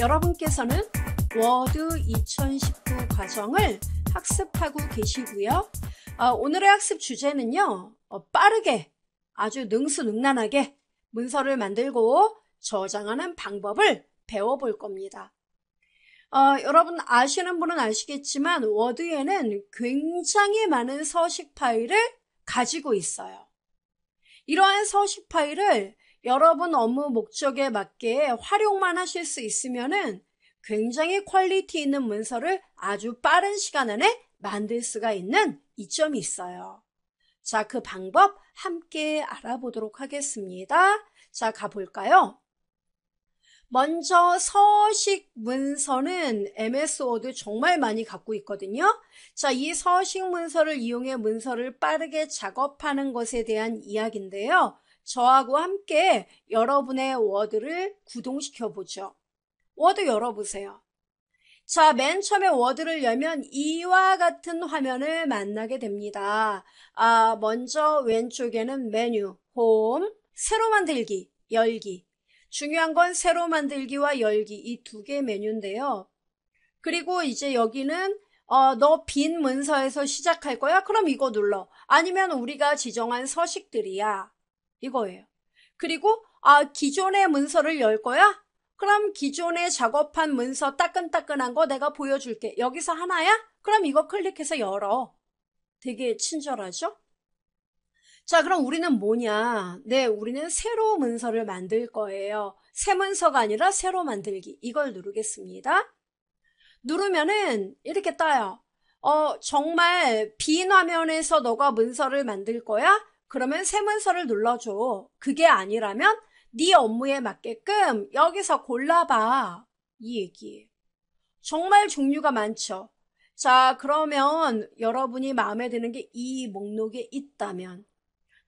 여러분께서는 워드 2019 과정을 학습하고 계시고요. 어, 오늘의 학습 주제는요. 어, 빠르게 아주 능수능란하게 문서를 만들고 저장하는 방법을 배워볼 겁니다. 어, 여러분 아시는 분은 아시겠지만 워드에는 굉장히 많은 서식 파일을 가지고 있어요. 이러한 서식 파일을 여러분 업무 목적에 맞게 활용만 하실 수있으면 굉장히 퀄리티 있는 문서를 아주 빠른 시간 안에 만들 수가 있는 이점이 있어요. 자, 그 방법 함께 알아보도록 하겠습니다. 자, 가볼까요? 먼저 서식 문서는 MS 워 d 정말 많이 갖고 있거든요. 자, 이 서식 문서를 이용해 문서를 빠르게 작업하는 것에 대한 이야기인데요. 저하고 함께 여러분의 워드를 구동시켜 보죠. 워드 열어보세요. 자, 맨 처음에 워드를 열면 이와 같은 화면을 만나게 됩니다. 아, 먼저 왼쪽에는 메뉴, 홈, 새로 만들기, 열기. 중요한 건 새로 만들기와 열기 이 두개의 메뉴인데요. 그리고 이제 여기는 어, 너 빈 문서에서 시작할 거야? 그럼 이거 눌러. 아니면 우리가 지정한 서식들이야. 이거예요. 그리고 아 기존의 문서를 열 거야? 그럼 기존에 작업한 문서 따끈따끈한 거 내가 보여줄게. 여기서 하나야? 그럼 이거 클릭해서 열어. 되게 친절하죠? 자, 그럼 우리는 뭐냐? 네, 우리는 새로 문서를 만들 거예요. 새 문서가 아니라 새로 만들기. 이걸 누르겠습니다. 누르면은 이렇게 떠요. 어, 정말 빈 화면에서 너가 문서를 만들 거야? 그러면 세문서를 눌러줘. 그게 아니라면 네 업무에 맞게끔 여기서 골라봐. 이얘기 정말 종류가 많죠. 자, 그러면 여러분이 마음에 드는 게 이 목록에 있다면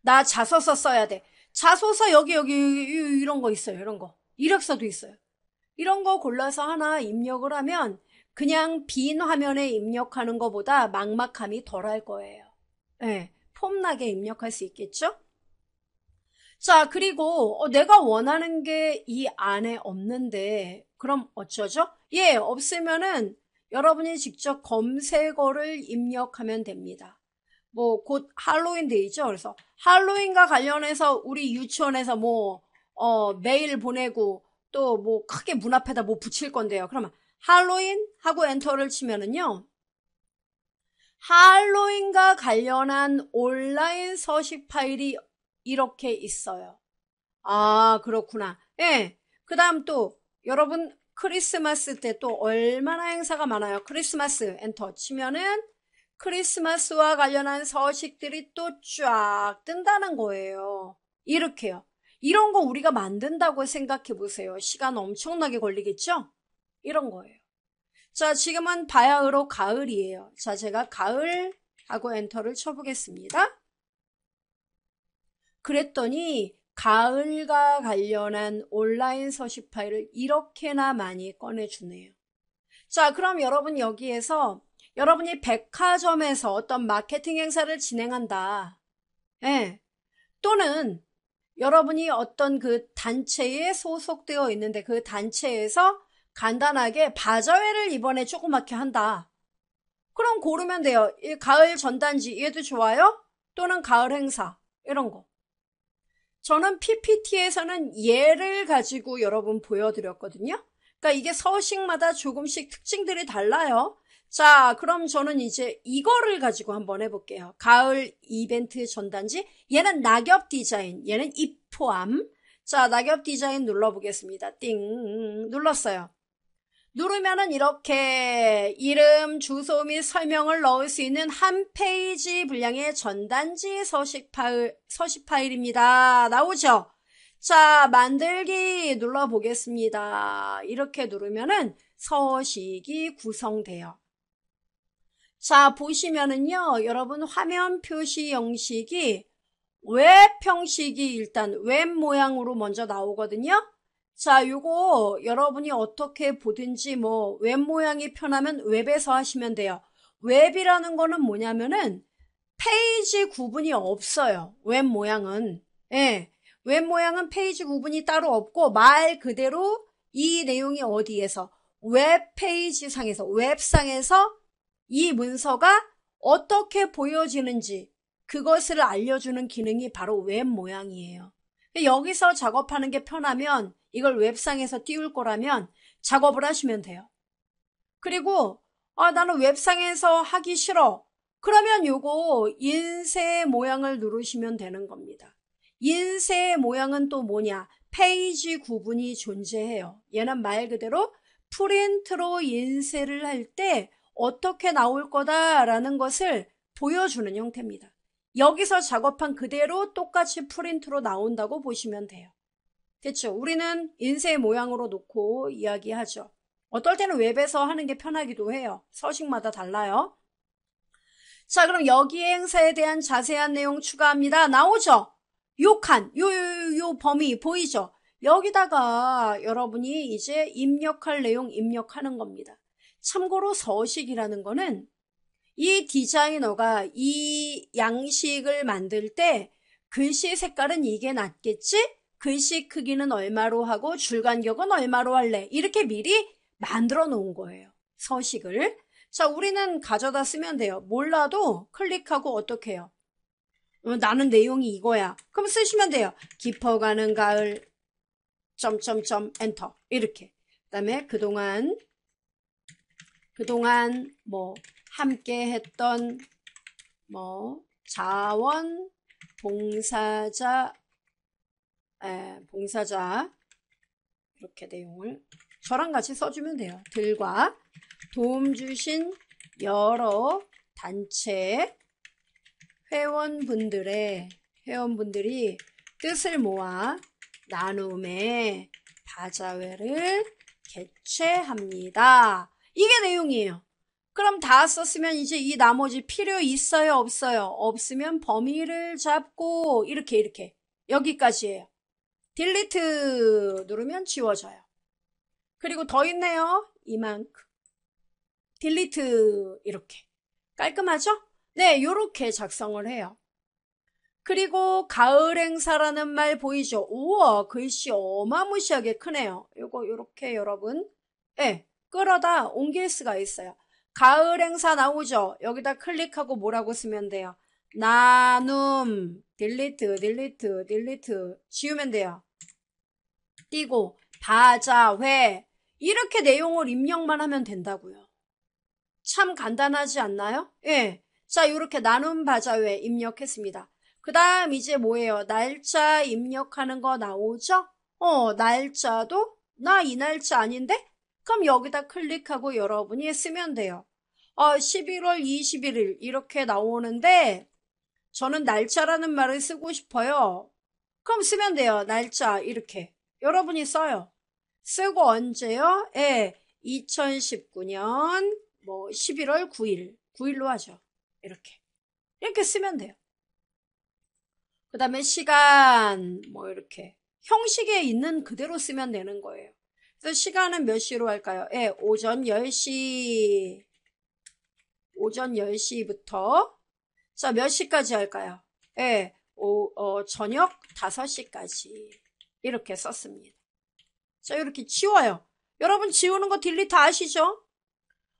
나 자소서 써야 돼. 자소서 여기 여기 이런 거 있어요. 이런 거. 이력서도 있어요. 이런 거 골라서 하나 입력을 하면 그냥 빈 화면에 입력하는 것보다 막막함이 덜 할 거예요. 네. 폼나게 입력할 수 있겠죠? 자, 그리고 어, 내가 원하는 게 이 안에 없는데 그럼 어쩌죠? 예, 없으면은 여러분이 직접 검색어를 입력하면 됩니다. 뭐 곧 할로윈데이죠. 그래서 할로윈과 관련해서 우리 유치원에서 뭐 어, 메일 보내고 또 뭐 크게 문 앞에다 뭐 붙일 건데요. 그러면 할로윈 하고 엔터를 치면은요. 할로윈과 관련한 온라인 서식 파일이 이렇게 있어요. 아, 그렇구나. 예. 그 다음 또, 여러분, 크리스마스 때 또 얼마나 행사가 많아요. 크리스마스 엔터 치면은 크리스마스와 관련한 서식들이 또 쫙 뜬다는 거예요. 이렇게요. 이런 거 우리가 만든다고 생각해 보세요. 시간 엄청나게 걸리겠죠? 이런 거예요. 자, 지금은 바야흐로 가을이에요. 자, 제가 가을 하고 엔터를 쳐보겠습니다. 그랬더니 가을과 관련한 온라인 서식 파일을 이렇게나 많이 꺼내주네요. 자, 그럼 여러분 여기에서 여러분이 백화점에서 어떤 마케팅 행사를 진행한다. 예. 또는 여러분이 어떤 그 단체에 소속되어 있는데 그 단체에서 간단하게 바자회를 이번에 조그맣게 한다. 그럼 고르면 돼요. 가을 전단지 얘도 좋아요? 또는 가을 행사 이런 거. 저는 PPT에서는 예를 가지고 여러분 보여드렸거든요. 그러니까 이게 서식마다 조금씩 특징들이 달라요. 자, 그럼 저는 이제 이거를 가지고 한번 해볼게요. 가을 이벤트 전단지. 얘는 낙엽 디자인, 얘는 입 포함. 자, 낙엽 디자인 눌러보겠습니다. 띵, 눌렀어요. 누르면은 이렇게 이름, 주소 및 설명을 넣을 수 있는 한 페이지 분량의 전단지 서식 파일, 서식 파일입니다. 나오죠? 자, 만들기 눌러보겠습니다. 이렇게 누르면은 서식이 구성돼요. 자, 보시면은요, 여러분 화면 표시 형식이 웹 형식이 일단 웹 모양으로 먼저 나오거든요. 자, 요거 여러분이 어떻게 보든지 뭐 웹 모양이 편하면 웹에서 하시면 돼요. 웹이라는 거는 뭐냐면은 페이지 구분이 없어요. 웹 모양은. 예. 웹 모양은 페이지 구분이 따로 없고 말 그대로 이 내용이 어디에서 웹 페이지 상에서 웹상에서 이 문서가 어떻게 보여지는지 그것을 알려주는 기능이 바로 웹 모양이에요. 여기서 작업하는 게 편하면 이걸 웹상에서 띄울 거라면 작업을 하시면 돼요. 그리고 아 나는 웹상에서 하기 싫어. 그러면 요거 인쇄 모양을 누르시면 되는 겁니다. 인쇄 모양은 또 뭐냐? 페이지 구분이 존재해요. 얘는 말 그대로 프린트로 인쇄를 할 때 어떻게 나올 거다라는 것을 보여주는 형태입니다. 여기서 작업한 그대로 똑같이 프린트로 나온다고 보시면 돼요. 그렇죠. 우리는 인쇄 모양으로 놓고 이야기하죠. 어떨 때는 웹에서 하는 게 편하기도 해요. 서식마다 달라요. 자, 그럼 여기 행사에 대한 자세한 내용 추가합니다. 나오죠? 욕한, 요, 요, 요 범위 보이죠? 여기다가 여러분이 이제 입력할 내용 입력하는 겁니다. 참고로 서식이라는 거는 이 디자이너가 이 양식을 만들 때 글씨 색깔은 이게 낫겠지? 글씨 크기는 얼마로 하고 줄 간격은 얼마로 할래? 이렇게 미리 만들어 놓은 거예요. 서식을. 자, 우리는 가져다 쓰면 돼요. 몰라도 클릭하고 어떻게 해요? 어, 나는 내용이 이거야. 그럼 쓰시면 돼요. 깊어가는 가을, 점점점, 엔터. 이렇게. 그 다음에 그동안, 그동안 뭐, 함께 했던 뭐, 자원, 봉사자, 에, 예, 봉사자 이렇게 내용을 저랑 같이 써주면 돼요. 들과 도움 주신 여러 단체 회원분들의 회원분들이 뜻을 모아 나눔의 바자회를 개최합니다. 이게 내용이에요. 그럼 다 썼으면 이제 이 나머지 필요 있어요 없어요 없으면 범위를 잡고 이렇게 이렇게 여기까지예요. 딜리트 누르면 지워져요. 그리고 더 있네요. 이만큼. 딜리트 이렇게. 깔끔하죠? 네, 이렇게 작성을 해요. 그리고 가을 행사라는 말 보이죠? 우와, 글씨 어마무시하게 크네요. 요거 이렇게 여러분. 예, 네, 끌어다 옮길 수가 있어요. 가을 행사 나오죠? 여기다 클릭하고 뭐라고 쓰면 돼요? 나눔 딜리트 딜리트 딜리트 지우면 돼요. 띄고 바자회 이렇게 내용을 입력만 하면 된다고요. 참 간단하지 않나요? 예. 자, 이렇게 나눔 바자회 입력했습니다. 그 다음 이제 뭐예요? 날짜 입력하는 거 나오죠? 어, 날짜도 나 이 날짜 아닌데? 그럼 여기다 클릭하고 여러분이 쓰면 돼요. 어, 11월 21일 이렇게 나오는데 저는 날짜라는 말을 쓰고 싶어요. 그럼 쓰면 돼요. 날짜 이렇게. 여러분이 써요. 쓰고 언제요? 예, 2019년 뭐 11월 9일. 9일로 하죠. 이렇게. 이렇게 쓰면 돼요. 그 다음에 시간 뭐 이렇게. 형식에 있는 그대로 쓰면 되는 거예요. 그래서 시간은 몇 시로 할까요? 예, 오전 10시. 오전 10시부터 자, 몇 시까지 할까요? 예, 네, 어, 저녁 5시까지 이렇게 썼습니다. 자, 이렇게 지워요. 여러분 지우는 거 딜리 트 아시죠?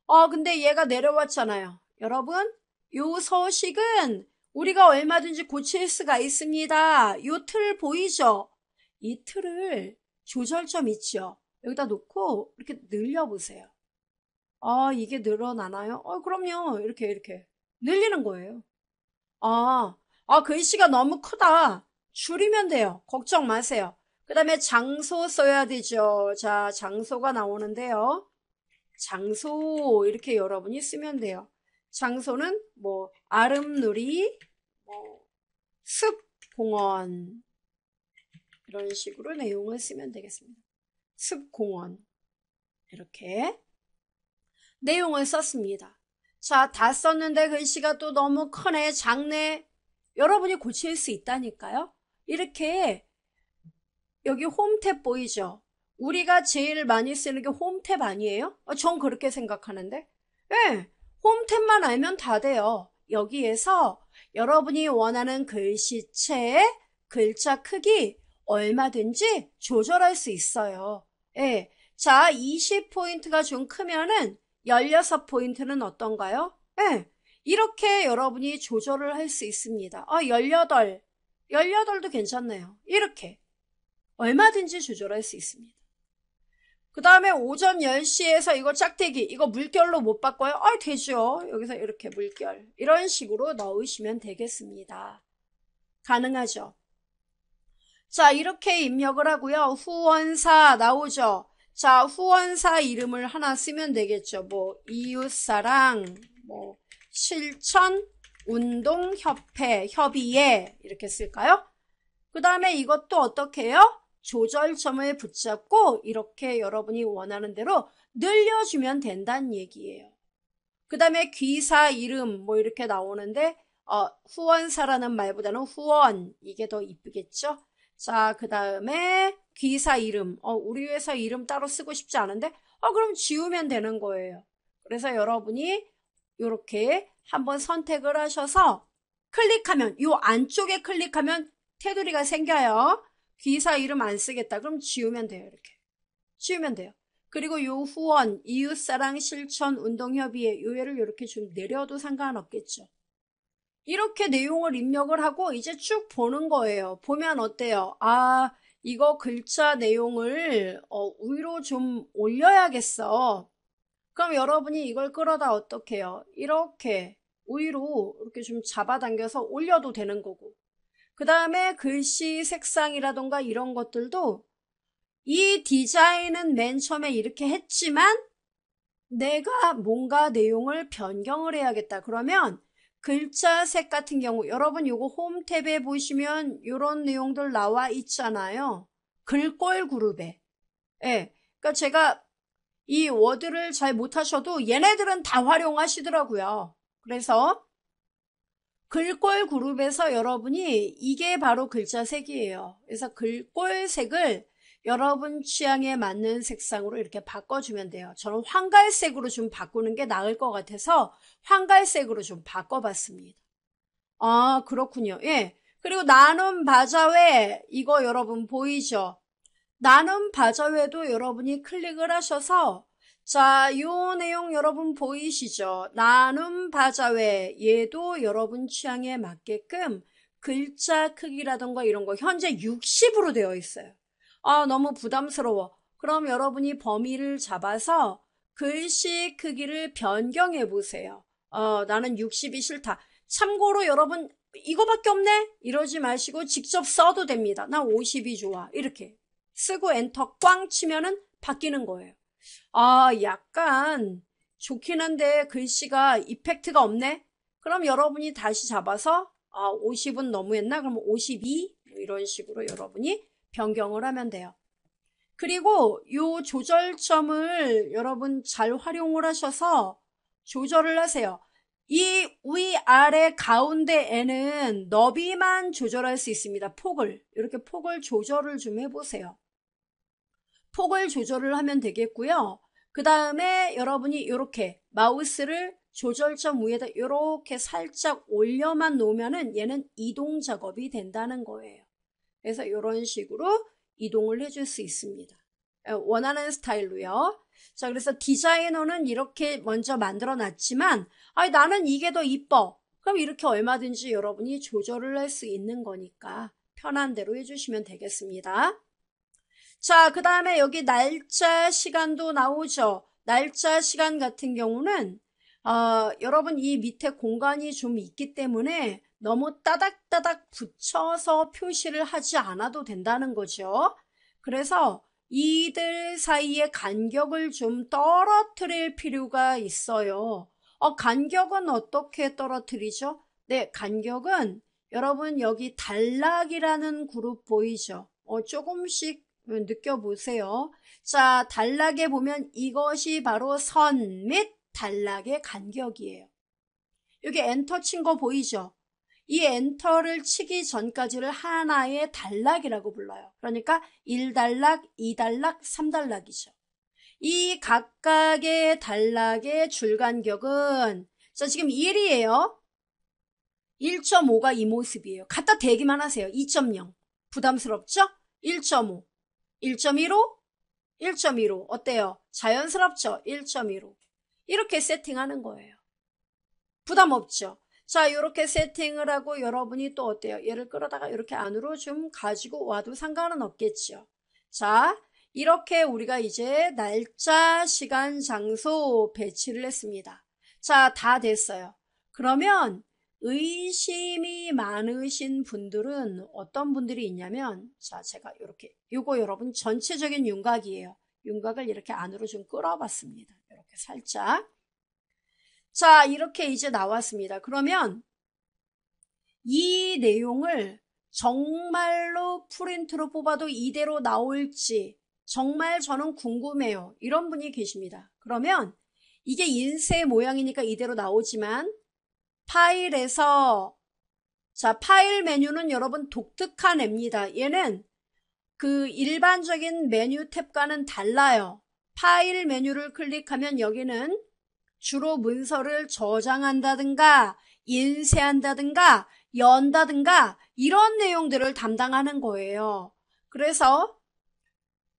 어, 근데 얘가 내려왔잖아요. 여러분, 요 서식은 우리가 얼마든지 고칠 수가 있습니다. 요 틀 보이죠? 이 틀을 조절점 있죠? 여기다 놓고 이렇게 늘려보세요. 아, 이게 늘어나나요? 어, 그럼요. 이렇게, 이렇게. 늘리는 거예요. 아, 아, 글씨가 너무 크다. 줄이면 돼요. 걱정 마세요. 그 다음에 장소 써야 되죠. 자, 장소가 나오는데요. 장소 이렇게 여러분이 쓰면 돼요. 장소는 뭐 아름누리, 뭐 습공원 이런 식으로 내용을 쓰면 되겠습니다. 습공원 이렇게 내용을 썼습니다. 자, 다 썼는데 글씨가 또 너무 크네, 작네. 여러분이 고칠 수 있다니까요. 이렇게 여기 홈탭 보이죠? 우리가 제일 많이 쓰는 게 홈탭 아니에요? 어, 전 그렇게 생각하는데. 예, 홈탭만 알면 다 돼요. 여기에서 여러분이 원하는 글씨체의 글자 크기 얼마든지 조절할 수 있어요. 예. 자, 20포인트가 좀 크면은 16포인트는 어떤가요? 네. 이렇게 여러분이 조절을 할 수 있습니다. 아, 18, 18도 괜찮네요. 이렇게 얼마든지 조절할 수 있습니다. 그 다음에 오전 10시에서 이거 짝대기, 이거 물결로 못 바꿔요? 아, 되죠. 여기서 이렇게 물결. 이런 식으로 넣으시면 되겠습니다. 가능하죠. 자, 이렇게 입력을 하고요. 후원사 나오죠. 자, 후원사 이름을 하나 쓰면 되겠죠. 뭐, 이웃사랑, 뭐, 실천, 운동협회, 협의회, 이렇게 쓸까요? 그 다음에 이것도 어떻게 해요? 조절점을 붙잡고 이렇게 여러분이 원하는 대로 늘려주면 된다는 얘기예요. 그 다음에 귀사 이름 뭐 이렇게 나오는데 어, 후원사라는 말보다는 후원 이게 더 이쁘겠죠? 자, 그 다음에 귀사 이름, 어, 우리 회사 이름 따로 쓰고 싶지 않은데, 어, 그럼 지우면 되는 거예요. 그래서 여러분이 이렇게 한번 선택을 하셔서 클릭하면, 이 안쪽에 클릭하면 테두리가 생겨요. 귀사 이름 안 쓰겠다. 그럼 지우면 돼요. 이렇게. 지우면 돼요. 그리고 요 후원, 이웃사랑 실천 운동협의회 요회를 이렇게 좀 내려도 상관없겠죠. 이렇게 내용을 입력을 하고 이제 쭉 보는 거예요. 보면 어때요? 아, 이거 글자 내용을 어, 위로 좀 올려야겠어. 그럼 여러분이 이걸 끌어다 어떻게 해요? 이렇게 위로 이렇게 좀 잡아당겨서 올려도 되는 거고 그 다음에 글씨 색상이라던가 이런 것들도 이 디자인은 맨 처음에 이렇게 했지만 내가 뭔가 내용을 변경을 해야겠다. 그러면 글자 색 같은 경우 여러분 요거 홈 탭에 보시면 이런 내용들 나와 있잖아요. 글꼴 그룹에. 예. 그러니까 제가 이 워드를 잘 못하셔도 얘네들은 다 활용하시더라고요. 그래서 글꼴 그룹에서 여러분이 이게 바로 글자 색이에요. 그래서 글꼴 색을 여러분 취향에 맞는 색상으로 이렇게 바꿔주면 돼요. 저는 황갈색으로 좀 바꾸는 게 나을 것 같아서 황갈색으로 좀 바꿔봤습니다. 아 그렇군요. 예. 그리고 나눔 바자회 이거 여러분 보이죠? 나눔 바자회도 여러분이 클릭을 하셔서 자, 요 내용 여러분 보이시죠? 나눔 바자회 얘도 여러분 취향에 맞게끔 글자 크기라던가 이런 거 현재 60으로 되어 있어요. 아, 너무 부담스러워. 그럼 여러분이 범위를 잡아서 글씨 크기를 변경해 보세요. 어, 나는 60이 싫다. 참고로 여러분 이거밖에 없네? 이러지 마시고 직접 써도 됩니다. 나 50이 좋아. 이렇게 쓰고 엔터 꽝 치면은 바뀌는 거예요. 아, 약간 좋긴 한데 글씨가 이펙트가 없네? 그럼 여러분이 다시 잡아서 아, 50은 너무했나? 그럼 52? 뭐 이런 식으로 여러분이 변경을 하면 돼요. 그리고 이 조절점을 여러분 잘 활용을 하셔서 조절을 하세요. 이 위아래 가운데에는 너비만 조절할 수 있습니다. 폭을 이렇게 폭을 조절을 좀 해보세요. 폭을 조절을 하면 되겠고요. 그 다음에 여러분이 이렇게 마우스를 조절점 위에다 이렇게 살짝 올려만 놓으면 은 얘는 이동 작업이 된다는 거예요. 그래서 이런 식으로 이동을 해줄 수 있습니다. 어, 원하는 스타일로요. 자, 그래서 디자이너는 이렇게 먼저 만들어 놨지만, 아 나는 이게 더 이뻐. 그럼 이렇게 얼마든지 여러분이 조절을 할 수 있는 거니까 편한 대로 해주시면 되겠습니다. 자, 그 다음에 여기 날짜, 시간도 나오죠. 날짜, 시간 같은 경우는, 어, 여러분 이 밑에 공간이 좀 있기 때문에 너무 따닥따닥 붙여서 표시를 하지 않아도 된다는 거죠. 그래서 이들 사이의 간격을 좀 떨어뜨릴 필요가 있어요. 어, 간격은 어떻게 떨어뜨리죠? 네, 간격은 여러분 여기 단락이라는 그룹 보이죠? 어, 조금씩 느껴보세요. 자, 단락에 보면 이것이 바로 선 및 단락의 간격이에요. 여기 엔터 친 거 보이죠? 이 엔터를 치기 전까지를 하나의 단락이라고 불러요. 그러니까 1단락, 2단락, 3단락이죠. 이 각각의 단락의 줄간격은 자 지금 1이에요. 1.5가 이 모습이에요. 갖다 대기만 하세요. 2.0. 부담스럽죠? 1.5, 1.15, 1.15 어때요? 자연스럽죠? 1.15 이렇게 세팅하는 거예요. 부담 없죠? 자 이렇게 세팅을 하고 여러분이 또 어때요? 얘를 끌어다가 이렇게 안으로 좀 가지고 와도 상관은 없겠지요. 자 이렇게 우리가 이제 날짜, 시간, 장소 배치를 했습니다. 자, 다 됐어요. 그러면 의심이 많으신 분들은 어떤 분들이 있냐면 자, 제가 이렇게 이거 여러분 전체적인 윤곽이에요. 윤곽을 이렇게 안으로 좀 끌어봤습니다. 이렇게 살짝 자, 이렇게 이제 나왔습니다. 그러면 이 내용을 정말로 프린트로 뽑아도 이대로 나올지 정말 저는 궁금해요. 이런 분이 계십니다. 그러면 이게 인쇄 모양이니까 이대로 나오지만 파일에서 자 파일 메뉴는 여러분 독특한 앱니다. 얘는 그 일반적인 메뉴 탭과는 달라요. 파일 메뉴를 클릭하면 여기는 주로 문서를 저장한다든가 인쇄한다든가 연다든가 이런 내용들을 담당하는 거예요. 그래서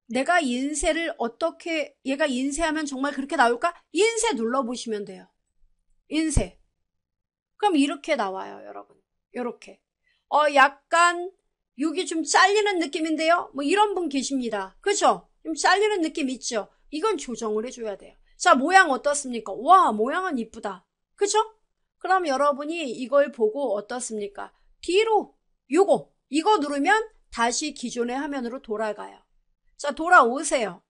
내가 인쇄를 어떻게 얘가 인쇄하면 정말 그렇게 나올까? 인쇄 눌러보시면 돼요. 인쇄. 그럼 이렇게 나와요 여러분. 이렇게. 어 약간 여기 좀 잘리는 느낌인데요. 뭐 이런 분 계십니다. 그죠? 좀 잘리는 느낌 있죠? 이건 조정을 해줘야 돼요. 자, 모양 어떻습니까? 와, 모양은 이쁘다. 그쵸? 그럼 여러분이 이걸 보고 어떻습니까? 뒤로 요거 이거 누르면 다시 기존의 화면으로 돌아가요. 자, 돌아오세요.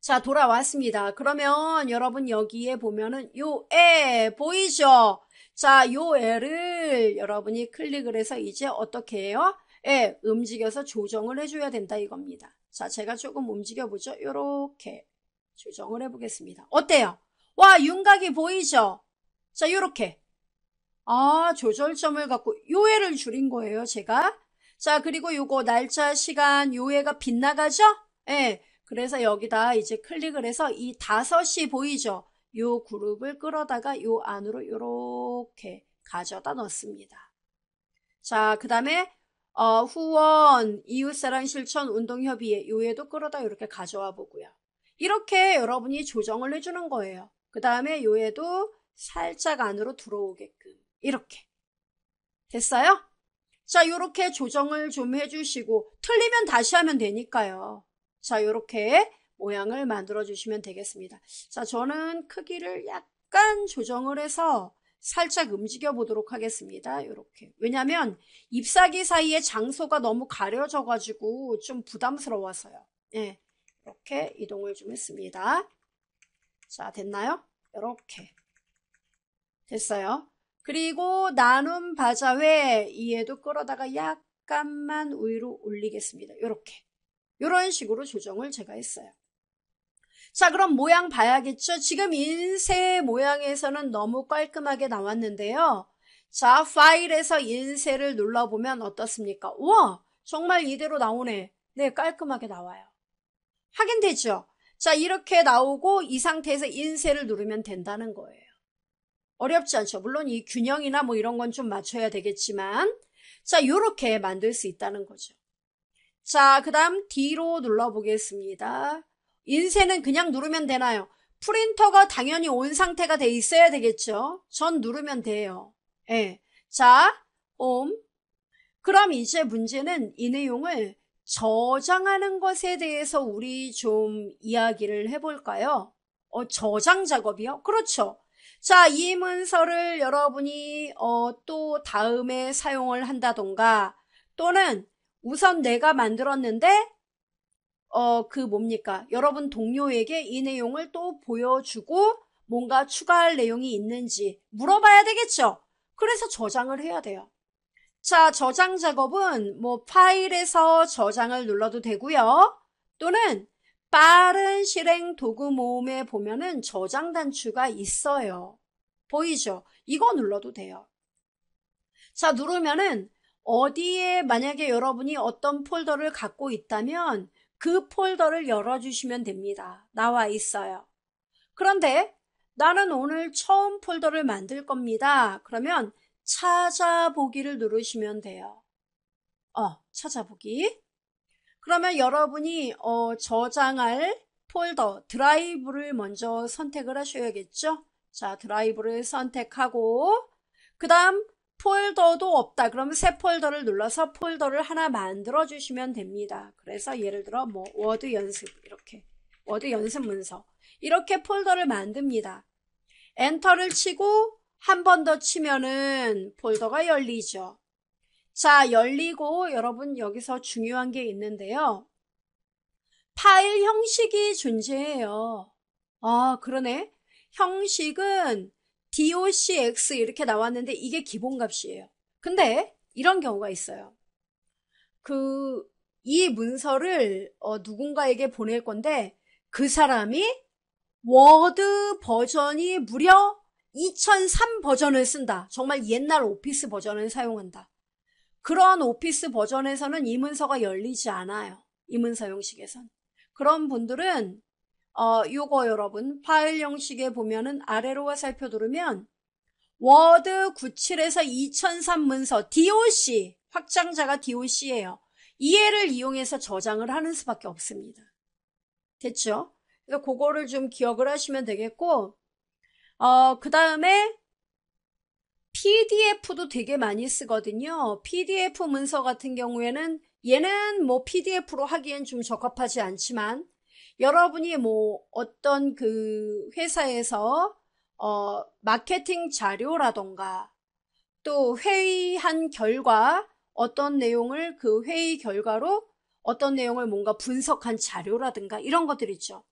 자, 돌아왔습니다. 그러면 여러분 여기에 보면은 요 애 보이죠? 자, 요 애를 여러분이 클릭을 해서 이제 어떻게 해요? 애 예, 움직여서 조정을 해줘야 된다 이겁니다. 자, 제가 조금 움직여보죠. 요렇게. 조정을 해보겠습니다. 어때요? 와 윤곽이 보이죠? 자이렇게아 조절점을 갖고 요해를 줄인 거예요 제가 자 그리고 요거 날짜 시간 요해가 빗나가죠? 예 네, 그래서 여기다 이제 클릭을 해서 이 다섯이 보이죠? 요 그룹을 끌어다가 요 안으로 요렇게 가져다 넣습니다. 자, 그 다음에 어, 후원, 이웃사랑 실천, 운동협의회 요에도 끌어다 이렇게 가져와 보고요. 이렇게 여러분이 조정을 해주는 거예요. 그 다음에 요에도 살짝 안으로 들어오게끔 이렇게 됐어요? 자 이렇게 조정을 좀 해주시고 틀리면 다시 하면 되니까요. 자 이렇게 모양을 만들어 주시면 되겠습니다. 자 저는 크기를 약간 조정을 해서 살짝 움직여 보도록 하겠습니다. 이렇게 왜냐하면 잎사귀 사이에 장소가 너무 가려져 가지고 좀 부담스러워서요. 예. 이렇게 이동을 좀 했습니다. 자, 됐나요? 이렇게 됐어요. 그리고 나눔 바자 회 이에도 끌어다가 약간만 위로 올리겠습니다. 이렇게 이런 식으로 조정을 제가 했어요. 자 그럼 모양 봐야겠죠? 지금 인쇄 모양에서는 너무 깔끔하게 나왔는데요. 자 파일에서 인쇄를 눌러보면 어떻습니까? 우와 정말 이대로 나오네. 네 깔끔하게 나와요. 확인되죠? 자, 이렇게 나오고 이 상태에서 인쇄를 누르면 된다는 거예요. 어렵지 않죠? 물론 이 균형이나 뭐 이런 건 좀 맞춰야 되겠지만 자, 이렇게 만들 수 있다는 거죠. 자, 그 다음 D로 눌러보겠습니다. 인쇄는 그냥 누르면 되나요? 프린터가 당연히 온 상태가 돼 있어야 되겠죠? 전 누르면 돼요. 예. 자, 옴. 그럼 이제 문제는 이 내용을 저장하는 것에 대해서 우리 좀 이야기를 해볼까요? 어, 저장 작업이요? 그렇죠. 자, 이 문서를 여러분이 어, 또 다음에 사용을 한다던가 또는 우선 내가 만들었는데 어, 그 뭡니까? 여러분 동료에게 이 내용을 또 보여주고 뭔가 추가할 내용이 있는지 물어봐야 되겠죠? 그래서 저장을 해야 돼요. 자, 저장 작업은 뭐 파일에서 저장을 눌러도 되고요. 또는 빠른 실행 도구 모음에 보면은 저장 단추가 있어요. 보이죠? 이거 눌러도 돼요. 자, 누르면은 어디에 만약에 여러분이 어떤 폴더를 갖고 있다면 그 폴더를 열어주시면 됩니다. 나와 있어요. 그런데 나는 오늘 처음 폴더를 만들 겁니다. 그러면 찾아보기를 누르시면 돼요. 어, 찾아보기. 그러면 여러분이 어, 저장할 폴더 드라이브를 먼저 선택을 하셔야겠죠. 자, 드라이브를 선택하고 그 다음 폴더도 없다. 그러면 새 폴더를 눌러서 폴더를 하나 만들어 주시면 됩니다. 그래서 예를 들어 뭐 워드 연습 이렇게 워드 연습 문서 이렇게 폴더를 만듭니다. 엔터를 치고 한번더 치면은 폴더가 열리죠. 자, 열리고 여러분 여기서 중요한 게 있는데요. 파일 형식이 존재해요. 아, 그러네. 형식은 docx 이렇게 나왔는데 이게 기본값이에요. 근데 이런 경우가 있어요. 그 이 문서를 어, 누군가에게 보낼 건데 그 사람이 워드 버전이 무려 2003 버전을 쓴다. 정말 옛날 오피스 버전을 사용한다. 그런 오피스 버전에서는 이 문서가 열리지 않아요. 이 문서 형식에선. 그런 분들은 어, 요거 여러분 파일 형식에 보면은 아래로 와 살펴 누르면 워드 97에서 2003 문서 DOC 확장자가 DOC예요. 이해를 이용해서 저장을 하는 수밖에 없습니다. 됐죠? 그래서 그러니까 그거를 좀 기억을 하시면 되겠고 어, 그 다음에 PDF도 되게 많이 쓰거든요. PDF 문서 같은 경우에는 얘는 뭐 PDF로 하기엔 좀 적합하지 않지만 여러분이 뭐 어떤 그 회사에서 어, 마케팅 자료라던가 또 회의한 결과 어떤 내용을 그 회의 결과로 어떤 내용을 뭔가 분석한 자료라든가 이런 것들 있죠.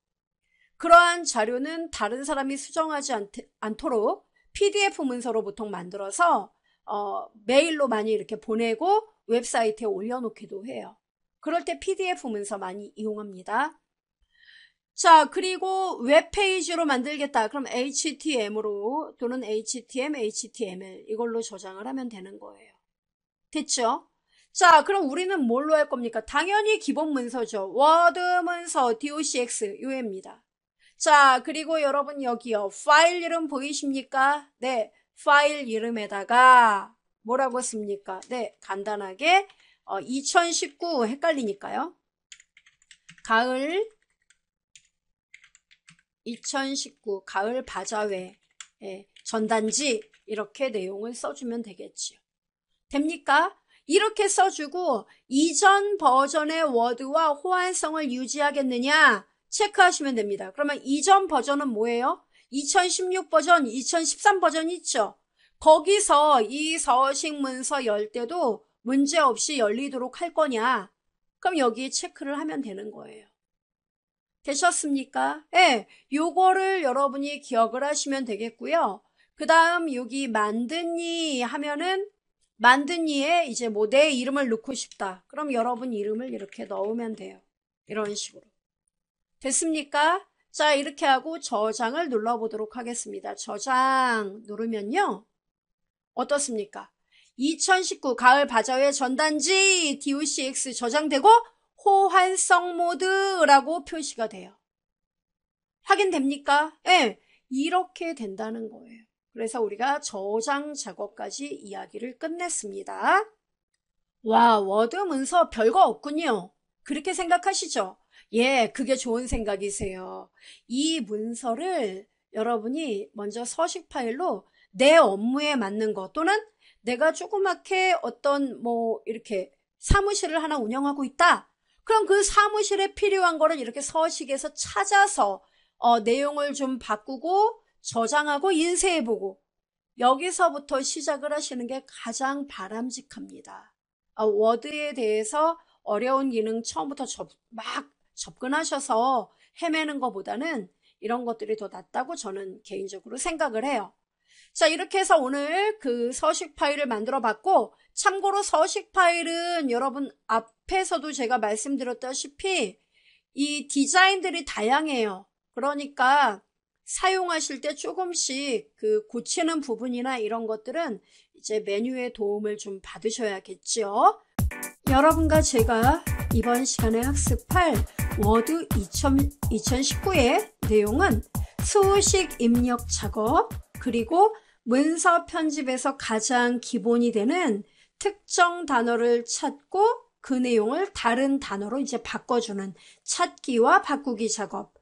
그러한 자료는 다른 사람이 수정하지 않, 도록 PDF 문서로 보통 만들어서 어, 메일로 많이 이렇게 보내고 웹사이트에 올려놓기도 해요. 그럴 때 PDF 문서 많이 이용합니다. 자, 그리고 웹페이지로 만들겠다. 그럼 HTM으로 또는 HTM, HTML 이걸로 저장을 하면 되는 거예요. 됐죠? 자, 그럼 우리는 뭘로 할 겁니까? 당연히 기본 문서죠. 워드 문서, DOCX, UM입니다. 자, 그리고 여러분 여기요. 파일 이름 보이십니까? 네. 파일 이름에다가 뭐라고 씁니까? 네. 간단하게 어, 2019 헷갈리니까요. 가을 2019 가을 바자회 예, 전단지 이렇게 내용을 써주면 되겠지요. 됩니까? 이렇게 써주고 이전 버전의 워드와 호환성을 유지하겠느냐? 체크하시면 됩니다. 그러면 이전 버전은 뭐예요? 2016 버전, 2013버전 있죠. 거기서 이 서식 문서 열 때도 문제없이 열리도록 할 거냐? 그럼 여기 에 체크를 하면 되는 거예요. 되셨습니까? 예, 네, 요거를 여러분이 기억을 하시면 되겠고요. 그 다음 여기 만드니 하면은 만드니에 이제 뭐 내 이름을 넣고 싶다. 그럼 여러분 이름을 이렇게 넣으면 돼요. 이런 식으로. 됐습니까? 자 이렇게 하고 저장을 눌러보도록 하겠습니다. 저장 누르면요. 어떻습니까? 2019 가을 바자회 전단지 DOCX 저장되고 호환성 모드라고 표시가 돼요. 확인됩니까? 예, 네, 이렇게 된다는 거예요. 그래서 우리가 저장 작업까지 이야기를 끝냈습니다. 와, 워드 문서 별거 없군요. 그렇게 생각하시죠? 예, 그게 좋은 생각이세요. 이 문서를 여러분이 먼저 서식 파일로 내 업무에 맞는 것 또는 내가 조그맣게 어떤 뭐 이렇게 사무실을 하나 운영하고 있다. 그럼 그 사무실에 필요한 거를 이렇게 서식에서 찾아서 어, 내용을 좀 바꾸고 저장하고 인쇄해보고 여기서부터 시작을 하시는 게 가장 바람직합니다. 아, 워드에 대해서 어려운 기능 처음부터 막 접근하셔서 헤매는 것보다는 이런 것들이 더 낫다고 저는 개인적으로 생각을 해요. 자, 이렇게 해서 오늘 그 서식 파일을 만들어 봤고, 참고로 서식 파일은 여러분 앞에서도 제가 말씀드렸다시피 이 디자인들이 다양해요. 그러니까 사용하실 때 조금씩 그 고치는 부분이나 이런 것들은 이제 메뉴의 도움을 좀 받으셔야겠지요. 여러분과 제가 이번 시간에 학습 할 워드 2019의 내용은 수식 입력 작업 그리고 문서 편집에서 가장 기본이 되는 특정 단어를 찾고 그 내용을 다른 단어로 이제 바꿔주는 찾기와 바꾸기 작업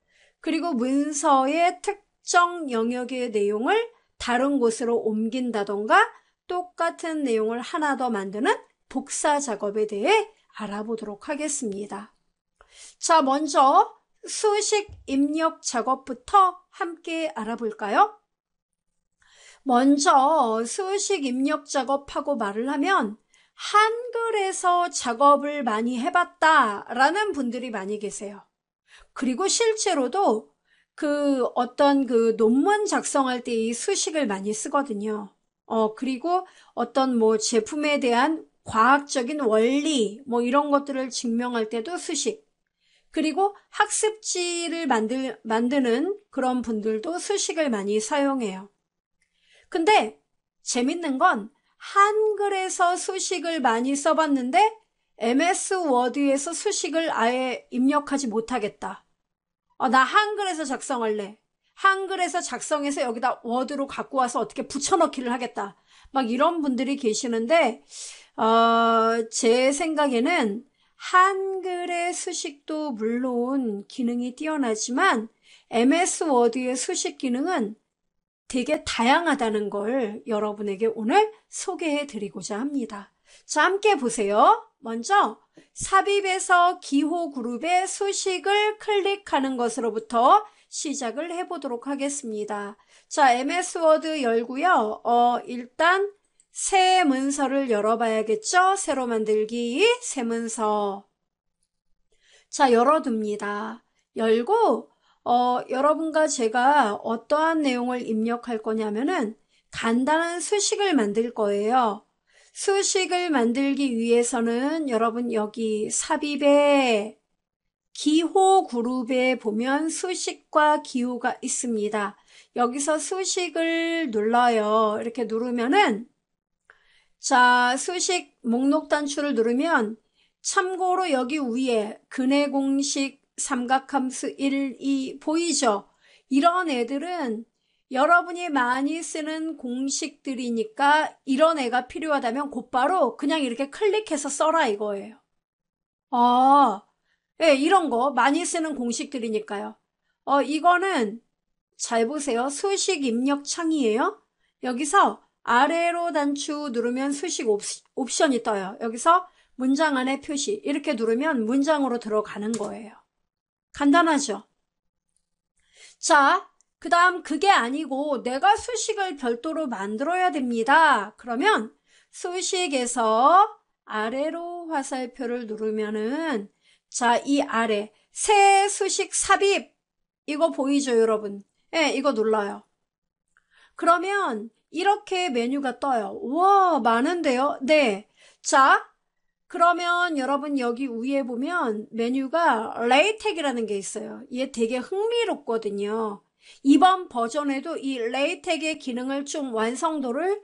그리고 문서의 특정 영역의 내용을 다른 곳으로 옮긴다던가 똑같은 내용을 하나 더 만드는 복사 작업에 대해 알아보도록 하겠습니다. 자, 먼저 수식 입력 작업부터 함께 알아볼까요? 먼저 수식 입력 작업하고 말을 하면 한글에서 작업을 많이 해봤다 라는 분들이 많이 계세요. 그리고 실제로도 그 어떤 그 논문 작성할 때 이 수식을 많이 쓰거든요. 어, 그리고 어떤 뭐 제품에 대한 과학적인 원리 뭐 이런 것들을 증명할 때도 수식 그리고 학습지를 만들, 만드는 그런 분들도 수식을 많이 사용해요. 근데 재밌는 건 한글에서 수식을 많이 써봤는데 MS 워드에서 수식을 아예 입력하지 못하겠다. 어, 나 한글에서 작성할래. 한글에서 작성해서 여기다 워드로 갖고 와서 어떻게 붙여넣기를 하겠다. 막 이런 분들이 계시는데 어, 제 생각에는 한글의 수식도 물론 기능이 뛰어나지만 MS 워드의 수식 기능은 되게 다양하다는 걸 여러분에게 오늘 소개해 드리고자 합니다. 자, 함께 보세요. 먼저 삽입에서 기호 그룹의 수식을 클릭하는 것으로부터 시작을 해보도록 하겠습니다. 자, MS 워드 열고요. 어, 일단 새 문서를 열어봐야겠죠? 새로 만들기 새 문서 자 열어둡니다. 열고 어, 여러분과 제가 어떠한 내용을 입력할 거냐면은 간단한 수식을 만들 거예요. 수식을 만들기 위해서는 여러분 여기 삽입에 기호 그룹에 보면 수식과 기호가 있습니다. 여기서 수식을 눌러요. 이렇게 누르면은 자, 수식 목록 단추를 누르면 참고로 여기 위에 근해 공식 삼각함수 1, 2 보이죠? 이런 애들은 여러분이 많이 쓰는 공식들이니까 이런 애가 필요하다면 곧바로 그냥 이렇게 클릭해서 써라 이거예요. 아, 예, 네, 이런 거 많이 쓰는 공식들이니까요. 어, 이거는 잘 보세요. 수식 입력 창이에요. 여기서 아래로 단추 누르면 수식 옵션이 떠요. 여기서 문장 안에 표시 이렇게 누르면 문장으로 들어가는 거예요. 간단하죠? 자, 그 다음 그게 아니고 내가 수식을 별도로 만들어야 됩니다. 그러면 수식에서 아래로 화살표를 누르면은 자, 이 아래 새 수식 삽입 이거 보이죠, 여러분? 예, 네, 이거 눌러요. 그러면 이렇게 메뉴가 떠요. 와, 많은데요? 네. 자, 그러면 여러분 여기 위에 보면 메뉴가 레이텍이라는 게 있어요. 얘 되게 흥미롭거든요. 이번 버전에도 이 레이텍의 기능을 좀 완성도를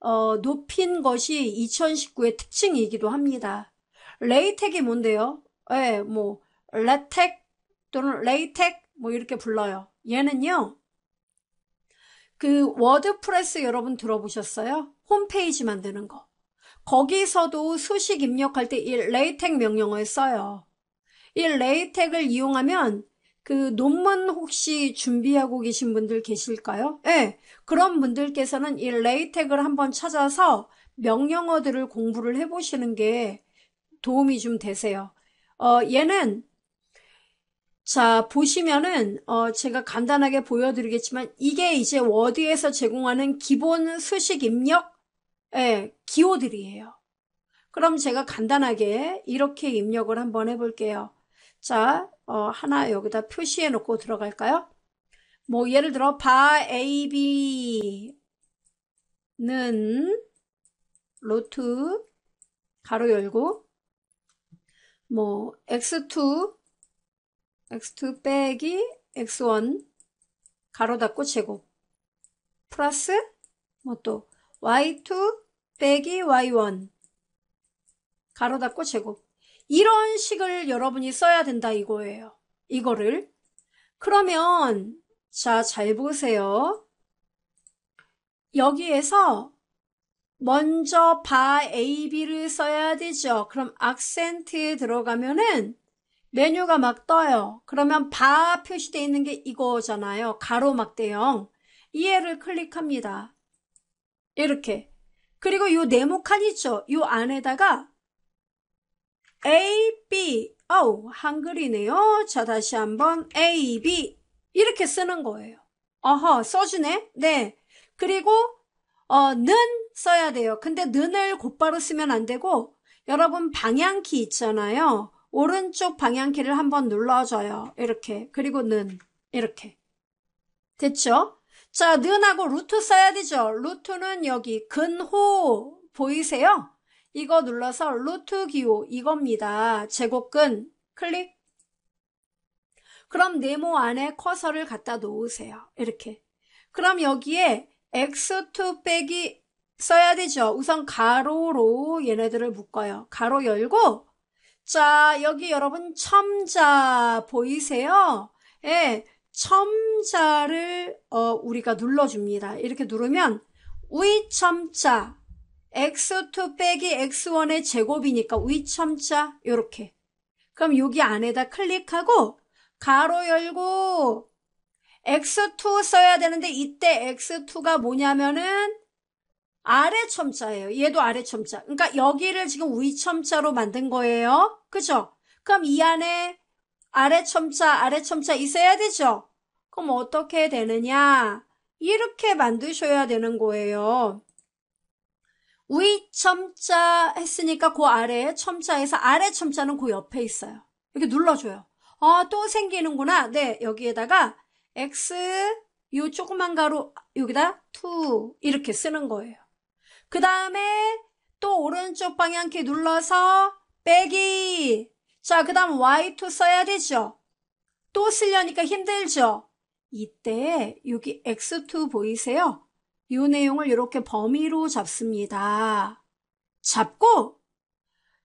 어, 높인 것이 2019의 특징이기도 합니다. 레이텍이 뭔데요? 예, 네, 뭐 레텍 또는 레이텍 뭐 이렇게 불러요. 얘는요. 그 워드프레스 여러분 들어보셨어요? 홈페이지 만드는 거. 거기서도 수식 입력할 때 이 레이텍 명령을 써요. 이 레이텍을 이용하면 그 논문 혹시 준비하고 계신 분들 계실까요? 예. 네, 그런 분들께서는 이 레이텍을 한번 찾아서 명령어들을 공부를 해보시는 게 도움이 좀 되세요. 어, 얘는 자, 보시면은, 어, 제가 간단하게 보여드리겠지만, 이게 이제 워드에서 제공하는 기본 수식 입력, 예, 기호들이에요. 그럼 제가 간단하게 이렇게 입력을 한번 해볼게요. 자, 어, 하나 여기다 표시해 놓고 들어갈까요? 뭐, 예를 들어, 바 AB는 로트, 가로 열고, 뭐, X2, x2 빼기 x1 가로 닫고 제곱 플러스 뭐또 y2 빼기 y1 가로 닫고 제곱 이런 식을 여러분이 써야 된다 이거예요. 이거를 그러면 자 잘 보세요. 여기에서 먼저 바 AB를 써야 되죠. 그럼 악센트에 들어가면은 메뉴가 막 떠요. 그러면 바 표시되어 있는 게 이거잖아요. 가로막 대형. 이해를 클릭합니다. 이렇게. 그리고 이 네모 칸 있죠? 이 안에다가 A, B, 어우 한글이네요. 자 다시 한번 A, B 이렇게 쓰는 거예요. 어허 써주네. 네. 그리고 어, 는 써야 돼요. 근데 는을 곧바로 쓰면 안 되고 여러분 방향키 있잖아요. 오른쪽 방향키를 한번 눌러줘요. 이렇게. 그리고 는. 이렇게. 됐죠? 자, 는하고 루트 써야 되죠. 루트는 여기 근호 보이세요? 이거 눌러서 루트 기호 이겁니다. 제곱근 클릭. 그럼 네모 안에 커서를 갖다 놓으세요. 이렇게. 그럼 여기에 x2 빼기 써야 되죠. 우선 가로로 얘네들을 묶어요. 가로 열고 자, 여기 여러분 첨자 보이세요? 예, 첨자를 어, 우리가 눌러줍니다. 이렇게 누르면 위첨자 x2 빼기 x1의 제곱이니까 위첨자 이렇게 그럼 여기 안에다 클릭하고 가로 열고 x2 써야 되는데 이때 x2가 뭐냐면은 아래 첨자예요. 얘도 아래 첨자. 그러니까 여기를 지금 위 첨자로 만든 거예요. 그죠? 그럼 이 안에 아래 첨자, 아래 첨자 있어야 되죠? 그럼 어떻게 되느냐? 이렇게 만드셔야 되는 거예요. 위 첨자 했으니까 그 아래에 첨자에서 아래 첨자는 그 옆에 있어요. 이렇게 눌러줘요. 아, 또 생기는구나. 네, 여기에다가 x, 요 조그만 가로, 여기다 2 이렇게 쓰는 거예요. 그 다음에 또 오른쪽 방향 키 눌러서 빼기. 자, 그 다음 Y2 써야 되죠. 또 쓰려니까 힘들죠. 이때 여기 X2 보이세요? 이 내용을 이렇게 범위로 잡습니다. 잡고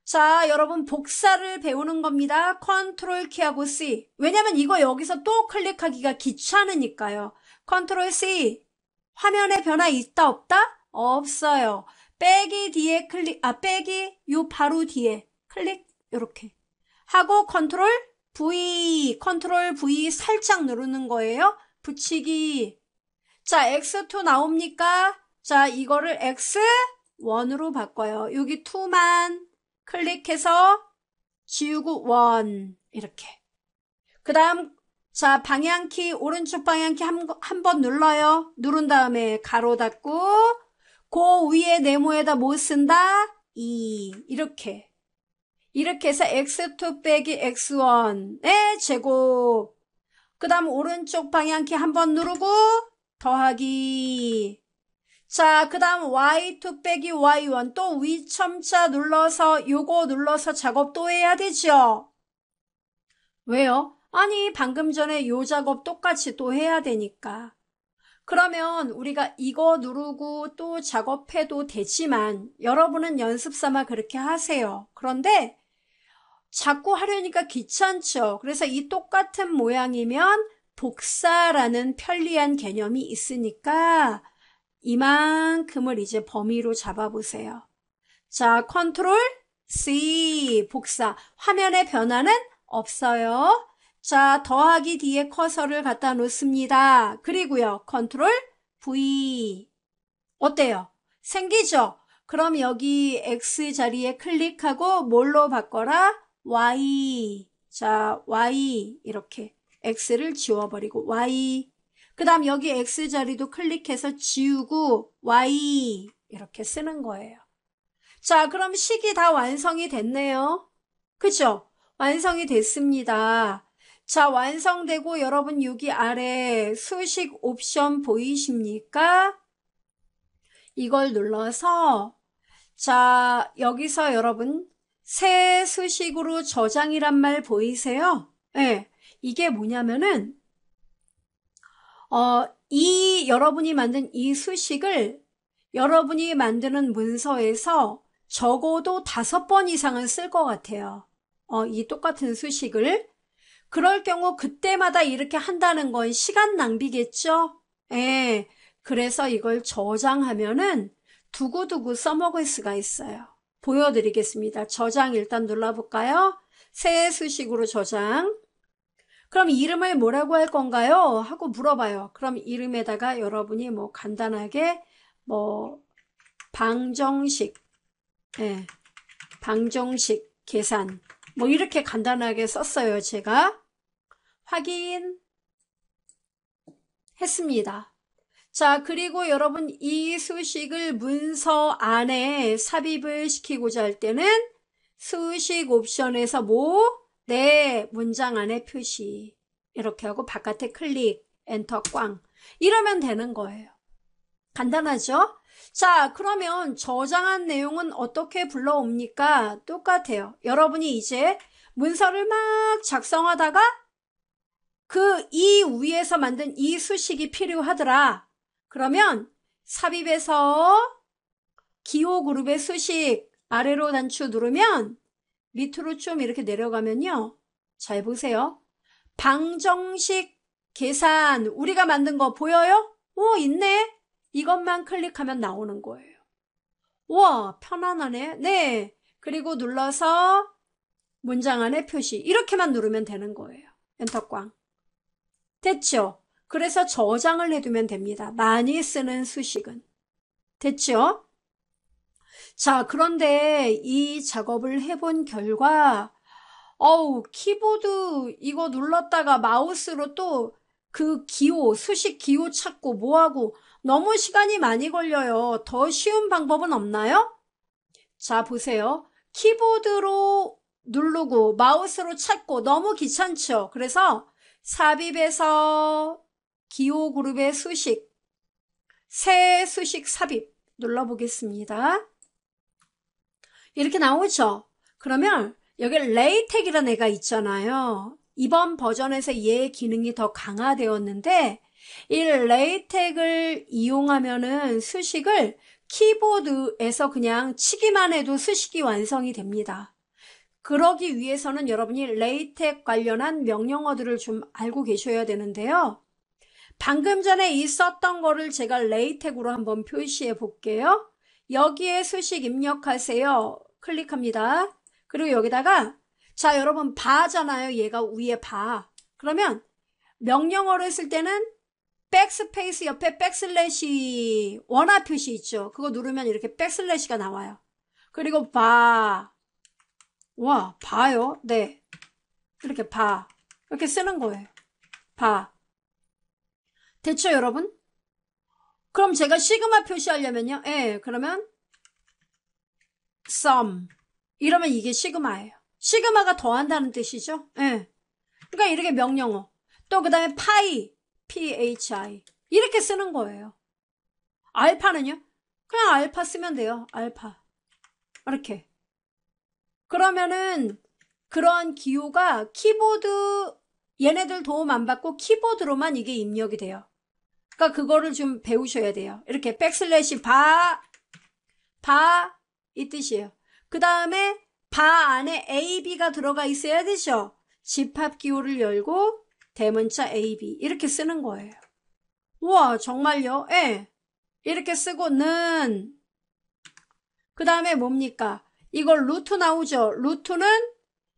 자, 여러분 복사를 배우는 겁니다. 컨트롤 키하고 C. 왜냐면 이거 여기서 또 클릭하기가 귀찮으니까요. 컨트롤 C. 화면에 변화 있다 없다? 없어요. 빼기 뒤에 클릭, 아, 빼기 요 바로 뒤에 클릭, 요렇게. 하고 컨트롤 V, 컨트롤 V 살짝 누르는 거예요. 붙이기. 자, X2 나옵니까? 자, 이거를 X1으로 바꿔요. 여기 2만 클릭해서 지우고 1. 이렇게. 그 다음, 자, 방향키, 오른쪽 방향키 한, 한번 눌러요. 누른 다음에 가로 닫고, 고 위에 네모에다 못 뭐 쓴다? 이 이렇게. 이렇게 해서 x2 빼기 x1의 제곱. 그 다음 오른쪽 방향키 한번 누르고 더하기. 자, 그 다음 y2 빼기 y1 또 위첨차 눌러서 요거 눌러서 작업 도 해야 되죠? 왜요? 아니 방금 전에 요 작업 똑같이 또 해야 되니까. 그러면 우리가 이거 누르고 또 작업해도 되지만 여러분은 연습 삼아 그렇게 하세요. 그런데 자꾸 하려니까 귀찮죠. 그래서 이 똑같은 모양이면 복사라는 편리한 개념이 있으니까 이만큼을 이제 범위로 잡아보세요. 자, 컨트롤 C 복사. 화면의 변화는 없어요. 자, 더하기 뒤에 커서를 갖다 놓습니다. 그리고요, 컨트롤 V. 어때요? 생기죠? 그럼 여기 X 자리에 클릭하고 뭘로 바꿔라? Y. 자, Y. 이렇게 X를 지워버리고 Y. 그 다음 여기 X 자리도 클릭해서 지우고 Y. 이렇게 쓰는 거예요. 자, 그럼 식이 다 완성이 됐네요. 그죠? 완성이 됐습니다. 자 완성되고 여러분 여기 아래 수식 옵션 보이십니까? 이걸 눌러서 자 여기서 여러분 새 수식으로 저장이란 말 보이세요? 예. 네, 이게 뭐냐면은 어, 이 여러분이 만든 이 수식을 여러분이 만드는 문서에서 적어도 다섯 번 이상은 쓸 것 같아요. 어, 이 똑같은 수식을 그럴 경우 그때마다 이렇게 한다는 건 시간 낭비겠죠? 예. 그래서 이걸 저장하면은 두고두고 써먹을 수가 있어요. 보여드리겠습니다. 저장 일단 눌러볼까요? 새 수식으로 저장. 그럼 이름을 뭐라고 할 건가요? 하고 물어봐요. 그럼 이름에다가 여러분이 뭐 간단하게 뭐 방정식, 예, 방정식 계산 뭐 이렇게 간단하게 썼어요 제가 확인했습니다 자 그리고 여러분 이 수식을 문서 안에 삽입을 시키고자 할 때는 수식 옵션에서 뭐? 네 문장 안에 표시 이렇게 하고 바깥에 클릭 엔터 꽝 이러면 되는 거예요 간단하죠? 자, 그러면 저장한 내용은 어떻게 불러옵니까? 똑같아요. 여러분이 이제 문서를 막 작성하다가 그 이 위에서 만든 이 수식이 필요하더라. 그러면 삽입에서 기호 그룹의 수식 아래로 단추 누르면 밑으로 좀 이렇게 내려가면요. 잘 보세요. 방정식 계산 우리가 만든 거 보여요? 오 있네. 이것만 클릭하면 나오는 거예요. 와 편안하네. 네. 그리고 눌러서 문장 안에 표시 이렇게만 누르면 되는 거예요. 엔터꽝. 됐죠? 그래서 저장을 해두면 됩니다. 많이 쓰는 수식은. 됐죠? 자, 그런데 이 작업을 해본 결과 어우, 키보드 이거 눌렀다가 마우스로 또 그 기호, 수식 기호 찾고 뭐하고 너무 시간이 많이 걸려요. 더 쉬운 방법은 없나요? 자, 보세요. 키보드로 누르고 마우스로 찾고 너무 귀찮죠. 그래서 삽입에서 기호 그룹의 수식, 새 수식 삽입 눌러보겠습니다. 이렇게 나오죠. 그러면 여기 레이텍이라는 애가 있잖아요. 이번 버전에서 얘의 기능이 더 강화되었는데 이 레이텍을 이용하면은 수식을 키보드에서 그냥 치기만 해도 수식이 완성이 됩니다. 그러기 위해서는 여러분이 레이텍 관련한 명령어들을 좀 알고 계셔야 되는데요. 방금 전에 있었던 거를 제가 레이텍으로 한번 표시해 볼게요. 여기에 수식 입력하세요. 클릭합니다. 그리고 여기다가 자 여러분 바잖아요. 얘가 위에 바. 그러면 명령어를 쓸 때는 백스페이스 옆에 백슬래시 원화 표시 있죠. 그거 누르면 이렇게 백슬래시가 나와요. 그리고 봐. 와, 봐요? 네. 이렇게 봐. 이렇게 쓰는 거예요. 봐. 대체 여러분? 그럼 제가 시그마 표시하려면요. 예, 그러면 sum 이러면 이게 시그마예요. 시그마가 더한다는 뜻이죠. 예. 그러니까 이렇게 명령어. 또 그 다음에 파이 PHI 이렇게 쓰는 거예요. 알파는요? 그냥 알파 쓰면 돼요. 알파 이렇게 그러면은 그런 기호가 키보드 얘네들 도움 안 받고 키보드로만 이게 입력이 돼요. 그러니까 그거를 좀 배우셔야 돼요. 이렇게 백슬래시 바, 바 이 뜻이에요. 그 다음에 바 안에 AB가 들어가 있어야 되죠. 집합 기호를 열고 대문자 AB 이렇게 쓰는 거예요. 우와 정말요? 예. 이렇게 쓰고는 그 다음에 뭡니까? 이걸 루트 나오죠. 루트는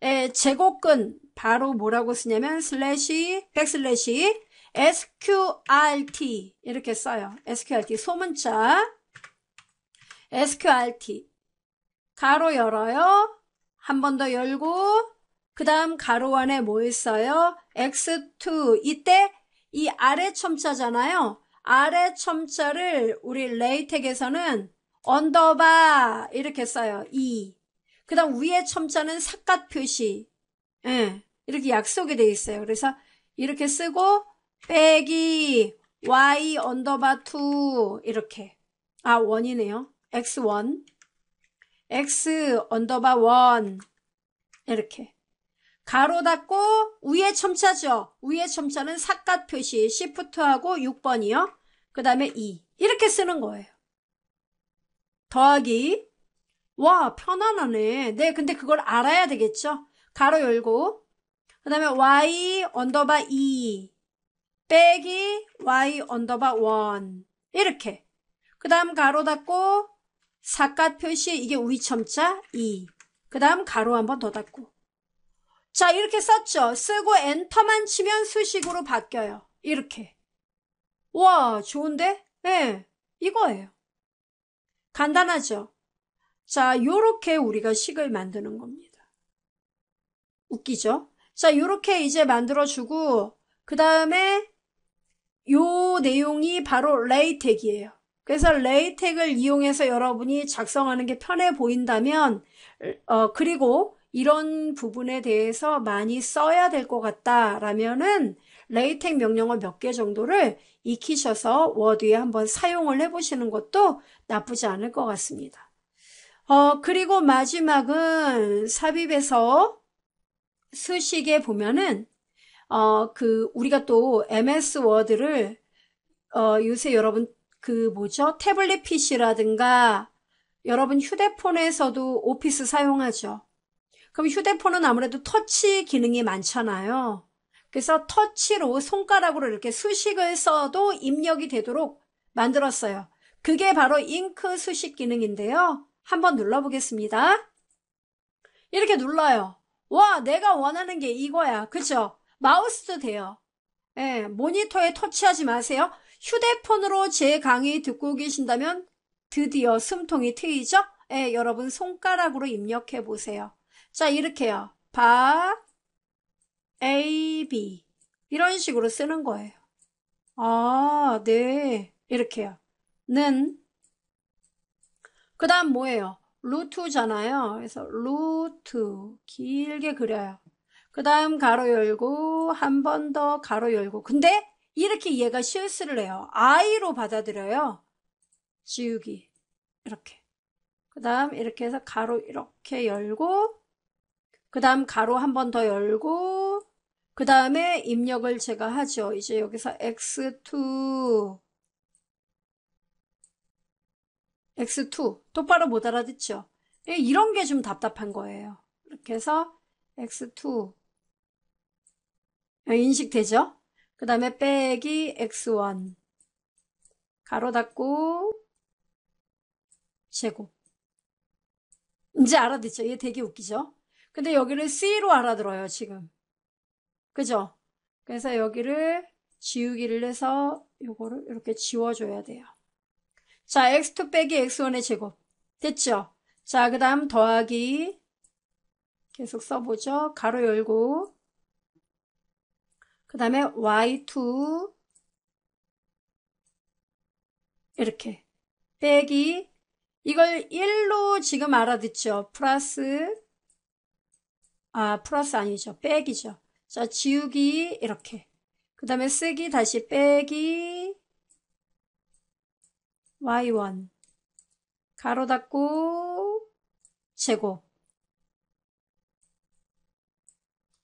예, 제곱근 바로 뭐라고 쓰냐면 슬래시 백슬래시 SQRT 이렇게 써요. SQRT 소문자 SQRT 가로 열어요. 한 번 더 열고 그 다음 가로 안에 뭐 있어요? x2 이때 이 아래 첨자잖아요. 아래 첨자를 우리 레이텍에서는 언더바 이렇게 써요. E. 그 다음 위에 첨자는 삭갓 표시. 예, 이렇게 약속이 돼 있어요. 그래서 이렇게 쓰고 빼기 y 언더바 2 이렇게 아 1이네요. x1 x 언더바 1 이렇게 가로 닫고 위에 첨차죠. 위에 첨차는 삭갓 표시 시프트하고 6번이요. 그 다음에 2 이렇게 쓰는 거예요. 더하기 와 편안하네. 네 근데 그걸 알아야 되겠죠. 가로 열고 그 다음에 y 언더바 2 빼기 y 언더바 1 이렇게 그 다음 가로 닫고 사각 표시 이게 위첨자 2. 그 다음 가로 한번 더 닫고 자 이렇게 썼죠. 쓰고 엔터만 치면 수식으로 바뀌어요. 이렇게. 와 좋은데? 예, 네, 이거예요. 간단하죠? 자 요렇게 우리가 식을 만드는 겁니다. 웃기죠? 자 요렇게 이제 만들어주고 그 다음에 요 내용이 바로 레이텍이에요. 그래서 레이텍을 이용해서 여러분이 작성하는 게 편해 보인다면 어 그리고 이런 부분에 대해서 많이 써야 될 것 같다라면은 레이텍 명령어 몇 개 정도를 익히셔서 워드에 한번 사용을 해보시는 것도 나쁘지 않을 것 같습니다. 어, 그리고 마지막은 삽입에서 수식에 보면은 어, 그 우리가 또 MS 워드를 어, 요새 여러분 그 뭐죠? 태블릿 PC라든가 여러분 휴대폰에서도 오피스 사용하죠. 그럼 휴대폰은 아무래도 터치 기능이 많잖아요. 그래서 터치로 손가락으로 이렇게 수식을 써도 입력이 되도록 만들었어요. 그게 바로 잉크 수식 기능인데요. 한번 눌러보겠습니다. 이렇게 눌러요. 와, 내가 원하는 게 이거야. 그쵸? 마우스도 돼요. 예, 모니터에 터치하지 마세요. 휴대폰으로 제 강의 듣고 계신다면 드디어 숨통이 트이죠? 예, 여러분 손가락으로 입력해 보세요. 자, 이렇게요. 바, A, B. 이런 식으로 쓰는 거예요. 아, 네. 이렇게요. 는. 그 다음 뭐예요? 루트잖아요. 그래서 루트. 길게 그려요. 그 다음 가로 열고, 한 번 더 가로 열고. 근데 이렇게 얘가 실수를 해요. I로 받아들여요. 지우기. 이렇게. 그 다음 이렇게 해서 가로 이렇게 열고 그 다음 가로 한 번 더 열고 그 다음에 입력을 제가 하죠. 이제 여기서 x2 x2 똑바로 못 알아듣죠. 예, 이런 게 좀 답답한 거예요. 이렇게 해서 x2 예, 인식되죠? 그 다음에 빼기 x1 가로 닫고 제곱 이제 알아듣죠? 얘 되게 웃기죠? 근데 여기를 C로 알아들어요, 지금. 그죠? 그래서 여기를 지우기를 해서 요거를 이렇게 지워줘야 돼요. 자, x2 빼기 x1의 제곱. 됐죠? 자, 그 다음 더하기. 계속 써보죠. 가로 열고. 그 다음에 y2. 이렇게. 빼기. 이걸 1로 지금 알아듣죠. 플러스 아, 플러스 아니죠. 빼기죠. 자, 지우기 이렇게. 그 다음에 쓰기 다시 빼기 y1 가로 닫고 제곱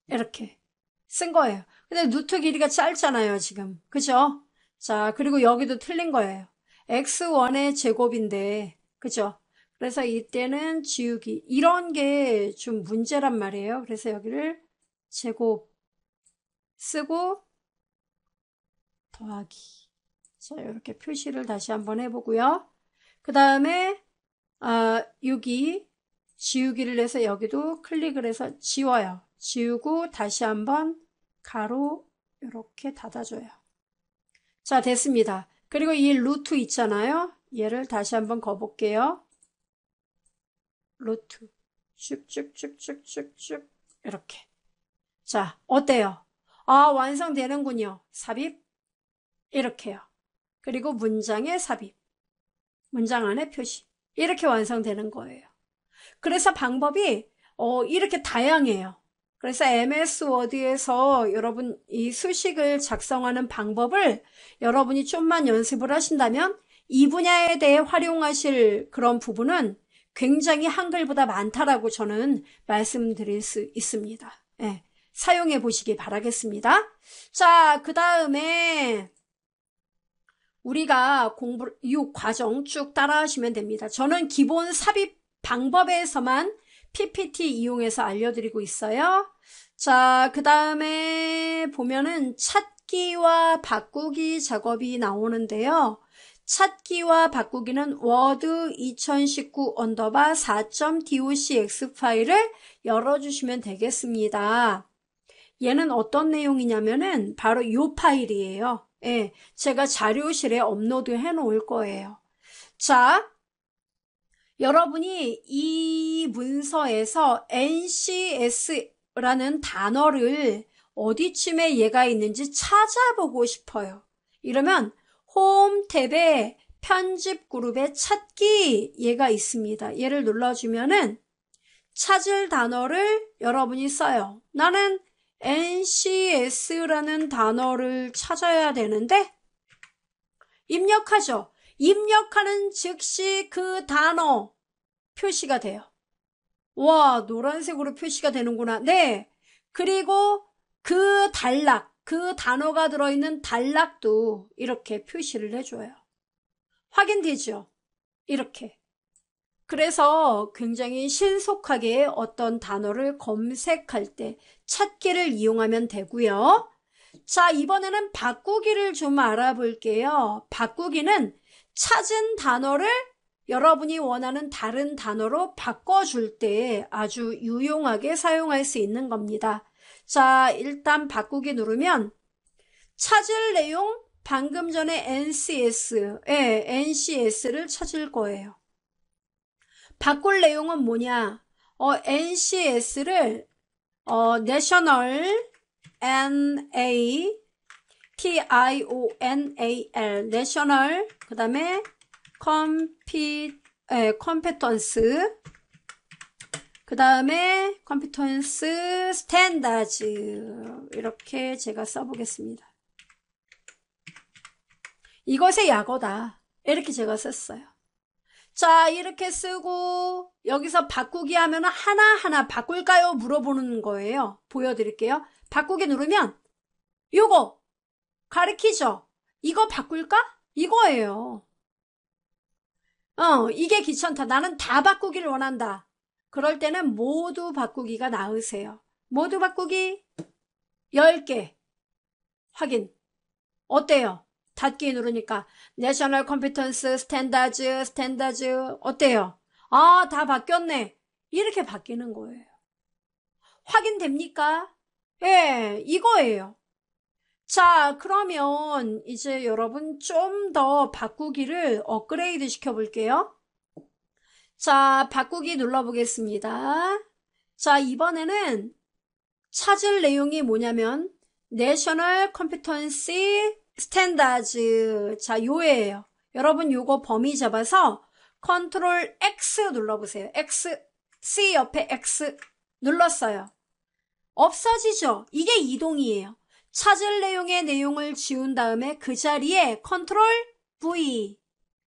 이렇게 쓴 거예요. 근데 누트 길이가 짧잖아요, 지금. 그죠? 자, 그리고 여기도 틀린 거예요. x1의 제곱인데, 그죠? 그래서 이때는 지우기 이런 게 좀 문제란 말이에요. 그래서 여기를 제곱 쓰고 더하기 자 이렇게 표시를 다시 한번 해보고요. 그 다음에 아, 여기 지우기를 해서 여기도 클릭을 해서 지워요. 지우고 다시 한번 가로 이렇게 닫아줘요. 자 됐습니다. 그리고 이 루트 있잖아요. 얘를 다시 한번 거볼게요. 루트 쭉쭉쭉쭉쭉쭉 이렇게 자 어때요? 아 완성되는군요. 삽입 이렇게요. 그리고 문장의 삽입 문장 안에 표시 이렇게 완성되는 거예요. 그래서 방법이 어, 이렇게 다양해요. 그래서 MS 워드에서 여러분 이 수식을 작성하는 방법을 여러분이 좀만 연습을 하신다면 이 분야에 대해 활용하실 그런 부분은 굉장히 한글보다 많다라고 저는 말씀드릴 수 있습니다. 네, 사용해 보시기 바라겠습니다. 자, 그 다음에 우리가 공부, 이 과정 쭉 따라하시면 됩니다. 저는 기본 삽입 방법에서만 PPT 이용해서 알려드리고 있어요. 자, 그 다음에 보면은 찾기와 바꾸기 작업이 나오는데요. 찾기와 바꾸기는 워드 2019 언더바 4.docx 파일을 열어주시면 되겠습니다. 얘는 어떤 내용이냐면은 바로 요 파일이에요. 예, 제가 자료실에 업로드 해 놓을 거예요. 자, 여러분이 이 문서에서 NCS라는 단어를 어디쯤에 얘가 있는지 찾아보고 싶어요. 이러면 홈 탭에 편집 그룹의 찾기 얘가 있습니다. 얘를 눌러주면은 찾을 단어를 여러분이 써요. 나는 NCS라는 단어를 찾아야 되는데 입력하죠. 입력하는 즉시 그 단어 표시가 돼요. 와 노란색으로 표시가 되는구나. 네. 그리고 그 단락 그 단어가 들어있는 단락도 이렇게 표시를 해줘요. 확인되죠? 이렇게. 그래서 굉장히 신속하게 어떤 단어를 검색할 때 찾기를 이용하면 되고요. 자, 이번에는 바꾸기를 좀 알아볼게요. 바꾸기는 찾은 단어를 여러분이 원하는 다른 단어로 바꿔줄 때 아주 유용하게 사용할 수 있는 겁니다. 자, 일단 바꾸기 누르면 찾을 내용 방금 전에 NCS, 예, NCS를 찾을 거예요. 바꿀 내용은 뭐냐? 어, NCS를 어, National N A T I O N A L National 그다음에 Compet 에, Competence 그 다음에 컴피턴스 스탠다즈 이렇게 제가 써보겠습니다. 이것의 약어다 이렇게 제가 썼어요. 자 이렇게 쓰고 여기서 바꾸기 하면 하나하나 바꿀까요? 물어보는 거예요. 보여드릴게요. 바꾸기 누르면 요거 가르키죠? 이거 바꿀까? 이거예요. 어, 이게 귀찮다. 나는 다 바꾸기를 원한다. 그럴 때는 모두 바꾸기가 나으세요. 모두 바꾸기 10개 확인 어때요? 닫기 누르니까 내셔널 컴피턴스 스탠다즈 스탠다즈 어때요? 아 다 바뀌었네 이렇게 바뀌는 거예요. 확인됩니까? 예, 이거예요. 자, 그러면 이제 여러분 좀 더 바꾸기를 업그레이드 시켜 볼게요. 자, 바꾸기 눌러보겠습니다. 자, 이번에는 찾을 내용이 뭐냐면 National Competency Standards 자, 요예요. 여러분 요거 범위 잡아서 Ctrl X 눌러보세요. X, C 옆에 X 눌렀어요. 없어지죠? 이게 이동이에요. 찾을 내용의 내용을 지운 다음에 그 자리에 Ctrl V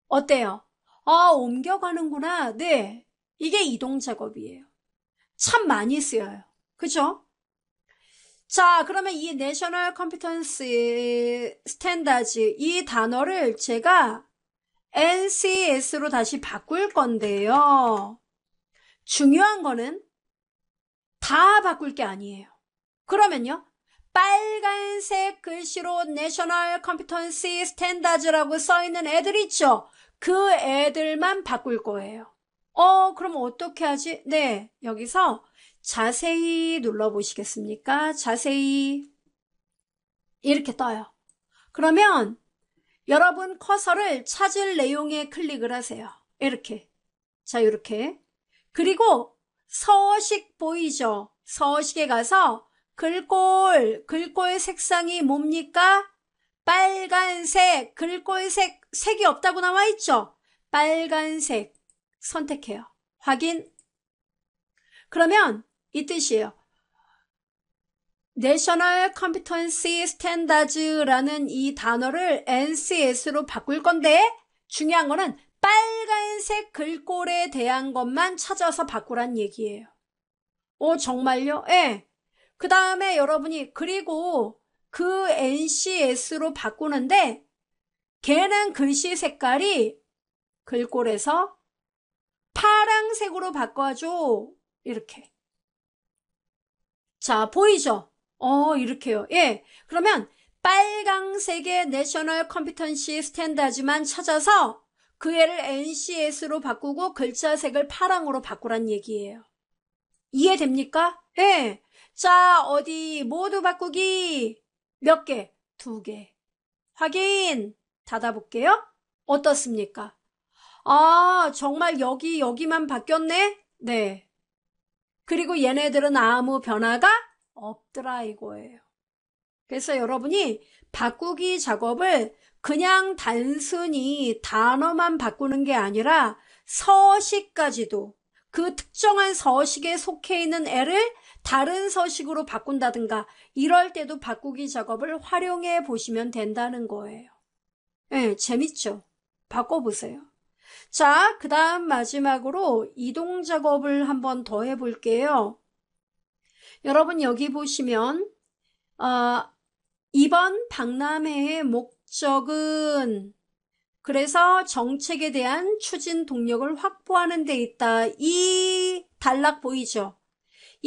어때요? 아, 옮겨가는구나. 네. 이게 이동 작업이에요. 참 많이 쓰여요. 그죠? 자, 그러면 이 내셔널 컴피턴스 스탠다즈 이 단어를 제가 NCS로 다시 바꿀 건데요. 중요한 거는 다 바꿀 게 아니에요. 그러면요. 빨간색 글씨로 내셔널 컴피턴스 스탠다즈라고 써 있는 애들 있죠? 그 애들만 바꿀 거예요. 어, 그럼 어떻게 하지? 네, 여기서 자세히 눌러보시겠습니까? 자세히 이렇게 떠요. 그러면 여러분 커서를 찾을 내용에 클릭을 하세요. 이렇게. 자, 이렇게. 그리고 서식 보이죠? 서식에 가서 글꼴, 글꼴 색상이 뭡니까? 빨간색, 글꼴색, 색이 없다고 나와 있죠? 빨간색 선택해요. 확인. 그러면 이 뜻이에요. National Competency Standards라는 이 단어를 NCS로 바꿀 건데 중요한 거는 빨간색 글꼴에 대한 것만 찾아서 바꾸란 얘기예요. 오 정말요? 예. 그 다음에 여러분이 그리고 그 NCS로 바꾸는데 걔는 글씨 색깔이 글꼴에서 파랑색으로 바꿔줘. 이렇게. 자, 보이죠? 어, 이렇게요. 예. 그러면 빨강색의 내셔널 컴퓨턴시 스탠다지만 찾아서 그 애를 NCS로 바꾸고 글자색을 파랑으로 바꾸란 얘기예요. 이해됩니까? 예. 자, 어디 모두 바꾸기. 몇 개? 두 개. 확인! 닫아볼게요. 어떻습니까? 아, 정말 여기, 여기만 바뀌었네? 네. 그리고 얘네들은 아무 변화가 없더라 이거예요. 그래서 여러분이 바꾸기 작업을 그냥 단순히 단어만 바꾸는 게 아니라 서식까지도 그 특정한 서식에 속해 있는 애를 다른 서식으로 바꾼다든가 이럴 때도 바꾸기 작업을 활용해 보시면 된다는 거예요. 예, 네, 재밌죠? 바꿔보세요. 자, 그 다음 마지막으로 이동 작업을 한번 더 해볼게요. 여러분 여기 보시면 어, 이번 박람회의 목적은 그래서 정책에 대한 추진 동력을 확보하는 데 있다. 이 단락 보이죠?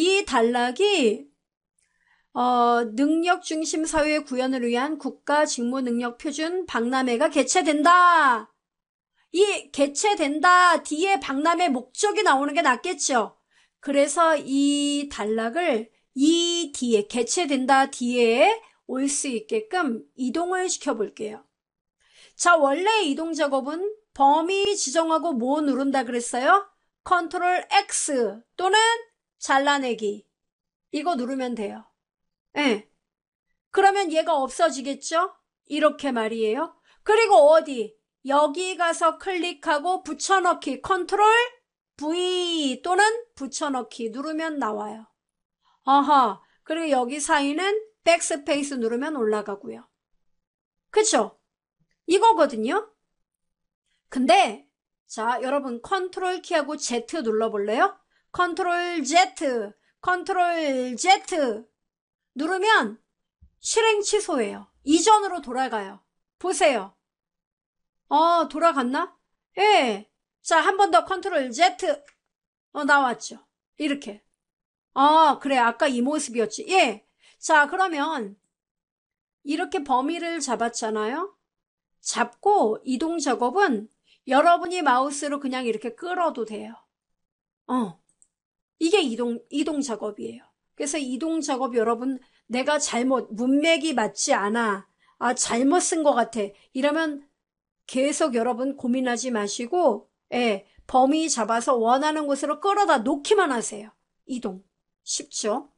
이 단락이 어, 능력 중심 사회 구현을 위한 국가 직무 능력 표준 박람회가 개최된다. 이 개최된다 뒤에 박람회 목적이 나오는 게 낫겠죠. 그래서 이 단락을 이 뒤에 개최된다 뒤에 올 수 있게끔 이동을 시켜볼게요. 자, 원래 이동 작업은 범위 지정하고 뭐 누른다 그랬어요? 컨트롤 X 또는 잘라내기 이거 누르면 돼요. 예. 그러면 얘가 없어지겠죠? 이렇게 말이에요. 그리고 어디? 여기 가서 클릭하고 붙여넣기 컨트롤 V 또는 붙여넣기 누르면 나와요. 아하. 그리고 여기 사이는 백스페이스 누르면 올라가고요. 그쵸? 이거거든요. 근데 자 여러분 컨트롤 키하고 Z 눌러볼래요? 컨트롤 Z, 컨트롤 Z 누르면 실행 취소예요. 이전으로 돌아가요. 보세요. 어, 돌아갔나? 예. 자, 한 번 더 컨트롤 Z. 어, 나왔죠. 이렇게. 어, 그래. 아까 이 모습이었지. 예. 자, 그러면 이렇게 범위를 잡았잖아요. 잡고 이동 작업은 여러분이 마우스로 그냥 이렇게 끌어도 돼요. 어. 이게 이동, 이동 작업이에요. 그래서 이동 작업 여러분, 내가 잘못, 문맥이 맞지 않아. 아, 잘못 쓴 것 같아. 이러면 계속 여러분 고민하지 마시고, 예, 범위 잡아서 원하는 곳으로 끌어다 놓기만 하세요. 이동. 쉽죠?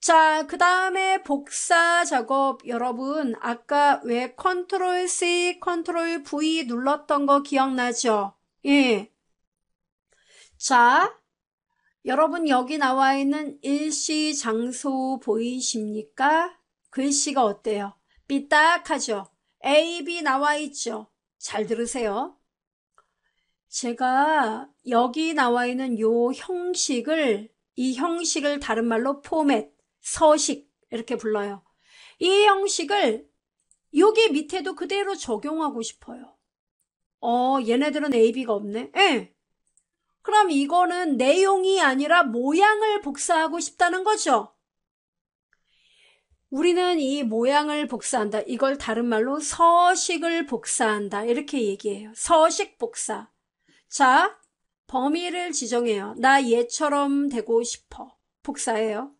자, 그 다음에 복사 작업 여러분 아까 왜 컨트롤 C, 컨트롤 V 눌렀던 거 기억나죠? 예. 자, 여러분 여기 나와 있는 일시 장소 보이십니까? 글씨가 어때요? 삐딱하죠? A, B 나와 있죠? 잘 들으세요. 제가 여기 나와 있는 요 형식을 이 형식을 다른 말로 포맷, 서식 이렇게 불러요. 이 형식을 여기 밑에도 그대로 적용하고 싶어요. 어, 얘네들은 A, B가 없네. 예. 그럼 이거는 내용이 아니라 모양을 복사하고 싶다는 거죠. 우리는 이 모양을 복사한다. 이걸 다른 말로 서식을 복사한다. 이렇게 얘기해요. 서식 복사. 자, 범위를 지정해요. 나 얘처럼 되고 싶어. 복사해요.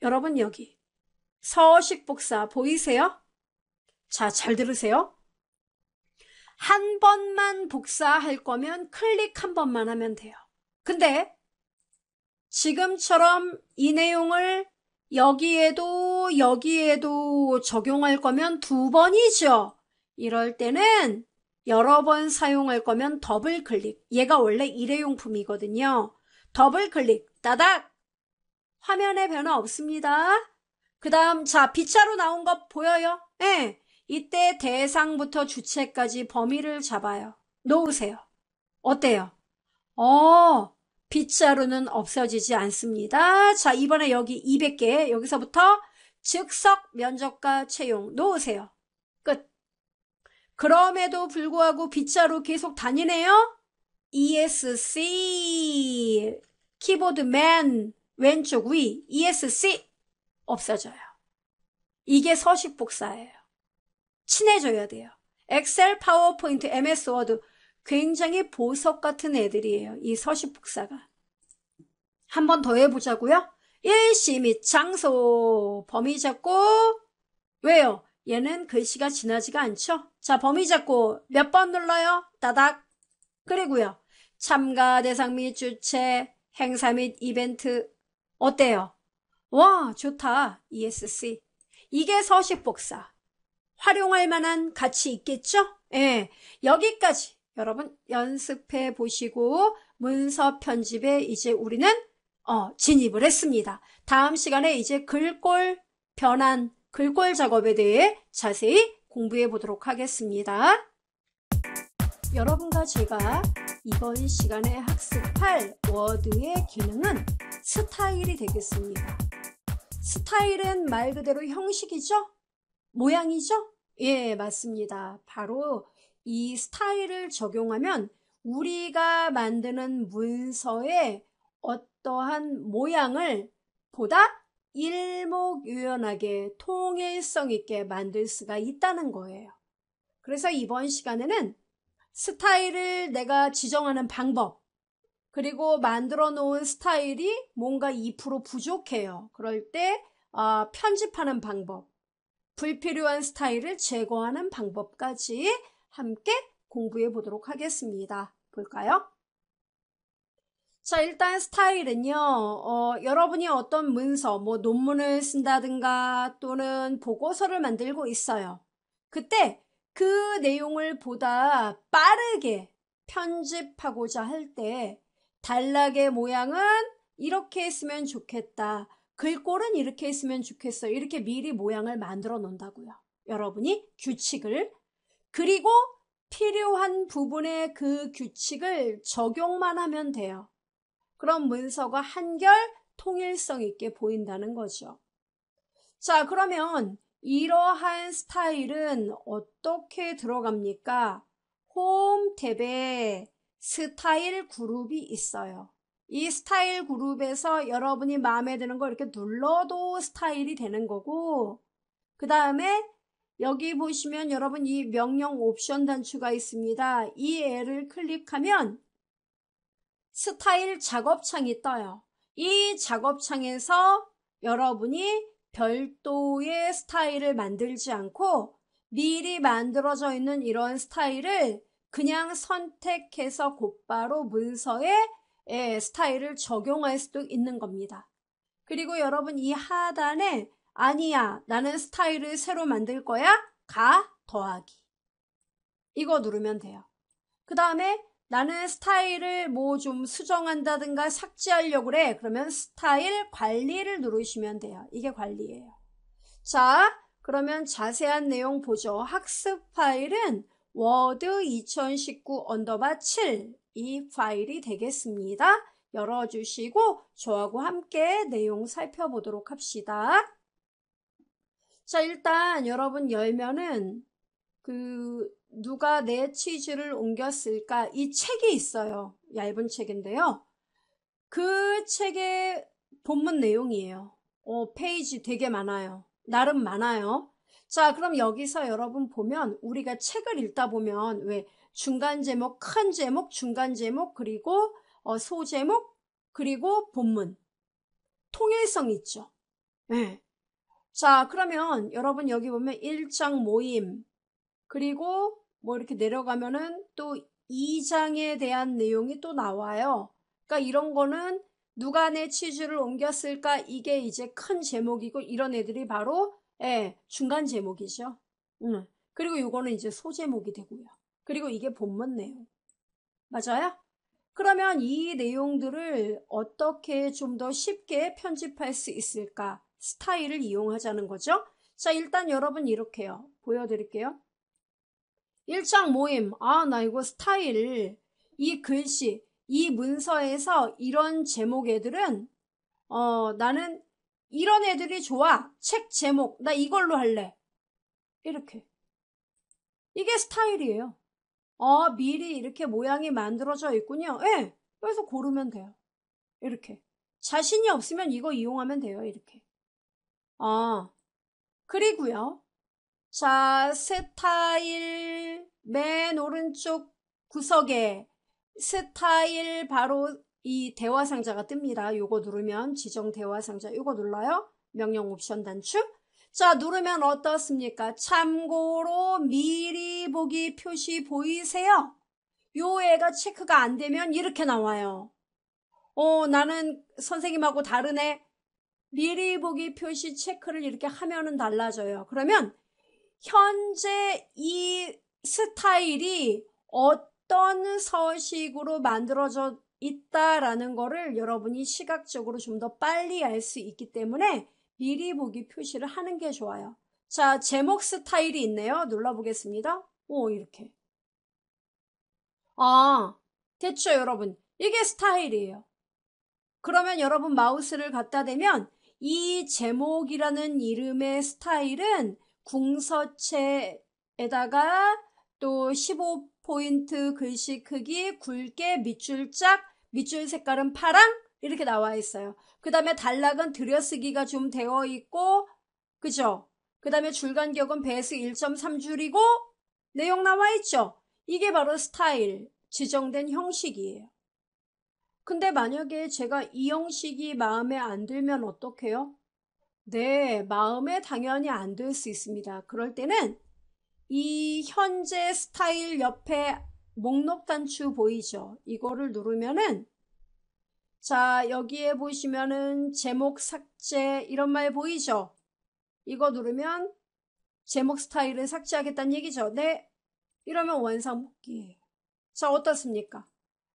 여러분 여기. 서식 복사 보이세요? 자, 잘 들으세요. 한 번만 복사할 거면 클릭 한 번만 하면 돼요. 근데 지금처럼 이 내용을 여기에도 여기에도 적용할 거면 두 번이죠. 이럴 때는 여러 번 사용할 거면 더블 클릭. 얘가 원래 일회용품이거든요. 더블 클릭. 따닥. 화면에 변화 없습니다. 그 다음 자 빗자루 나온 거 보여요? 예. 네. 이때 대상부터 주체까지 범위를 잡아요. 놓으세요. 어때요? 어, 빗자루는 없어지지 않습니다. 자, 이번에 여기 200개, 여기서부터 즉석 면접과 채용 놓으세요. 끝. 그럼에도 불구하고 빗자루 계속 다니네요? ESC. 키보드맨 왼쪽 위 ESC 없어져요. 이게 서식 복사예요. 친해져야 돼요. 엑셀, 파워포인트, MS 워드 굉장히 보석 같은 애들이에요. 이 서식 복사가. 한 번 더 해보자고요. 일심이 장소 범위 잡고 왜요? 얘는 글씨가 진하지가 않죠? 자 범위 잡고 몇 번 눌러요? 따닥 그리고요 참가 대상 및 주체 행사 및 이벤트 어때요? 와 좋다 ESC 이게 서식 복사 활용할 만한 가치 있겠죠? 예, 여기까지 여러분 연습해 보시고 문서 편집에 이제 우리는 어, 진입을 했습니다. 다음 시간에 이제 글꼴 변환, 글꼴 작업에 대해 자세히 공부해 보도록 하겠습니다. 여러분과 제가 이번 시간에 학습할 워드의 기능은 스타일이 되겠습니다. 스타일은 말 그대로 형식이죠? 모양이죠? 예, 맞습니다. 바로 이 스타일을 적용하면 우리가 만드는 문서의 어떠한 모양을 보다 일목요연하게 통일성 있게 만들 수가 있다는 거예요. 그래서 이번 시간에는 스타일을 내가 지정하는 방법, 그리고 만들어 놓은 스타일이 뭔가 2% 부족해요. 그럴 때 아, 편집하는 방법, 불필요한 스타일을 제거하는 방법까지 함께 공부해 보도록 하겠습니다. 볼까요? 자, 일단 스타일은요, 어, 여러분이 어떤 문서, 뭐 논문을 쓴다든가 또는 보고서를 만들고 있어요. 그때 그 내용을 보다 빠르게 편집하고자 할 때 단락의 모양은 이렇게 했으면 좋겠다. 글꼴은 이렇게 했으면 좋겠어요. 이렇게 미리 모양을 만들어 놓는다고요. 여러분이 규칙을 그리고 필요한 부분에 그 규칙을 적용만 하면 돼요. 그럼 문서가 한결 통일성 있게 보인다는 거죠. 자, 그러면 이러한 스타일은 어떻게 들어갑니까? 홈 탭에 스타일 그룹이 있어요. 이 스타일 그룹에서 여러분이 마음에 드는 거 이렇게 눌러도 스타일이 되는 거고 그 다음에 여기 보시면 여러분 이 명령 옵션 단추가 있습니다. 이 앱을 클릭하면 스타일 작업창이 떠요. 이 작업창에서 여러분이 별도의 스타일을 만들지 않고 미리 만들어져 있는 이런 스타일을 그냥 선택해서 곧바로 문서에 예, 스타일을 적용할 수도 있는 겁니다. 그리고 여러분 이 하단에 아니야 나는 스타일을 새로 만들 거야 가 더하기 이거 누르면 돼요. 그 다음에 나는 스타일을 뭐 좀 수정한다든가 삭제하려고 그래 그러면 스타일 관리를 누르시면 돼요. 이게 관리예요. 자 그러면 자세한 내용 보죠. 학습 파일은 워드 2019 언더바 7 이 파일이 되겠습니다. 열어주시고 저하고 함께 내용 살펴보도록 합시다. 자 일단 여러분 열면은 그 누가 내 치즈를 옮겼을까 이 책이 있어요. 얇은 책인데요. 그 책의 본문 내용이에요. 어, 페이지 되게 많아요. 나름 많아요. 자, 그럼 여기서 여러분 보면 우리가 책을 읽다 보면 왜 중간 제목, 큰 제목, 중간 제목, 그리고 어, 소제목, 그리고 본문. 통일성 있죠. 네. 자, 그러면 여러분 여기 보면 1장 모임, 그리고 뭐 이렇게 내려가면은 또 2장에 대한 내용이 또 나와요. 그러니까 이런 거는 누가 내 취지를 옮겼을까? 이게 이제 큰 제목이고 이런 애들이 바로 예, 중간 제목이죠. 음. 그리고 이거는 이제 소제목이 되고요. 그리고 이게 본문 내용. 맞아요? 그러면 이 내용들을 어떻게 좀 더 쉽게 편집할 수 있을까? 스타일을 이용하자는 거죠. 자, 일단 여러분 이렇게요. 보여드릴게요. 일장 모임. 아, 나 이거 스타일. 이 글씨, 이 문서에서 이런 제목 애들은 어, 나는 이런 애들이 좋아. 책 제목. 나 이걸로 할래. 이렇게. 이게 스타일이에요. 어, 미리 이렇게 모양이 만들어져 있군요. 예. 그래서 고르면 돼요. 이렇게. 자신이 없으면 이거 이용하면 돼요. 이렇게. 아. 그리고요. 자, 스타일 맨 오른쪽 구석에 스타일 바로 이 대화 상자가 뜹니다. 요거 누르면 지정 대화 상자 요거 눌러요. 명령 옵션 단축. 자 누르면 어떻습니까? 참고로 미리 보기 표시 보이세요? 요 애가 체크가 안 되면 이렇게 나와요. 어 나는 선생님하고 다르네. 미리 보기 표시 체크를 이렇게 하면은 달라져요. 그러면 현재 이 스타일이 어떤 서식으로 만들어져 있다라는 거를 여러분이 시각적으로 좀 더 빨리 알 수 있기 때문에 미리 보기 표시를 하는 게 좋아요. 자, 제목 스타일이 있네요. 눌러보겠습니다. 오, 이렇게. 아, 대체 여러분. 이게 스타일이에요. 그러면 여러분 마우스를 갖다 대면 이 제목이라는 이름의 스타일은 궁서체에다가 또 15포인트 글씨 크기 굵게 밑줄 짝 밑줄 색깔은 파랑 이렇게 나와 있어요. 그 다음에 단락은 들여쓰기가 좀 되어 있고 그죠? 그 다음에 줄간격은 배수 1.3줄이고 내용 나와 있죠? 이게 바로 스타일, 지정된 형식이에요. 근데 만약에 제가 이 형식이 마음에 안 들면 어떡해요? 네, 마음에 당연히 안 들 수 있습니다. 그럴 때는 이 현재 스타일 옆에 목록 단추 보이죠? 이거를 누르면은 자 여기에 보시면은 제목 삭제 이런 말 보이죠? 이거 누르면 제목 스타일을 삭제하겠다는 얘기죠. 네 이러면 원상 복귀예요. 자 어떻습니까?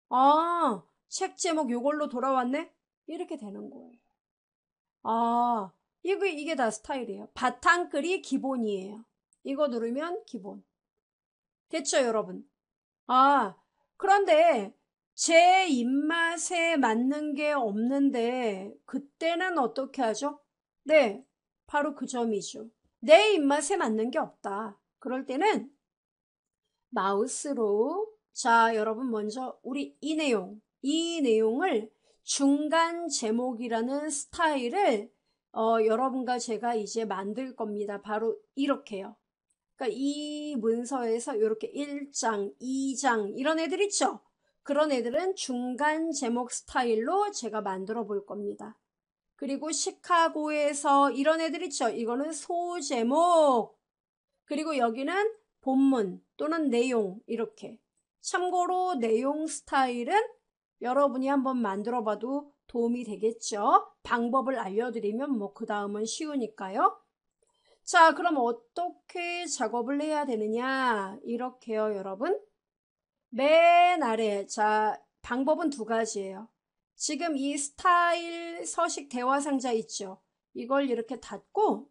아 책 제목 요걸로 돌아왔네? 이렇게 되는 거예요. 아 이게, 이게 다 스타일이에요. 바탕글이 기본이에요. 이거 누르면 기본. 됐죠, 여러분? 아, 그런데 제 입맛에 맞는 게 없는데 그때는 어떻게 하죠? 네, 바로 그 점이죠. 내 입맛에 맞는 게 없다. 그럴 때는 마우스로 자, 여러분 먼저 우리 이 내용, 이 내용을 중간 제목이라는 스타일을 어, 여러분과 제가 이제 만들 겁니다. 바로 이렇게요. 그러니까 이 문서에서 이렇게 1장, 2장 이런 애들 있죠? 그런 애들은 중간 제목 스타일로 제가 만들어 볼 겁니다. 그리고 시카고에서 이런 애들 있죠? 이거는 소제목. 그리고 여기는 본문 또는 내용 이렇게. 참고로 내용 스타일은 여러분이 한번 만들어 봐도 도움이 되겠죠? 방법을 알려드리면 뭐 그 다음은 쉬우니까요. 자, 그럼 어떻게 작업을 해야 되느냐? 이렇게요, 여러분. 맨 아래, 자, 방법은 두 가지예요. 지금 이 스타일 서식 대화 상자 있죠? 이걸 이렇게 닫고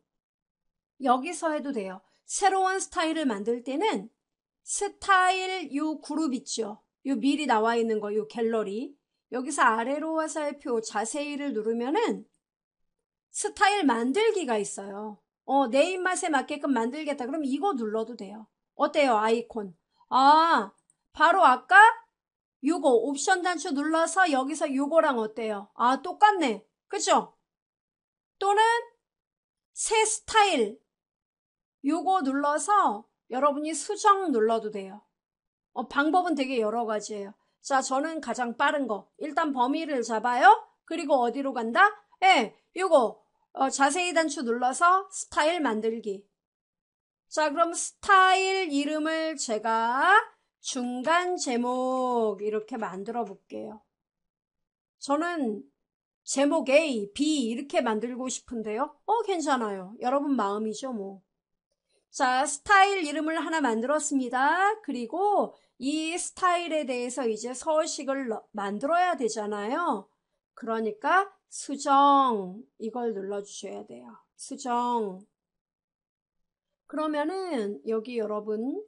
여기서 해도 돼요. 새로운 스타일을 만들 때는 스타일 요 그룹 있죠? 요 미리 나와 있는 거, 요 갤러리. 여기서 아래로 와서살표 자세히를 누르면은 스타일 만들기가 있어요. 어, 내 입맛에 맞게끔 만들겠다. 그럼 이거 눌러도 돼요. 어때요? 아이콘. 아, 바로 아까 요거 옵션 단추 눌러서 여기서 요거랑 어때요? 아, 똑같네. 그쵸 또는 새 스타일 요거 눌러서 여러분이 수정 눌러도 돼요. 어, 방법은 되게 여러 가지예요. 자, 저는 가장 빠른 거. 일단 범위를 잡아요. 그리고 어디로 간다? 예, 요거 어, 자세히 단추 눌러서 스타일 만들기. 자, 그럼 스타일 이름을 제가 중간 제목 이렇게 만들어 볼게요. 저는 제목 A, B 이렇게 만들고 싶은데요. 어, 괜찮아요. 여러분 마음이죠, 뭐. 자, 스타일 이름을 하나 만들었습니다. 그리고 이 스타일에 대해서 이제 서식을 만들어야 되잖아요. 그러니까 수정 이걸 눌러주셔야 돼요. 수정 그러면은 여기 여러분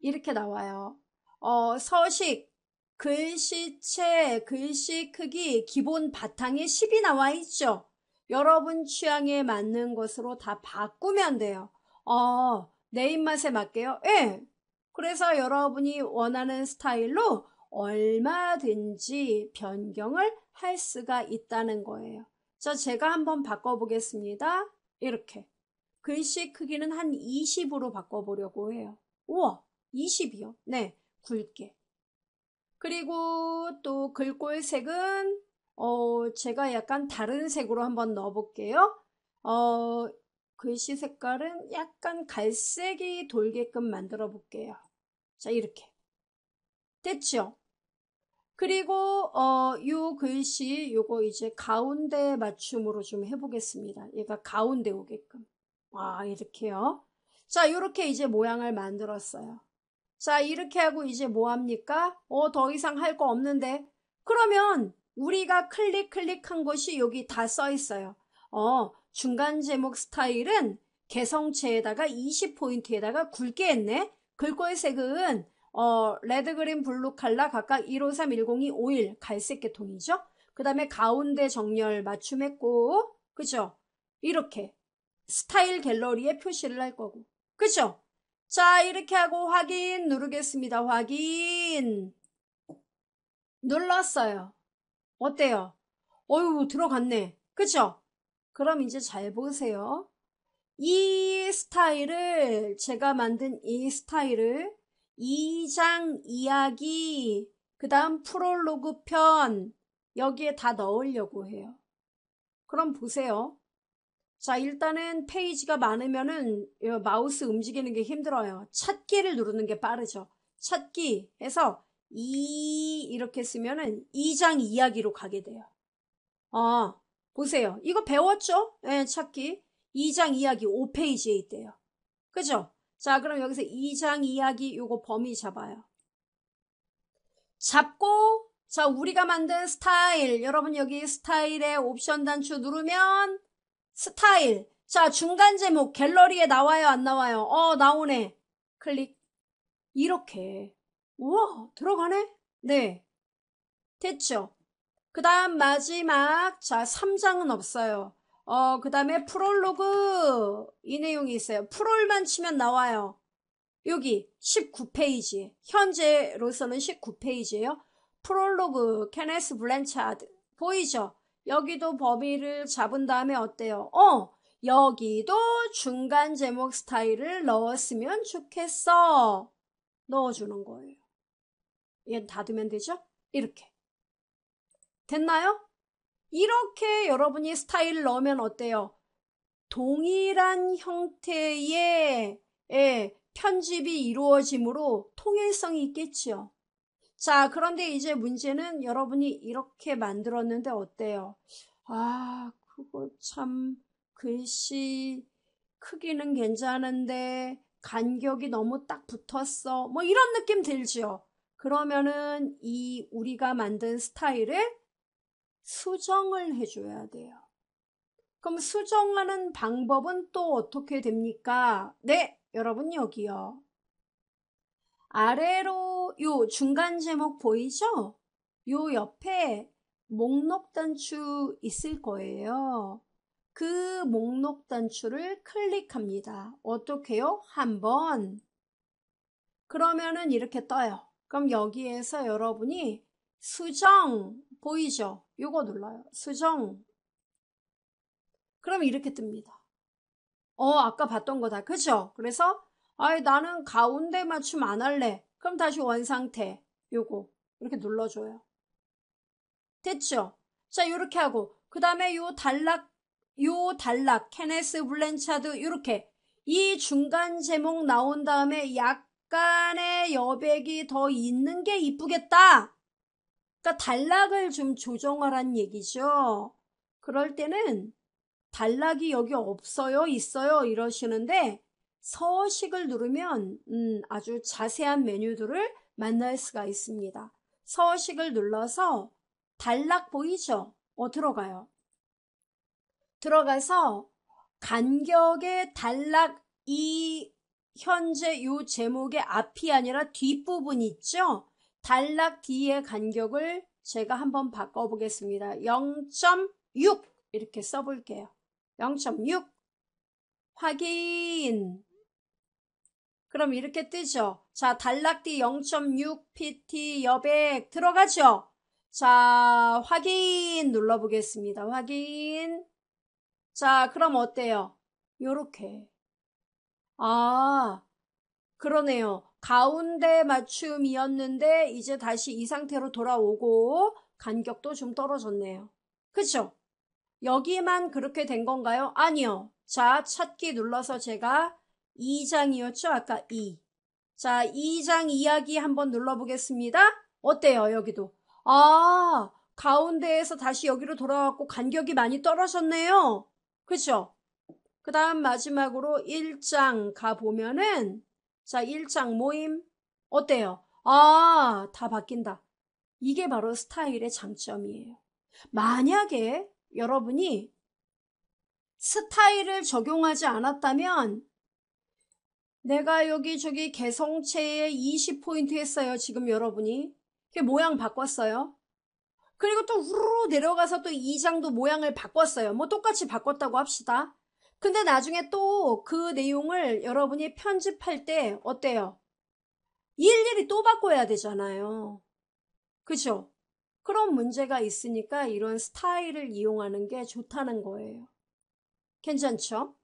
이렇게 나와요. 어, 서식 글씨체 글씨 크기 기본 바탕에 10이 나와 있죠. 여러분 취향에 맞는 것으로 다 바꾸면 돼요. 어, 내 입맛에 맞게요. 예. 그래서 여러분이 원하는 스타일로 얼마든지 변경을 할 수가 있다는 거예요. 자, 제가 한번 바꿔보겠습니다. 이렇게. 글씨 크기는 한 20으로 바꿔보려고 해요. 우와, 20이요? 네, 굵게. 그리고 또 글꼴 색은 어, 제가 약간 다른 색으로 한번 넣어볼게요. 어, 글씨 색깔은 약간 갈색이 돌게끔 만들어 볼게요. 자, 이렇게. 됐죠? 그리고 어요 글씨 요거 이제 가운데 맞춤으로 좀 해보겠습니다. 얘가 가운데 오게끔. 와 이렇게요. 자 요렇게 이제 모양을 만들었어요. 자 이렇게 하고 이제 뭐합니까? 어더 이상 할 거 없는데 그러면 우리가 클릭 클릭한 것이 여기 다 써 있어요. 어 중간 제목 스타일은 개성체에다가 20포인트에다가 굵게 했네. 글꼴 색은 어, 레드, 그린, 블루 칼라 각각 153, 102, 51 갈색 계통이죠. 그 다음에 가운데 정렬 맞춤했고 그죠? 이렇게 스타일 갤러리에 표시를 할 거고 그죠? 자 이렇게 하고 확인 누르겠습니다. 확인 눌렀어요. 어때요? 어유 들어갔네. 그죠? 그럼 이제 잘 보세요. 이 스타일을 제가 만든 이 스타일을 2장 이야기, 그 다음 프롤로그 편, 여기에 다 넣으려고 해요. 그럼 보세요. 자, 일단은 페이지가 많으면은 마우스 움직이는 게 힘들어요. 찾기를 누르는 게 빠르죠. 찾기 해서 이 이렇게 쓰면은 2장 이야기로 가게 돼요. 아, 보세요. 이거 배웠죠? 예, 네, 찾기. 2장 이야기 5페이지에 있대요. 그죠? 자, 그럼 여기서 2장 이야기 요거 범위 잡아요. 잡고 자, 우리가 만든 스타일. 여러분 여기 스타일의 옵션 단추 누르면 스타일. 자, 중간 제목 갤러리에 나와요, 안 나와요? 어, 나오네. 클릭. 이렇게. 우와, 들어가네? 네. 됐죠? 그 다음 마지막. 자, 3장은 없어요. 어, 그 다음에 프롤로그 이 내용이 있어요. 프롤만 치면 나와요. 여기 19페이지. 현재로서는 19페이지예요. 프롤로그 케네스 블랜차드 보이죠? 여기도 범위를 잡은 다음에 어때요? 어, 여기도 중간 제목 스타일을 넣었으면 좋겠어. 넣어주는 거예요. 얘 닫으면 되죠? 이렇게. 됐나요? 이렇게 여러분이 스타일을 넣으면 어때요? 동일한 형태의 예, 편집이 이루어지므로 통일성이 있겠지요. 자, 그런데 이제 문제는 여러분이 이렇게 만들었는데 어때요? 아, 그거 참 글씨 크기는 괜찮은데 간격이 너무 딱 붙었어. 뭐 이런 느낌 들지요. 그러면은 이 우리가 만든 스타일을 수정을 해줘야 돼요. 그럼 수정하는 방법은 또 어떻게 됩니까? 네, 여러분 여기요. 아래로 요 중간 제목 보이죠? 요 옆에 목록 단추 있을 거예요. 그 목록 단추를 클릭합니다. 어떻게요? 한번 그러면은 이렇게 떠요. 그럼 여기에서 여러분이 수정 보이죠? 이거 눌러요. 수정. 그럼 이렇게 뜹니다. 어, 아까 봤던 거다. 그죠? 그래서 아이 나는 가운데 맞춤 안 할래. 그럼 다시 원상태. 요거 이렇게 눌러줘요. 됐죠? 자, 요렇게 하고 그 다음에 요 단락 요 단락 케네스 블렌차드 요렇게 이 중간 제목 나온 다음에 약간의 여백이 더 있는 게 이쁘겠다. 그러니까 단락을 좀 조정하란 얘기죠. 그럴 때는 단락이 여기 없어요, 있어요 이러시는데 서식을 누르면 음, 아주 자세한 메뉴들을 만날 수가 있습니다. 서식을 눌러서 단락 보이죠? 어, 들어가요. 들어가서 간격의 단락 이 현재 요 제목의 앞이 아니라 뒷부분 있죠? 단락 D의 간격을 제가 한번 바꿔보겠습니다. 0.6 이렇게 써볼게요. 0.6 확인 그럼 이렇게 뜨죠. 자, 단락 D 0.6 PT 여백 들어가죠. 자, 확인 눌러보겠습니다. 확인 자, 그럼 어때요? 요렇게 아, 그러네요. 가운데 맞춤이었는데 이제 다시 이 상태로 돌아오고 간격도 좀 떨어졌네요. 그쵸? 여기만 그렇게 된 건가요? 아니요. 자, 찾기 눌러서 제가 2장이었죠? 아까 2. 자, 2장 이야기 한번 눌러보겠습니다. 어때요? 여기도. 아, 가운데에서 다시 여기로 돌아왔고 간격이 많이 떨어졌네요. 그쵸? 그 다음 마지막으로 1장 가보면은 자, 1장 모임 어때요? 아, 다 바뀐다. 이게 바로 스타일의 장점이에요. 만약에 여러분이 스타일을 적용하지 않았다면 내가 여기 저기 개성체에 20포인트 했어요. 지금 여러분이. 그 모양 바꿨어요. 그리고 또 후루루 내려가서 또 2장도 모양을 바꿨어요. 뭐 똑같이 바꿨다고 합시다. 근데 나중에 또 그 내용을 여러분이 편집할 때 어때요? 일일이 또 바꿔야 되잖아요. 그죠? 그런 문제가 있으니까 이런 스타일을 이용하는 게 좋다는 거예요. 괜찮죠?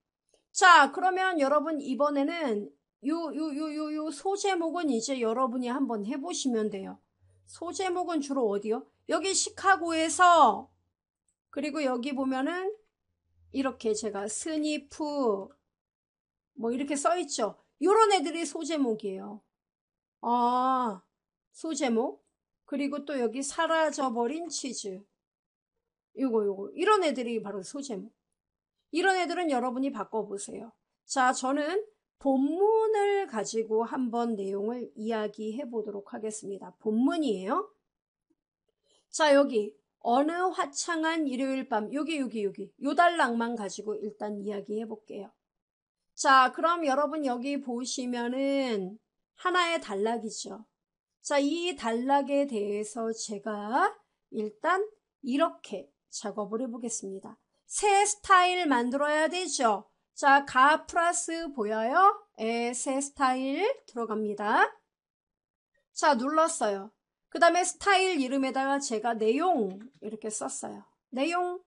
자, 그러면 여러분 이번에는 요, 요, 요, 요, 요 소제목은 이제 여러분이 한번 해보시면 돼요. 소제목은 주로 어디요? 여기 시카고에서 그리고 여기 보면은 이렇게 제가 스니프 뭐 이렇게 써있죠. 이런 애들이 소제목이에요. 아, 소제목. 그리고 또 여기 사라져버린 치즈. 요거 요거 이런 애들이 바로 소제목. 이런 애들은 여러분이 바꿔보세요. 자, 저는 본문을 가지고 한번 내용을 이야기해 보도록 하겠습니다. 본문이에요. 자, 여기 어느 화창한 일요일 밤 여기 여기 여기 요달락만 가지고 일단 이야기해 볼게요. 자 그럼 여러분 여기 보시면은 하나의 단락이죠. 자 이 단락에 대해서 제가 일단 이렇게 작업을 해보겠습니다. 새 스타일 만들어야 되죠. 자, 가 플러스 보여요? 에, 새 스타일 들어갑니다. 자, 눌렀어요. 그 다음에 스타일 이름에다가 제가 내용 이렇게 썼어요. 내용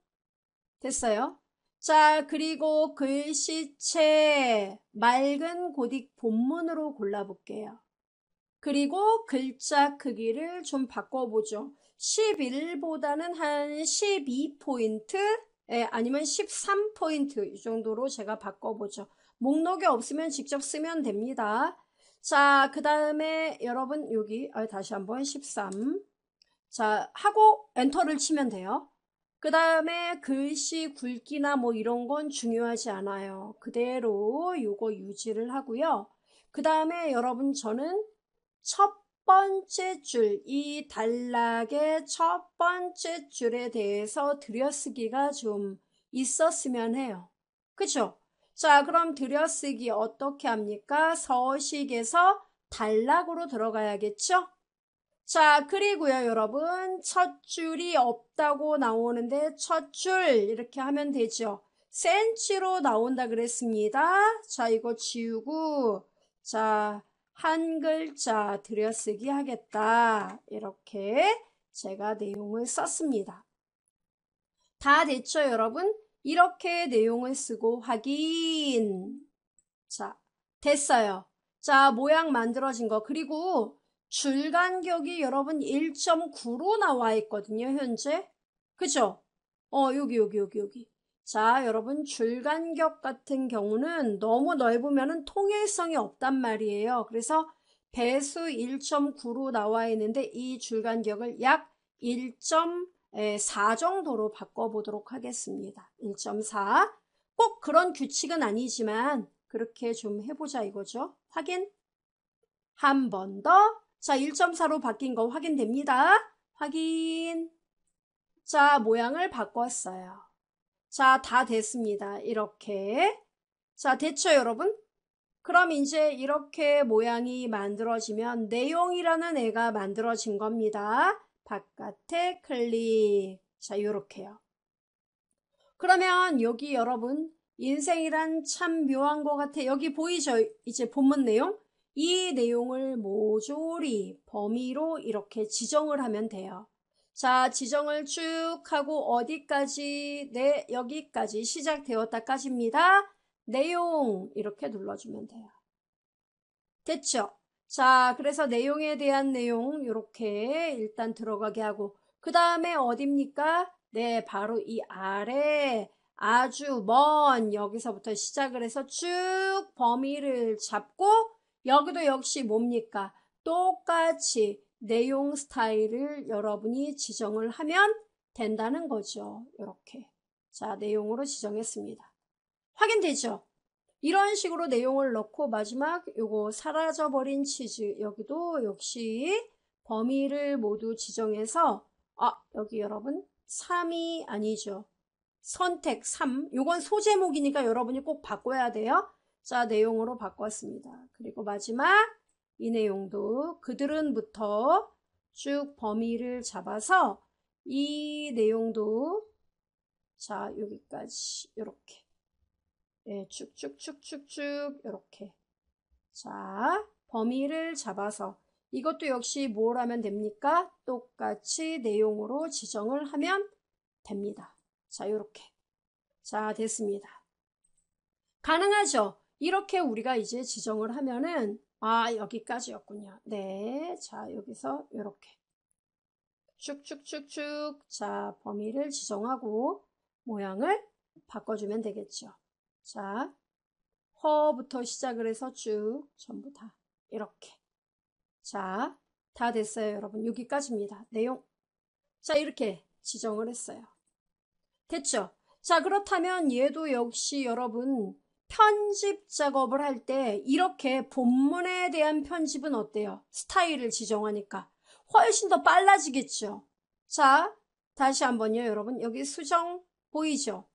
됐어요. 자 그리고 글씨체 맑은 고딕 본문으로 골라볼게요. 그리고 글자 크기를 좀 바꿔보죠. 11보다는 한 12포인트 예, 아니면 13포인트 이 정도로 제가 바꿔보죠. 목록이 없으면 직접 쓰면 됩니다. 자, 그 다음에 여러분 여기 아, 다시 한번 13 자, 하고 엔터를 치면 돼요. 그 다음에 글씨 굵기나 뭐 이런 건 중요하지 않아요. 그대로 요거 유지를 하고요. 그 다음에 여러분 저는 첫 번째 줄, 이 단락의 첫 번째 줄에 대해서 들여쓰기가 좀 있었으면 해요. 그쵸? 자, 그럼 들여쓰기 어떻게 합니까? 서식에서 단락으로 들어가야겠죠? 자, 그리고요, 여러분. 첫 줄이 없다고 나오는데 첫 줄 이렇게 하면 되죠. 센치로 나온다 그랬습니다. 자, 이거 지우고 자, 한 글자 들여쓰기 하겠다. 이렇게 제가 내용을 썼습니다. 다 됐죠, 여러분? 이렇게 내용을 쓰고 확인. 자, 됐어요. 자, 모양 만들어진 거. 그리고 줄 간격이 여러분 1.9로 나와 있거든요, 현재. 그죠? 어, 여기, 여기, 여기, 여기. 자, 여러분 줄 간격 같은 경우는 너무 넓으면 통일성이 없단 말이에요. 그래서 배수 1.9로 나와 있는데 이 줄 간격을 약 1. 4 정도로 바꿔보도록 하겠습니다. 1.4 꼭 그런 규칙은 아니지만 그렇게 좀 해보자 이거죠. 확인 한 번 더. 자 1.4로 바뀐 거 확인됩니다. 확인 자 모양을 바꿨어요. 자 다 됐습니다. 이렇게 자 됐죠 여러분? 그럼 이제 이렇게 모양이 만들어지면 내용이라는 애가 만들어진 겁니다. 바깥에 클릭. 자, 요렇게요. 그러면 여기 여러분 인생이란 참 묘한 것 같아. 여기 보이죠? 이제 본문 내용. 이 내용을 모조리 범위로 이렇게 지정을 하면 돼요. 자, 지정을 쭉 하고 어디까지? 네, 여기까지 시작되었다까지입니다. 내용 이렇게 눌러주면 돼요. 됐죠? 자, 그래서 내용에 대한 내용 이렇게 일단 들어가게 하고 그 다음에 어딥니까? 네, 바로 이 아래 아주 먼 여기서부터 시작을 해서 쭉 범위를 잡고 여기도 역시 뭡니까? 똑같이 내용 스타일을 여러분이 지정을 하면 된다는 거죠. 이렇게. 자, 내용으로 지정했습니다. 확인되죠? 이런 식으로 내용을 넣고 마지막 요거 사라져버린 치즈 여기도 역시 범위를 모두 지정해서 아 여기 여러분 3이 아니죠. 선택 3 요건 소제목이니까 여러분이 꼭 바꿔야 돼요. 자 내용으로 바꿨습니다. 그리고 마지막 이 내용도 그들은부터 쭉 범위를 잡아서 이 내용도 자 여기까지 이렇게 예, 쭉쭉쭉쭉쭉 이렇게 자 범위를 잡아서 이것도 역시 뭘 하면 됩니까? 똑같이 내용으로 지정을 하면 됩니다. 자 이렇게 자 됐습니다. 가능하죠? 이렇게 우리가 이제 지정을 하면은 아 여기까지였군요. 네, 자 여기서 이렇게 쭉쭉쭉쭉 자 범위를 지정하고 모양을 바꿔주면 되겠죠. 자, 허부터 시작을 해서 쭉 전부 다 이렇게. 자, 다 됐어요, 여러분. 여기까지입니다. 내용. 자, 이렇게 지정을 했어요. 됐죠? 자, 그렇다면 얘도 역시 여러분 편집 작업을 할 때 이렇게 본문에 대한 편집은 어때요? 스타일을 지정하니까 훨씬 더 빨라지겠죠? 자, 다시 한번요, 여러분. 여기 수정 보이죠?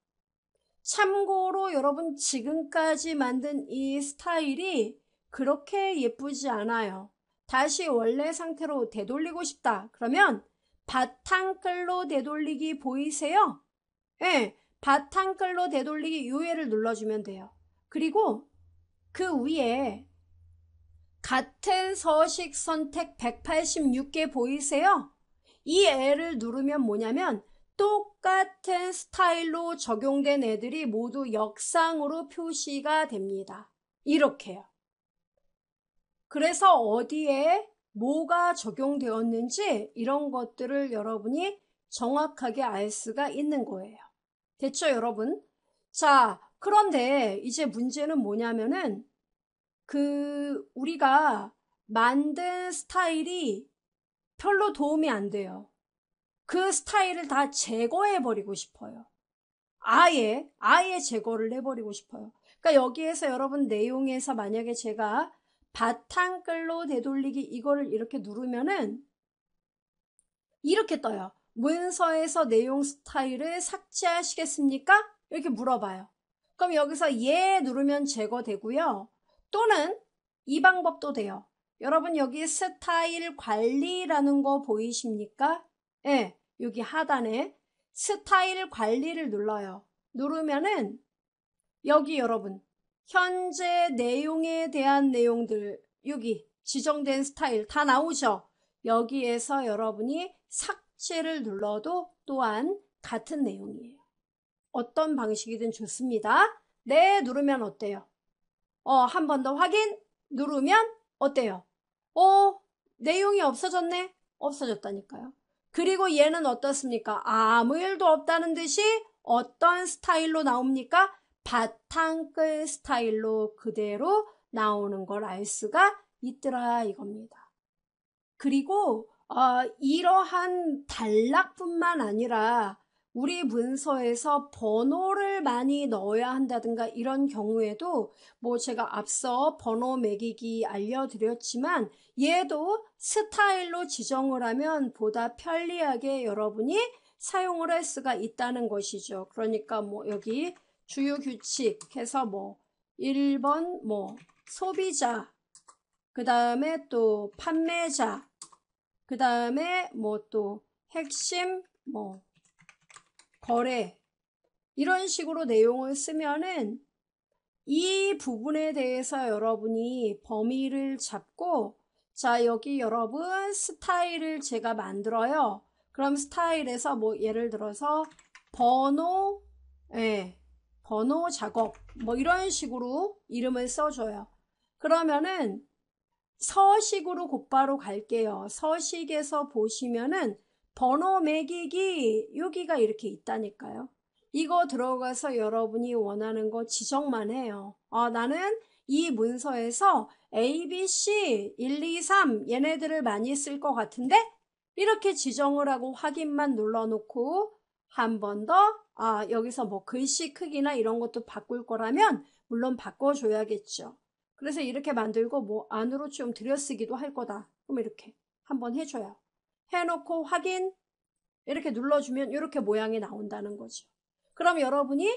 참고로 여러분 지금까지 만든 이 스타일이 그렇게 예쁘지 않아요. 다시 원래 상태로 되돌리고 싶다. 그러면 바탕글로 되돌리기 보이세요? 예, 네, 바탕글로 되돌리기 요예를 눌러주면 돼요. 그리고 그 위에 같은 서식 선택 186개 보이세요? 이 L을 누르면 뭐냐면 똑같은 스타일로 적용된 애들이 모두 역상으로 표시가 됩니다. 이렇게요. 그래서 어디에 뭐가 적용되었는지 이런 것들을 여러분이 정확하게 알 수가 있는 거예요. 됐죠, 여러분? 자, 그런데 이제 문제는 뭐냐면은 그 우리가 만든 스타일이 별로 도움이 안 돼요. 그 스타일을 다 제거해버리고 싶어요. 아예, 아예 제거를 해버리고 싶어요. 그러니까 여기에서 여러분 내용에서 만약에 제가 바탕글로 되돌리기 이거를 이렇게 누르면은 이렇게 떠요. 문서에서 내용 스타일을 삭제하시겠습니까? 이렇게 물어봐요. 그럼 여기서 예 누르면 제거되고요. 또는 이 방법도 돼요. 여러분 여기 스타일 관리라는 거 보이십니까? 예. 여기 하단에 스타일 관리를 눌러요. 누르면은 여기 여러분 현재 내용에 대한 내용들 여기 지정된 스타일 다 나오죠. 여기에서 여러분이 삭제를 눌러도 또한 같은 내용이에요. 어떤 방식이든 좋습니다. 네 누르면 어때요? 어, 한 번 더 확인 누르면 어때요? 어, 내용이 없어졌네? 없어졌다니까요. 그리고 얘는 어떻습니까? 아무 일도 없다는 듯이 어떤 스타일로 나옵니까? 바탕글 스타일로 그대로 나오는 걸 알 수가 있더라 이겁니다. 그리고 어, 이러한 단락뿐만 아니라 우리 문서에서 번호를 많이 넣어야 한다든가 이런 경우에도 뭐 제가 앞서 번호 매기기 알려드렸지만 얘도 스타일로 지정을 하면 보다 편리하게 여러분이 사용을 할 수가 있다는 것이죠. 그러니까 뭐 여기 주요 규칙 해서 뭐 1번 뭐 소비자 그 다음에 또 판매자 그 다음에 뭐 또 핵심 뭐 거래 이런 식으로 내용을 쓰면은 이 부분에 대해서 여러분이 범위를 잡고 자, 여기 여러분 스타일을 제가 만들어요. 그럼 스타일에서 뭐 예를 들어서 번호, 예, 번호 작업 뭐 이런 식으로 이름을 써줘요. 그러면은 서식으로 곧바로 갈게요. 서식에서 보시면은 번호 매기기 여기가 이렇게 있다니까요. 이거 들어가서 여러분이 원하는 거 지적만 해요. 아, 나는 이 문서에서 A, B, C, 1, 2, 3 얘네들을 많이 쓸 것 같은데 이렇게 지정을 하고 확인만 눌러놓고 한 번 더 아, 여기서 뭐 글씨 크기나 이런 것도 바꿀 거라면 물론 바꿔줘야겠죠. 그래서 이렇게 만들고 뭐 안으로 좀 들여쓰기도 할 거다. 그럼 이렇게 한번 해줘요. 해놓고 확인 이렇게 눌러주면 이렇게 모양이 나온다는 거죠. 그럼 여러분이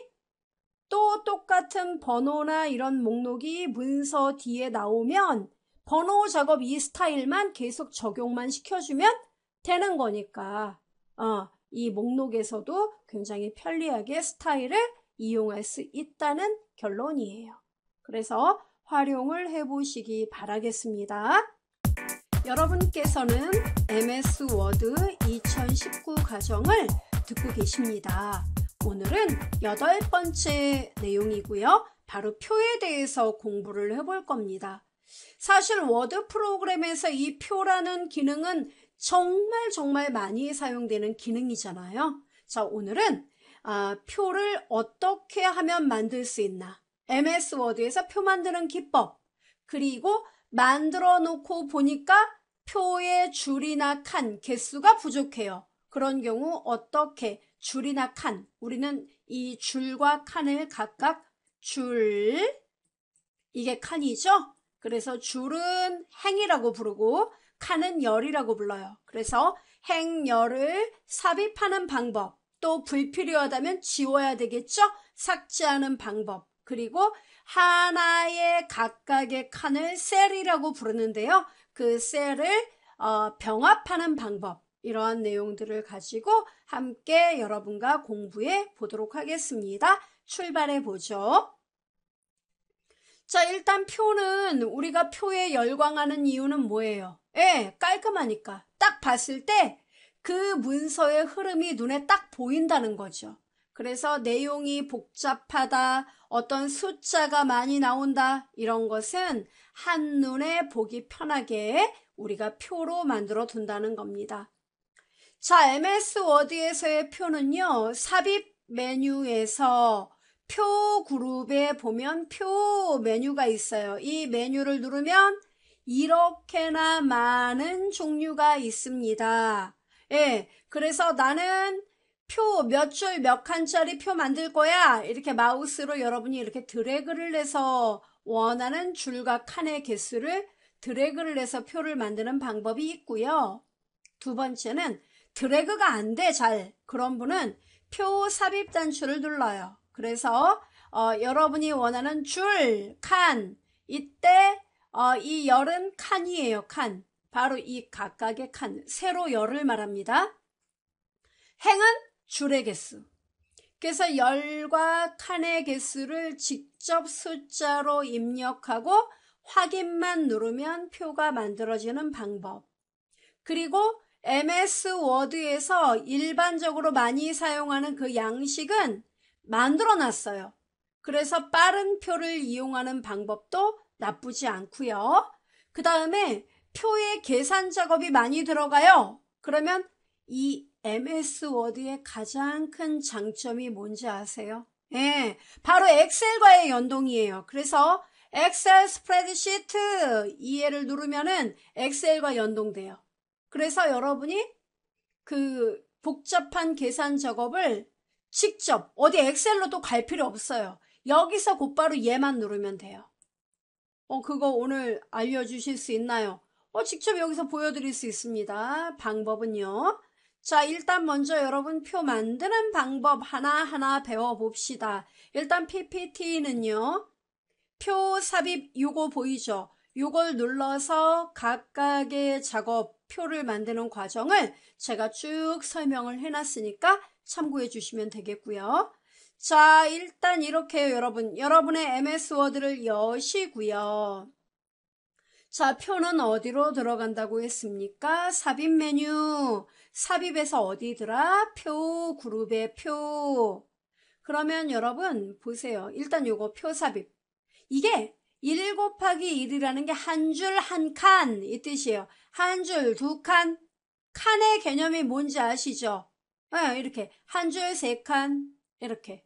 또 똑같은 번호나 이런 목록이 문서 뒤에 나오면 번호 작업 이 스타일만 계속 적용만 시켜주면 되는 거니까 어, 이 목록에서도 굉장히 편리하게 스타일을 이용할 수 있다는 결론이에요. 그래서 활용을 해보시기 바라겠습니다. 여러분께서는 MS 워드 2019 과정을 듣고 계십니다. 오늘은 여덟 번째 내용이고요. 바로 표에 대해서 공부를 해 볼 겁니다. 사실 워드 프로그램에서 이 표라는 기능은 정말 정말 많이 사용되는 기능이잖아요. 자, 오늘은 아, 표를 어떻게 하면 만들 수 있나? MS 워드에서 표 만드는 기법. 그리고 만들어 놓고 보니까 표의 줄이나 칸, 개수가 부족해요. 그런 경우 어떻게 줄이나 칸 우리는 이 줄과 칸을 각각 줄 이게 칸이죠 그래서 줄은 행이라고 부르고 칸은 열이라고 불러요 그래서 행열을 삽입하는 방법 또 불필요하다면 지워야 되겠죠 삭제하는 방법 그리고 하나의 각각의 칸을 셀이라고 부르는데요 그 셀을 어, 병합하는 방법 이러한 내용들을 가지고 함께 여러분과 공부해 보도록 하겠습니다. 출발해 보죠. 자, 일단 표는 우리가 표에 열광하는 이유는 뭐예요? 예, 깔끔하니까. 딱 봤을 때 그 문서의 흐름이 눈에 딱 보인다는 거죠. 그래서 내용이 복잡하다, 어떤 숫자가 많이 나온다, 이런 것은 한눈에 보기 편하게 우리가 표로 만들어 둔다는 겁니다. 자, MS 워드에서의 표는요, 삽입 메뉴에서 표 그룹에 보면 표 메뉴가 있어요. 이 메뉴를 누르면 이렇게나 많은 종류가 있습니다. 예, 그래서 나는 표 몇 줄 몇 칸짜리 표 만들 거야. 이렇게 마우스로 여러분이 이렇게 드래그를 해서 원하는 줄과 칸의 개수를 드래그를 해서 표를 만드는 방법이 있고요. 두 번째는 드래그가 안 돼 잘 그런 분은 표 삽입 단추를 눌러요. 그래서 어, 여러분이 원하는 줄, 칸 이때 어, 이 열은 칸이에요. 칸 바로 이 각각의 칸 세로 열을 말합니다. 행은 줄의 개수 그래서 열과 칸의 개수를 직접 숫자로 입력하고 확인만 누르면 표가 만들어지는 방법 그리고 MS 워드에서 일반적으로 많이 사용하는 그 양식은 만들어 놨어요. 그래서 빠른 표를 이용하는 방법도 나쁘지 않고요. 그 다음에 표의 계산 작업이 많이 들어가요. 그러면 이 MS 워드의 가장 큰 장점이 뭔지 아세요? 예, 바로 엑셀과의 연동이에요. 그래서 엑셀 스프레드시트 이해를 누르면은 엑셀과 연동돼요. 그래서 여러분이 그 복잡한 계산 작업을 직접 어디 엑셀로도 갈 필요 없어요. 여기서 곧바로 얘만 누르면 돼요. 어, 그거 오늘 알려주실 수 있나요? 어, 직접 여기서 보여드릴 수 있습니다. 방법은요. 자, 일단 먼저 여러분 표 만드는 방법 하나하나 배워봅시다. 일단 PPT는요. 표 삽입 요거 보이죠? 요걸 눌러서 각각의 작업 표를 만드는 과정을 제가 쭉 설명을 해놨으니까 참고해 주시면 되겠고요. 자, 일단 이렇게 여러분. 여러분의 MS 워드를 여시고요. 자, 표는 어디로 들어간다고 했습니까? 삽입 메뉴. 삽입에서 어디더라? 표, 그룹의 표. 그러면 여러분 보세요. 일단 요거 표 삽입. 이게 1 곱하기 1이라는 게 한 줄 한 칸 이 뜻이에요. 한 줄, 두 칸, 칸의 개념이 뭔지 아시죠? 네, 이렇게 한 줄, 세 칸, 이렇게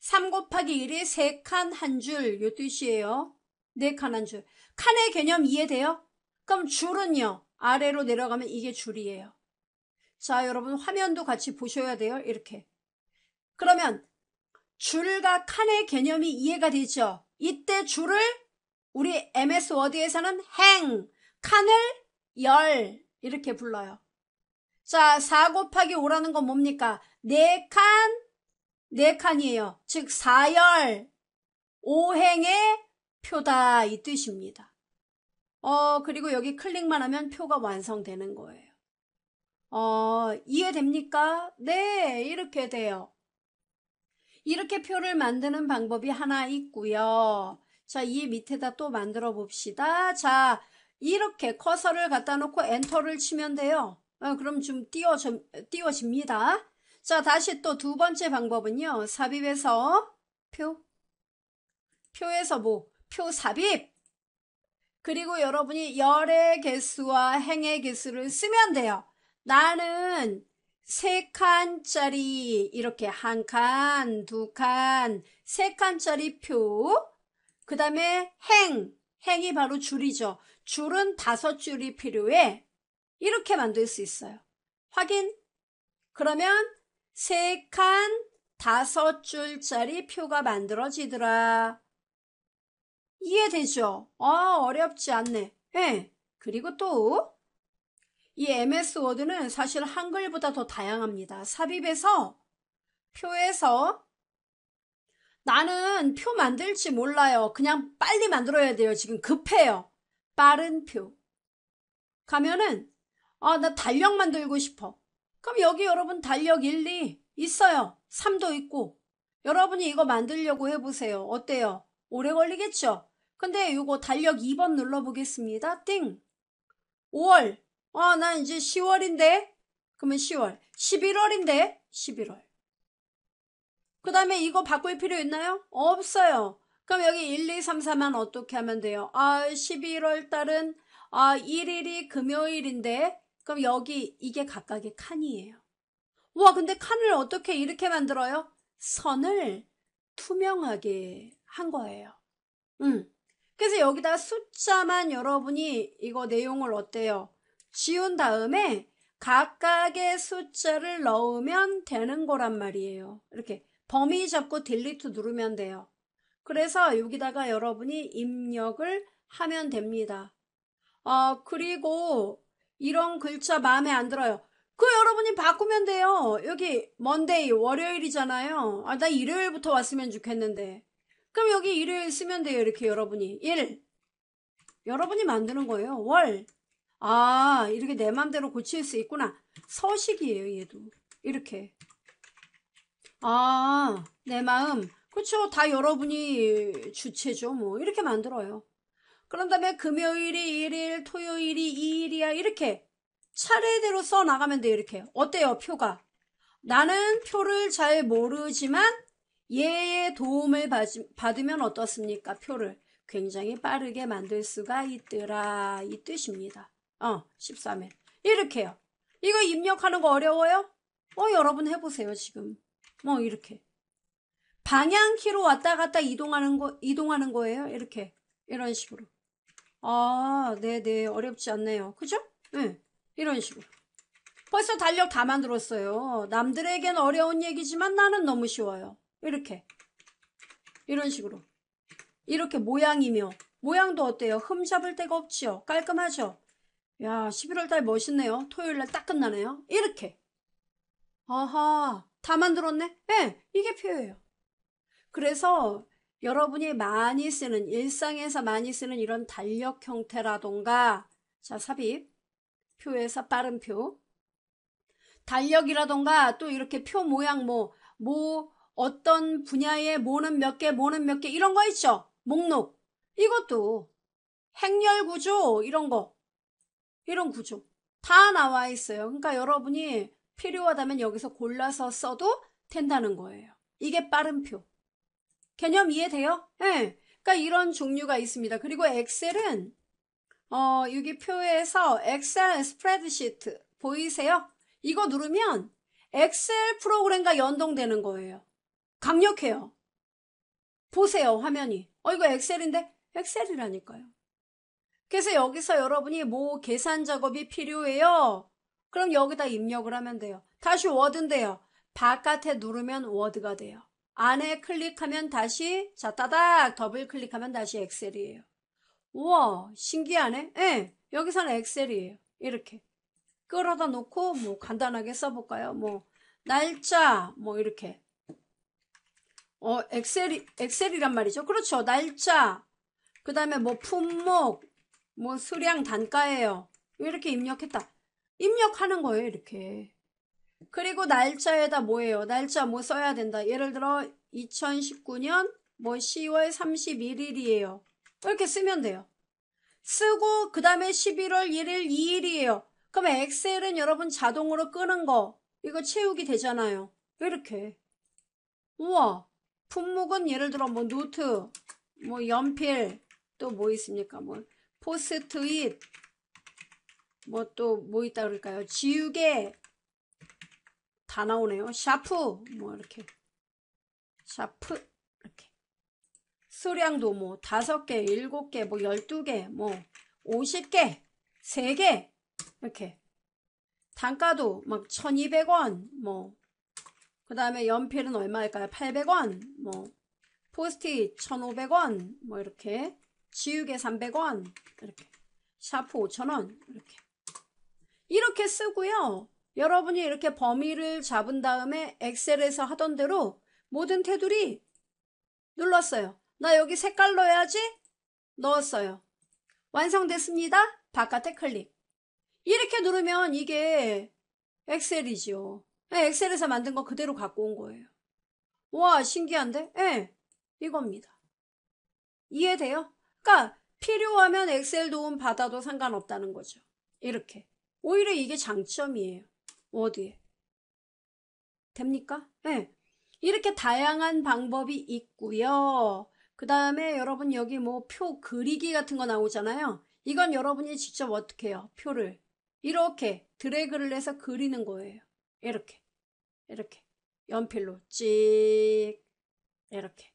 3 곱하기 1이 세 칸 한 줄, 요 뜻이에요. 네 칸 한 줄. 칸의 개념 이해돼요? 그럼 줄은요. 아래로 내려가면 이게 줄이에요. 자, 여러분 화면도 같이 보셔야 돼요. 이렇게. 그러면 줄과 칸의 개념이 이해가 되죠? 이때 줄을 우리 MS 워드에서는 행, 칸을 열 이렇게 불러요. 자, 4 곱하기 5라는 건 뭡니까? 4칸, 4칸이에요. 즉 4열, 5행의 표다 이 뜻입니다. 어, 그리고 여기 클릭만 하면 표가 완성되는 거예요. 어, 이해됩니까? 네, 이렇게 돼요. 이렇게 표를 만드는 방법이 하나 있고요. 자, 이 밑에다 또 만들어 봅시다. 자, 이렇게 커서를 갖다 놓고 엔터를 치면 돼요. 어, 그럼 좀 띄워, 띄워집니다. 자, 다시 또 두 번째 방법은요. 삽입에서 표, 표에서 뭐, 표 삽입. 그리고 여러분이 열의 개수와 행의 개수를 쓰면 돼요. 나는 세 칸짜리 이렇게 한 칸, 두 칸, 세 칸짜리 표. 그 다음에 행, 행이 바로 줄이죠. 줄은 다섯 줄이 필요해. 이렇게 만들 수 있어요. 확인. 그러면 세 칸 다섯 줄짜리 표가 만들어지더라. 이해되죠? 아, 어렵지 않네. 예. 그리고 또, 이 MS 워드는 사실 한글보다 더 다양합니다. 삽입에서, 표에서, 나는 표 만들지 몰라요. 그냥 빨리 만들어야 돼요. 지금 급해요. 빠른 표 가면은 아 나 달력 만들고 싶어. 그럼 여기 여러분 달력 1, 2 있어요. 3도 있고 여러분이 이거 만들려고 해보세요. 어때요? 오래 걸리겠죠? 근데 이거 달력 2번 눌러보겠습니다. 띵! 5월 아나 이제 10월인데 그러면 10월 11월인데 11월 그 다음에 이거 바꿀 필요 있나요? 없어요. 그럼 여기 1, 2, 3, 4만 어떻게 하면 돼요? 아, 11월 달은 아, 1일이 금요일인데 그럼 여기 이게 각각의 칸이에요. 와, 근데 칸을 어떻게 이렇게 만들어요? 선을 투명하게 한 거예요. 음. 그래서 여기다 숫자만 여러분이 이거 내용을 어때요? 지운 다음에 각각의 숫자를 넣으면 되는 거란 말이에요. 이렇게 범위 잡고 딜리트 누르면 돼요. 그래서 여기다가 여러분이 입력을 하면 됩니다. 어, 그리고 이런 글자 마음에 안 들어요. 그 여러분이 바꾸면 돼요. 여기 먼데이 월요일이잖아요. 아, 나 일요일부터 왔으면 좋겠는데. 그럼 여기 일요일 쓰면 돼요. 이렇게 여러분이. 1. 여러분이 만드는 거예요. 월. 아, 이렇게 내 맘대로 고칠 수 있구나. 서식이에요, 얘도. 이렇게. 아, 내 마음. 그렇죠. 다 여러분이 주체죠. 뭐 이렇게 만들어요. 그런 다음에 금요일이 1일, 토요일이 2일이야 이렇게 차례대로 써 나가면 돼요. 이렇게 어때요? 표가 나는 표를 잘 모르지만 얘의 도움을 받으면 어떻습니까? 표를 굉장히 빠르게 만들 수가 있더라 이 뜻입니다. 어, 1 3회 이렇게요. 이거 입력하는 거 어려워요? 어, 여러분 해보세요 지금. 뭐 이렇게. 방향키로 왔다 갔다 이동하는 거 이동하는 거예요. 이렇게 이런 식으로. 아, 네, 네, 어렵지 않네요. 그죠? 네, 이런 식으로. 벌써 달력 다 만들었어요. 남들에겐 어려운 얘기지만 나는 너무 쉬워요. 이렇게. 이런 식으로. 이렇게 모양이며. 모양도 어때요? 흠 잡을 데가 없지요. 깔끔하죠? 야, 11월달 멋있네요. 토요일날 딱 끝나네요. 이렇게. 아하, 다 만들었네? 예, 네, 이게 표예요. 그래서 여러분이 많이 쓰는 일상에서 많이 쓰는 이런 달력 형태라던가 자 삽입 표에서 빠른 표 달력이라던가 또 이렇게 표 모양 뭐뭐 뭐 어떤 분야에 모는 몇 개, 모는 몇 개, 이런 거 있죠? 목록. 이것도 행렬 구조, 이런 거. 이런 구조. 다 나와 있어요. 그러니까 여러분이 필요하다면 여기서 골라서 써도 된다는 거예요. 이게 빠른 표. 개념 이해돼요? 예. 네. 그러니까 이런 종류가 있습니다. 그리고 엑셀은 어, 여기 표에서 엑셀 스프레드시트 보이세요? 이거 누르면 엑셀 프로그램과 연동되는 거예요. 강력해요. 보세요, 화면이. 어, 이거 엑셀인데? 엑셀이라니까요. 그래서 여기서 여러분이 뭐 계산 작업이 필요해요. 그럼 여기다 입력을 하면 돼요. 다시 워드인데요. 바깥에 누르면 워드가 돼요. 안에 클릭하면 다시 자 따닥 더블 클릭하면 다시 엑셀이에요. 우와 신기하네. 예, 여기서는 엑셀이에요. 이렇게 끌어다 놓고 뭐 간단하게 써볼까요? 뭐 날짜 뭐 이렇게 어 엑셀이 엑셀이란 말이죠. 그렇죠. 날짜 그 다음에 뭐 품목 뭐 수량 단가예요. 이렇게 입력했다. 입력하는 거예요. 이렇게 그리고 날짜에다 뭐예요? 날짜 뭐 써야 된다. 예를 들어 2019년 뭐 10월 31일이에요. 이렇게 쓰면 돼요. 쓰고 그 다음에 11월 1일 2일이에요. 그럼 엑셀은 여러분 자동으로 끄는 거 이거 채우기 되잖아요. 이렇게 우와 품목은 예를 들어 뭐 노트 뭐 연필 또 뭐 있습니까 뭐 포스트잇 뭐 또뭐 뭐 있다 그럴까요 지우개 다 나오네요. 샤프 뭐 이렇게 샤프 이렇게 수량도 뭐 다섯 개, 일곱 개, 뭐 열두 개, 뭐 오십 개, 세개 이렇게 단가도 막 1200원 뭐 그 다음에 연필은 얼마일까요? 800원 뭐 포스트잇 1500원 뭐 이렇게 지우개 300원 이렇게 샤프 5000원 이렇게 이렇게 쓰고요 여러분이 이렇게 범위를 잡은 다음에 엑셀에서 하던 대로 모든 테두리 눌렀어요. 나 여기 색깔 넣어야지 넣었어요. 완성됐습니다. 바깥에 클릭. 이렇게 누르면 이게 엑셀이죠. 예, 엑셀에서 만든 거 그대로 갖고 온 거예요. 와 신기한데? 예, 이겁니다. 이해돼요? 그러니까 필요하면 엑셀 도움 받아도 상관없다는 거죠. 이렇게. 오히려 이게 장점이에요. 어디에? 됩니까? 예. 네. 이렇게 다양한 방법이 있고요. 그 다음에 여러분 여기 뭐 표 그리기 같은 거 나오잖아요. 이건 여러분이 직접 어떻게 해요? 표를 이렇게 드래그를 해서 그리는 거예요. 이렇게 이렇게 연필로 찍 이렇게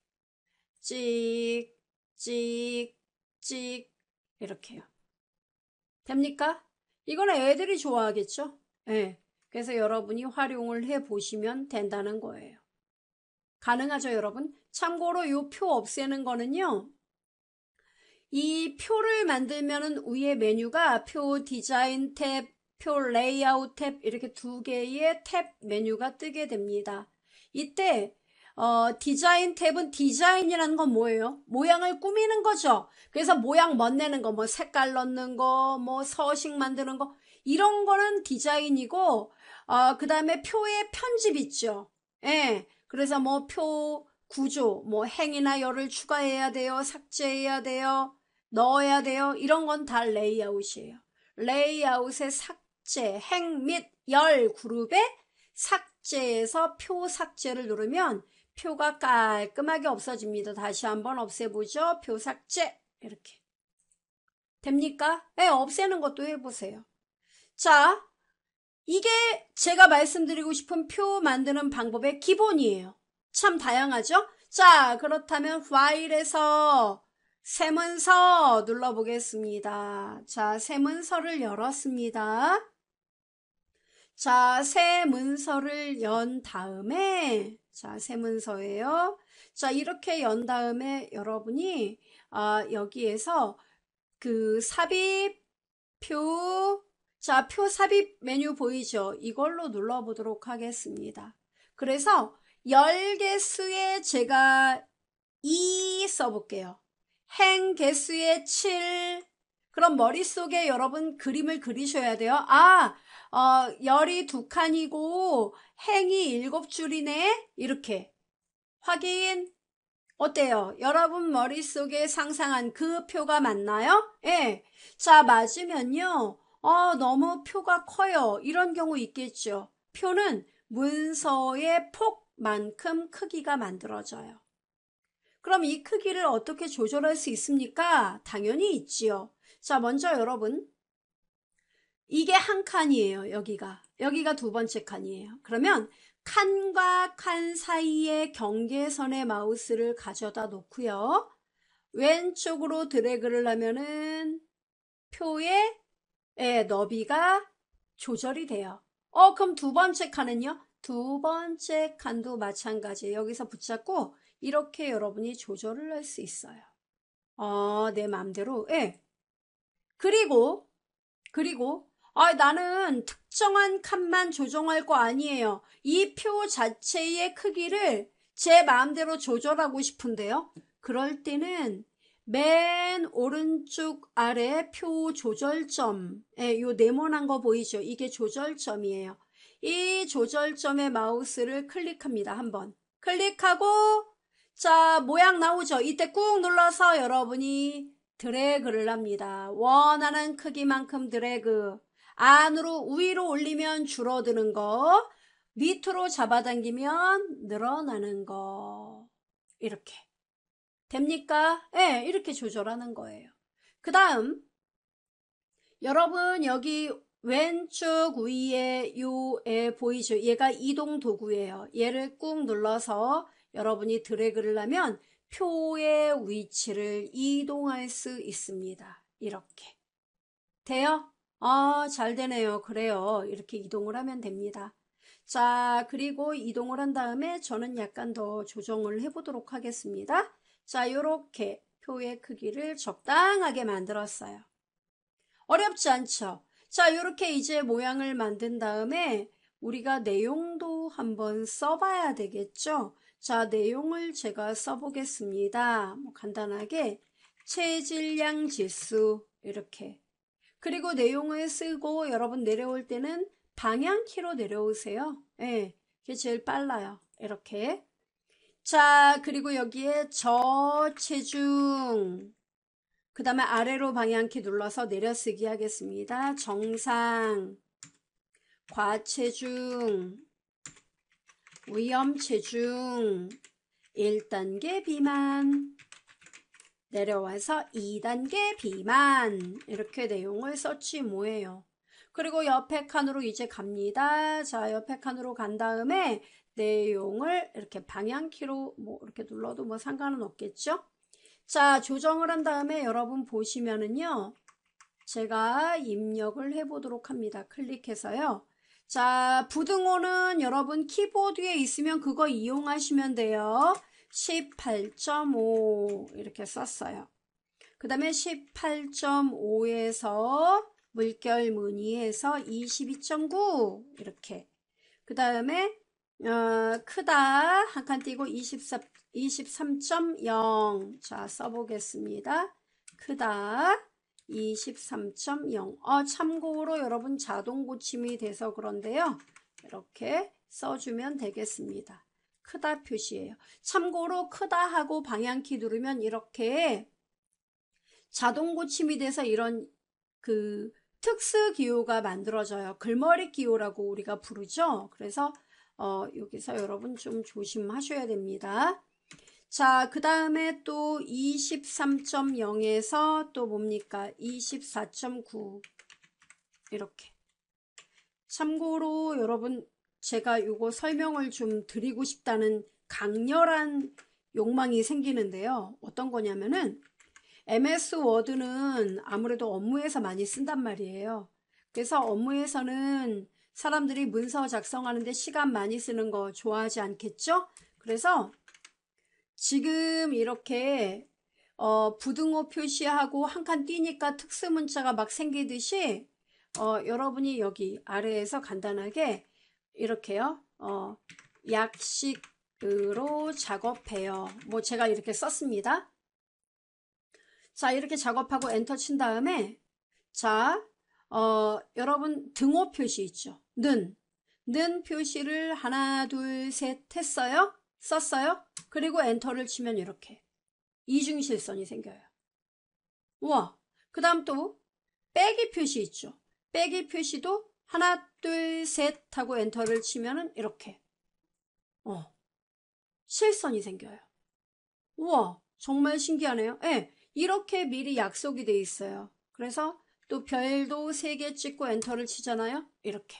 찍 찍 찍 이렇게요. 됩니까? 이거는 애들이 좋아하겠죠? 예. 네. 그래서 여러분이 활용을 해 보시면 된다는 거예요. 가능하죠, 여러분? 참고로 이 표 없애는 거는요. 이 표를 만들면 위에 메뉴가 표 디자인 탭, 표 레이아웃 탭 이렇게 두 개의 탭 메뉴가 뜨게 됩니다. 이때 어, 디자인 탭은 디자인이라는 건 뭐예요? 모양을 꾸미는 거죠. 그래서 모양 멋내는 거, 뭐 색깔 넣는 거, 뭐 서식 만드는 거 이런 거는 디자인이고 어, 그 다음에 표의 편집 있죠. 예. 그래서 뭐 표 구조, 뭐 행이나 열을 추가해야 돼요. 삭제해야 돼요. 넣어야 돼요. 이런 건 다 레이아웃이에요. 레이아웃의 삭제, 행 및 열 그룹의 삭제에서 표 삭제를 누르면 표가 깔끔하게 없어집니다. 다시 한번 없애보죠. 표 삭제 이렇게 됩니까? 네, 없애는 것도 해보세요. 자, 이게 제가 말씀드리고 싶은 표 만드는 방법의 기본이에요. 참 다양하죠? 자, 그렇다면 파일에서 세문서 눌러보겠습니다. 자, 세문서를 열었습니다. 자, 세문서를 연 다음에 자, 세문서예요. 자, 이렇게 연 다음에 여러분이 아, 여기에서 그 삽입, 표, 자, 표 삽입 메뉴 보이죠? 이걸로 눌러보도록 하겠습니다. 그래서 열개 수에 제가 2 써볼게요. 행 개수에 7. 그럼 머릿속에 여러분 그림을 그리셔야 돼요. 아, 어, 열이 두 칸이고 행이 일곱 줄이네. 이렇게. 확인. 어때요? 여러분 머릿속에 상상한 그 표가 맞나요? 예. 자, 맞으면요. 어, 너무 표가 커요. 이런 경우 있겠죠. 표는 문서의 폭만큼 크기가 만들어져요. 그럼 이 크기를 어떻게 조절할 수 있습니까? 당연히 있지요. 자, 먼저 여러분. 이게 한 칸이에요, 여기가. 여기가 두 번째 칸이에요. 그러면 칸과 칸 사이의 경계선의 마우스를 가져다 놓고요. 왼쪽으로 드래그를 하면은 표의 예, 너비가 조절이 돼요. 어, 그럼 두 번째 칸은요? 두 번째 칸도 마찬가지예요. 여기서 붙잡고 이렇게 여러분이 조절을 할 수 있어요. 어, 내 마음대로. 예. 그리고 그리고 아, 나는 특정한 칸만 조정할 거 아니에요. 이 표 자체의 크기를 제 마음대로 조절하고 싶은데요. 그럴 때는 맨 오른쪽 아래 표 조절점에 요 네모난 거 보이죠? 이게 조절점이에요. 이조절점의 마우스를 클릭합니다. 한번 클릭하고 자 모양 나오죠? 이때 꾹 눌러서 여러분이 드래그를 합니다. 원하는 크기만큼 드래그 안으로 위로 올리면 줄어드는 거 밑으로 잡아당기면 늘어나는 거 이렇게 됩니까? 예, 네, 이렇게 조절하는 거예요. 그 다음 여러분 여기 왼쪽 위에 요에 보이죠? 얘가 이동 도구예요. 얘를 꾹 눌러서 여러분이 드래그를 하면 표의 위치를 이동할 수 있습니다. 이렇게. 돼요? 아, 잘 되네요. 그래요. 이렇게 이동을 하면 됩니다. 자, 그리고 이동을 한 다음에 저는 약간 더 조정을 해보도록 하겠습니다. 자, 요렇게 표의 크기를 적당하게 만들었어요. 어렵지 않죠? 자, 요렇게 이제 모양을 만든 다음에 우리가 내용도 한번 써봐야 되겠죠? 자, 내용을 제가 써보겠습니다. 뭐 간단하게 체질량 지수 이렇게 그리고 내용을 쓰고 여러분 내려올 때는 방향키로 내려오세요. 예, 네, 그게 제일 빨라요. 이렇게 자, 그리고 여기에 저체중. 그 다음에 아래로 방향키 눌러서 내려쓰기 하겠습니다. 정상, 과체중, 위험체중, 1단계 비만, 내려와서 2단계 비만 이렇게 내용을 서치 뭐예요 그리고 옆에 칸으로 이제 갑니다. 자, 옆에 칸으로 간 다음에 내용을 이렇게 방향키로 뭐 이렇게 눌러도 뭐 상관은 없겠죠? 자, 조정을 한 다음에 여러분 보시면은요. 제가 입력을 해보도록 합니다. 클릭해서요. 자, 부등호는 여러분 키보드에 있으면 그거 이용하시면 돼요. 18.5 이렇게 썼어요. 그 다음에 18.5에서 물결 무늬에서 22.9 이렇게 그 다음에 어, 크다 한 칸 띄고 2 3 0 자, 써보겠습니다. 크다 23.0 어, 참고로 여러분 자동 고침이 돼서 그런데요. 이렇게 써주면 되겠습니다. 크다 표시예요. 참고로 크다 하고 방향키 누르면 이렇게 자동 고침이 돼서 이런 그 특수 기호가 만들어져요. 글머리 기호라고 우리가 부르죠. 그래서 어, 여기서 여러분 좀 조심하셔야 됩니다. 자, 그 다음에 또 23.0에서 또 뭡니까? 24.9 이렇게 참고로 여러분 제가 요거 설명을 좀 드리고 싶다는 강렬한 욕망이 생기는데요. 어떤 거냐면은 MS 워드는 아무래도 업무에서 많이 쓴단 말이에요. 그래서 업무에서는 사람들이 문서 작성하는데 시간 많이 쓰는 거 좋아하지 않겠죠? 그래서 지금 이렇게 어, 부등호 표시하고 한 칸 띄니까 특수 문자가 막 생기듯이 어, 여러분이 여기 아래에서 간단하게 이렇게요. 어, 약식으로 작업해요. 뭐 제가 이렇게 썼습니다. 자 이렇게 작업하고 엔터 친 다음에 자 어, 여러분 등호 표시 있죠. 는. 는 표시를 하나, 둘, 셋 했어요. 썼어요. 그리고 엔터를 치면 이렇게 이중실선이 생겨요. 우와. 그 다음 또 빼기 표시 있죠. 빼기 표시도 하나, 둘, 셋 하고 엔터를 치면은 이렇게 어, 실선이 생겨요. 우와, 정말 신기하네요. 예, 네, 이렇게 미리 약속이 돼 있어요. 그래서 또 별도 3개 찍고 엔터를 치잖아요. 이렇게.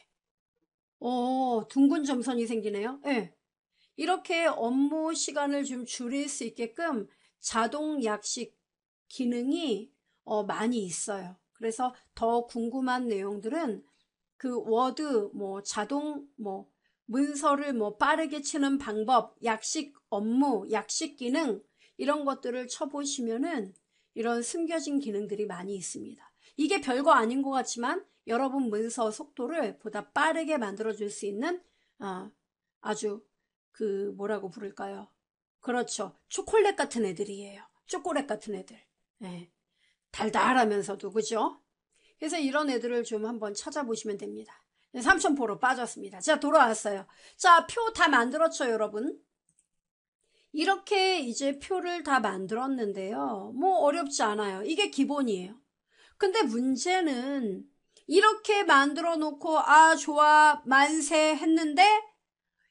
오, 어, 둥근 점선이 생기네요. 예. 네. 이렇게 업무 시간을 좀 줄일 수 있게끔 자동 약식 기능이 어, 많이 있어요. 그래서 더 궁금한 내용들은 그 워드 뭐 자동 뭐 문서를 뭐 빠르게 치는 방법, 약식 업무, 약식 기능 이런 것들을 쳐보시면은 이런 숨겨진 기능들이 많이 있습니다. 이게 별거 아닌 것 같지만 여러분 문서 속도를 보다 빠르게 만들어줄 수 있는 어, 아주 그 뭐라고 부를까요? 그렇죠. 초콜릿 같은 애들이에요. 초콜릿 같은 애들. 네. 달달하면서도 그죠? 그래서 이런 애들을 좀 한번 찾아보시면 됩니다. 네, 삼천포로 빠졌습니다. 자 돌아왔어요. 자 표 다 만들었죠 여러분? 이렇게 이제 표를 다 만들었는데요. 뭐 어렵지 않아요. 이게 기본이에요. 근데 문제는 이렇게 만들어 놓고 아 좋아 만세 했는데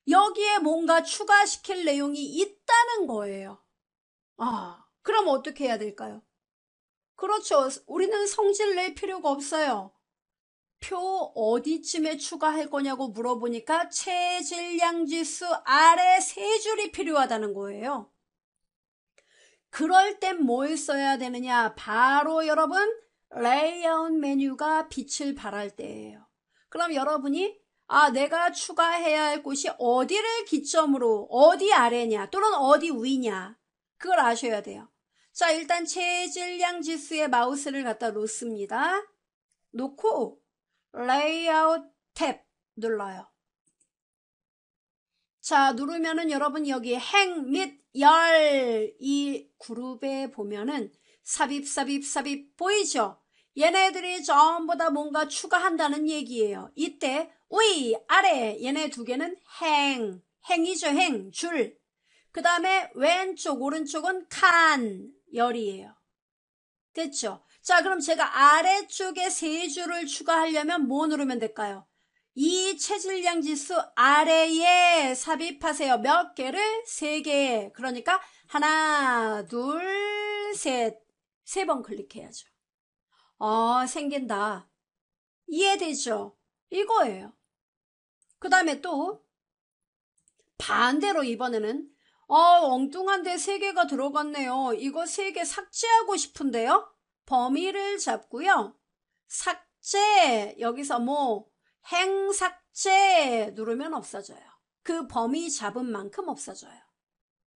여기에 뭔가 추가시킬 내용이 있다는 거예요. 아, 그럼 어떻게 해야 될까요? 그렇죠. 우리는 성질 낼 필요가 없어요. 표 어디쯤에 추가할 거냐고 물어보니까 체질량지수 아래 세 줄이 필요하다는 거예요. 그럴 땐 뭘 써야 되느냐? 바로 여러분 레이아웃 메뉴가 빛을 발할 때예요. 그럼 여러분이 아 내가 추가해야 할 곳이 어디를 기점으로 어디 아래냐 또는 어디 위냐 그걸 아셔야 돼요. 자 일단 체질량 지수에 마우스를 갖다 놓습니다. 놓고 레이아웃 탭 눌러요. 자 누르면은 여러분 여기 행 및 열 이 그룹에 보면은 삽입 삽입 삽입 보이죠? 얘네들이 전부 다 뭔가 추가한다는 얘기예요. 이때 위, 아래 얘네 두 개는 행, 행이죠. 행, 줄. 그 다음에 왼쪽, 오른쪽은 칸, 열이에요. 됐죠? 자, 그럼 제가 아래쪽에 세 줄을 추가하려면 뭐 누르면 될까요? 이 체질량 지수 아래에 삽입하세요. 몇 개를? 세 개. 그러니까 하나, 둘, 셋. 세 번 클릭해야죠. 어, 생긴다. 이해되죠? 이거예요. 그 다음에 또 반대로 이번에는 어, 엉뚱한데 세 개가 들어갔네요. 이거 세 개 삭제하고 싶은데요. 범위를 잡고요. 삭제 여기서 뭐 행삭제 누르면 없어져요. 그 범위 잡은 만큼 없어져요.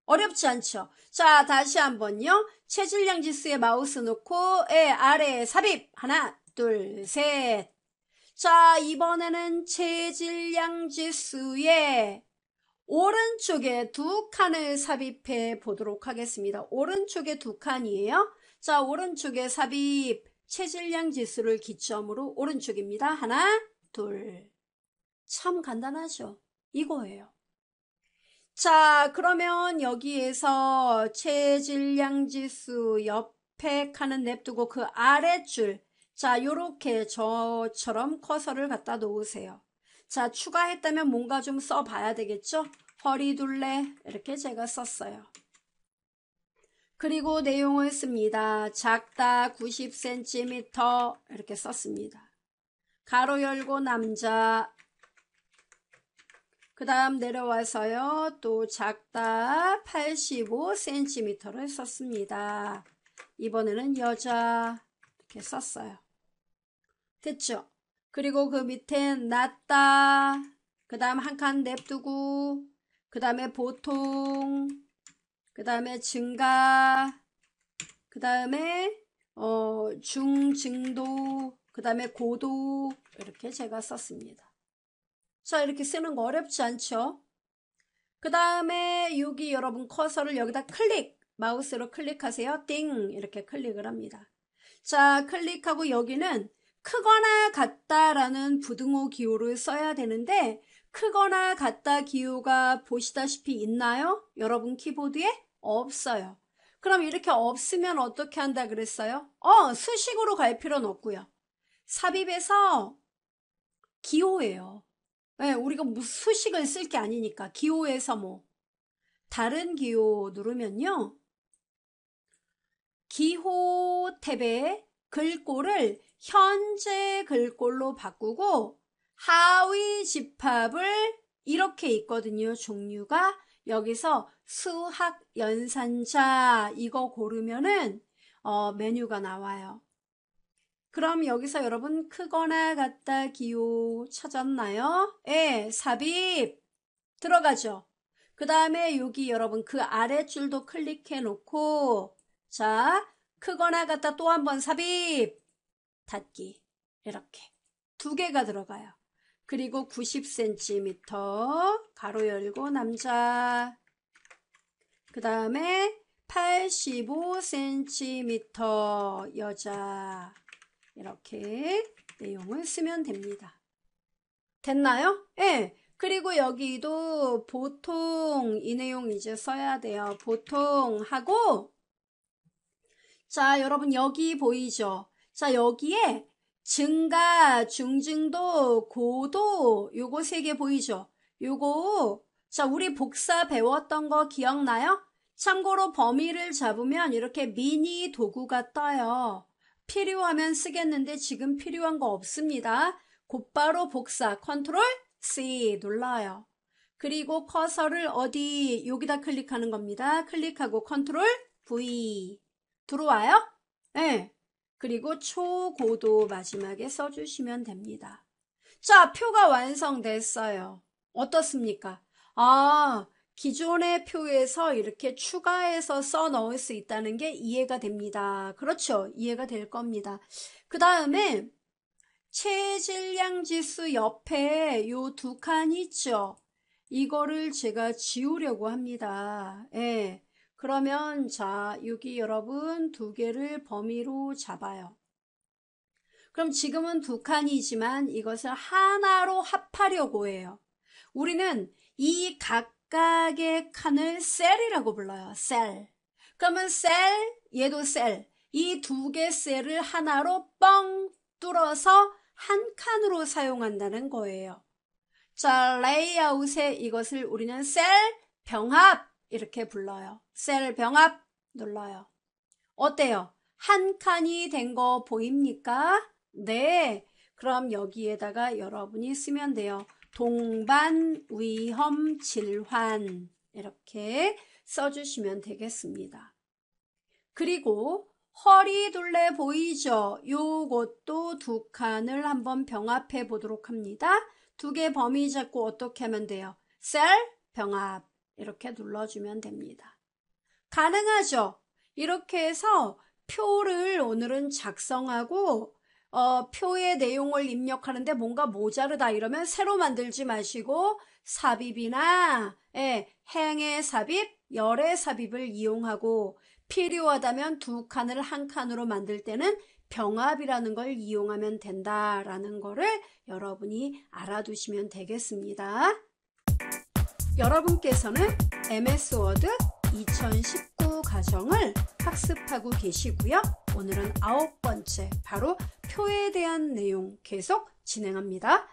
어렵지 않죠? 자, 다시 한번요. 체질량 지수에 마우스 놓고, 에, 아래에 삽입. 하나, 둘, 셋. 자, 이번에는 체질량 지수에 오른쪽에 두 칸을 삽입해 보도록 하겠습니다. 오른쪽에 두 칸이에요. 자, 오른쪽에 삽입. 체질량 지수를 기점으로 오른쪽입니다. 하나, 둘. 참 간단하죠? 이거예요. 자, 그러면 여기에서 체질량지수 옆에 칸은 냅두고 그 아래 줄, 자, 요렇게 저처럼 커서를 갖다 놓으세요. 자, 추가했다면 뭔가 좀 써봐야 되겠죠? 허리둘레 이렇게 제가 썼어요. 그리고 내용을 씁니다. 작다 90cm 이렇게 썼습니다. 가로 열고 남자 그 다음 내려와서요. 또 작다 85cm를 썼습니다. 이번에는 여자 이렇게 썼어요. 됐죠? 그리고 그 밑에 낮다 그 다음 한 칸 냅두고 그 다음에 보통 그 다음에 증가 그 다음에 어, 중증도 그 다음에 고도 이렇게 제가 썼습니다. 자, 이렇게 쓰는 거 어렵지 않죠? 그 다음에 여기 여러분 커서를 여기다 클릭, 마우스로 클릭하세요. 띵! 이렇게 클릭을 합니다. 자, 클릭하고 여기는 크거나 같다라는 부등호 기호를 써야 되는데 크거나 같다 기호가 보시다시피 있나요? 여러분 키보드에 없어요. 그럼 이렇게 없으면 어떻게 한다 그랬어요? 어, 수식으로 갈 필요는 없고요. 삽입에서 기호예요. 네, 우리가 뭐 수식을 쓸 게 아니니까 기호에서 뭐 다른 기호 누르면요. 기호 탭에 글꼴을 현재 글꼴로 바꾸고 하위 집합을 이렇게 있거든요. 종류가 여기서 수학 연산자 이거 고르면은 어, 메뉴가 나와요. 그럼 여기서 여러분 크거나 같다 기호 찾았나요? 예, 삽입 들어가죠. 그 다음에 여기 여러분 그 아래 줄도 클릭해 놓고 자 크거나 같다 또 한 번 삽입 닫기 이렇게 두 개가 들어가요. 그리고 90cm 가로 열고 남자 그 다음에 85cm 여자 이렇게 내용을 쓰면 됩니다. 됐나요? 예. 네. 그리고 여기도 보통 이 내용 이제 써야 돼요. 보통 하고 자 여러분 여기 보이죠? 자 여기에 증가, 중증도, 고도 요거 세 개 보이죠? 요거 자 우리 복사 배웠던 거 기억나요? 참고로 범위를 잡으면 이렇게 미니 도구가 떠요. 필요하면 쓰겠는데 지금 필요한 거 없습니다. 곧바로 복사 컨트롤 C 눌러요. 그리고 커서를 어디 여기다 클릭하는 겁니다. 클릭하고 컨트롤 V 들어와요? 네. 그리고 초고도 마지막에 써주시면 됩니다. 자, 표가 완성됐어요. 어떻습니까? 아, 기존의 표에서 이렇게 추가해서 써 넣을 수 있다는 게 이해가 됩니다. 그렇죠. 이해가 될 겁니다. 그 다음에 체질량 지수 옆에 요 두 칸 있죠. 이거를 제가 지우려고 합니다. 예. 그러면 자 여기 여러분 두 개를 범위로 잡아요. 그럼 지금은 두 칸이지만 이것을 하나로 합하려고 해요. 우리는 이각 각각의 칸을 셀이라고 불러요. 셀. 그러면 셀, 얘도 셀. 이 두 개 셀을 하나로 뻥 뚫어서 한 칸으로 사용한다는 거예요. 자, 레이아웃에 이것을 우리는 셀 병합 이렇게 불러요. 셀 병합 눌러요. 어때요? 한 칸이 된 거 보입니까? 네. 그럼 여기에다가 여러분이 쓰면 돼요. 동반 위험 질환 이렇게 써주시면 되겠습니다. 그리고 허리 둘레 보이죠? 요것도 두 칸을 한번 병합해 보도록 합니다. 두 개 범위 잡고 어떻게 하면 돼요? 셀 병합 이렇게 눌러주면 됩니다. 가능하죠? 이렇게 해서 표를 오늘은 작성하고 어, 표의 내용을 입력하는데 뭔가 모자르다 이러면 새로 만들지 마시고 삽입이나 예, 행의 삽입, 열의 삽입을 이용하고 필요하다면 두 칸을 한 칸으로 만들 때는 병합이라는 걸 이용하면 된다라는 거를 여러분이 알아두시면 되겠습니다. 여러분께서는 MS 워드 2019 과정을 학습하고 계시고요. 오늘은 아홉 번째 바로 표에 대한 내용 계속 진행합니다.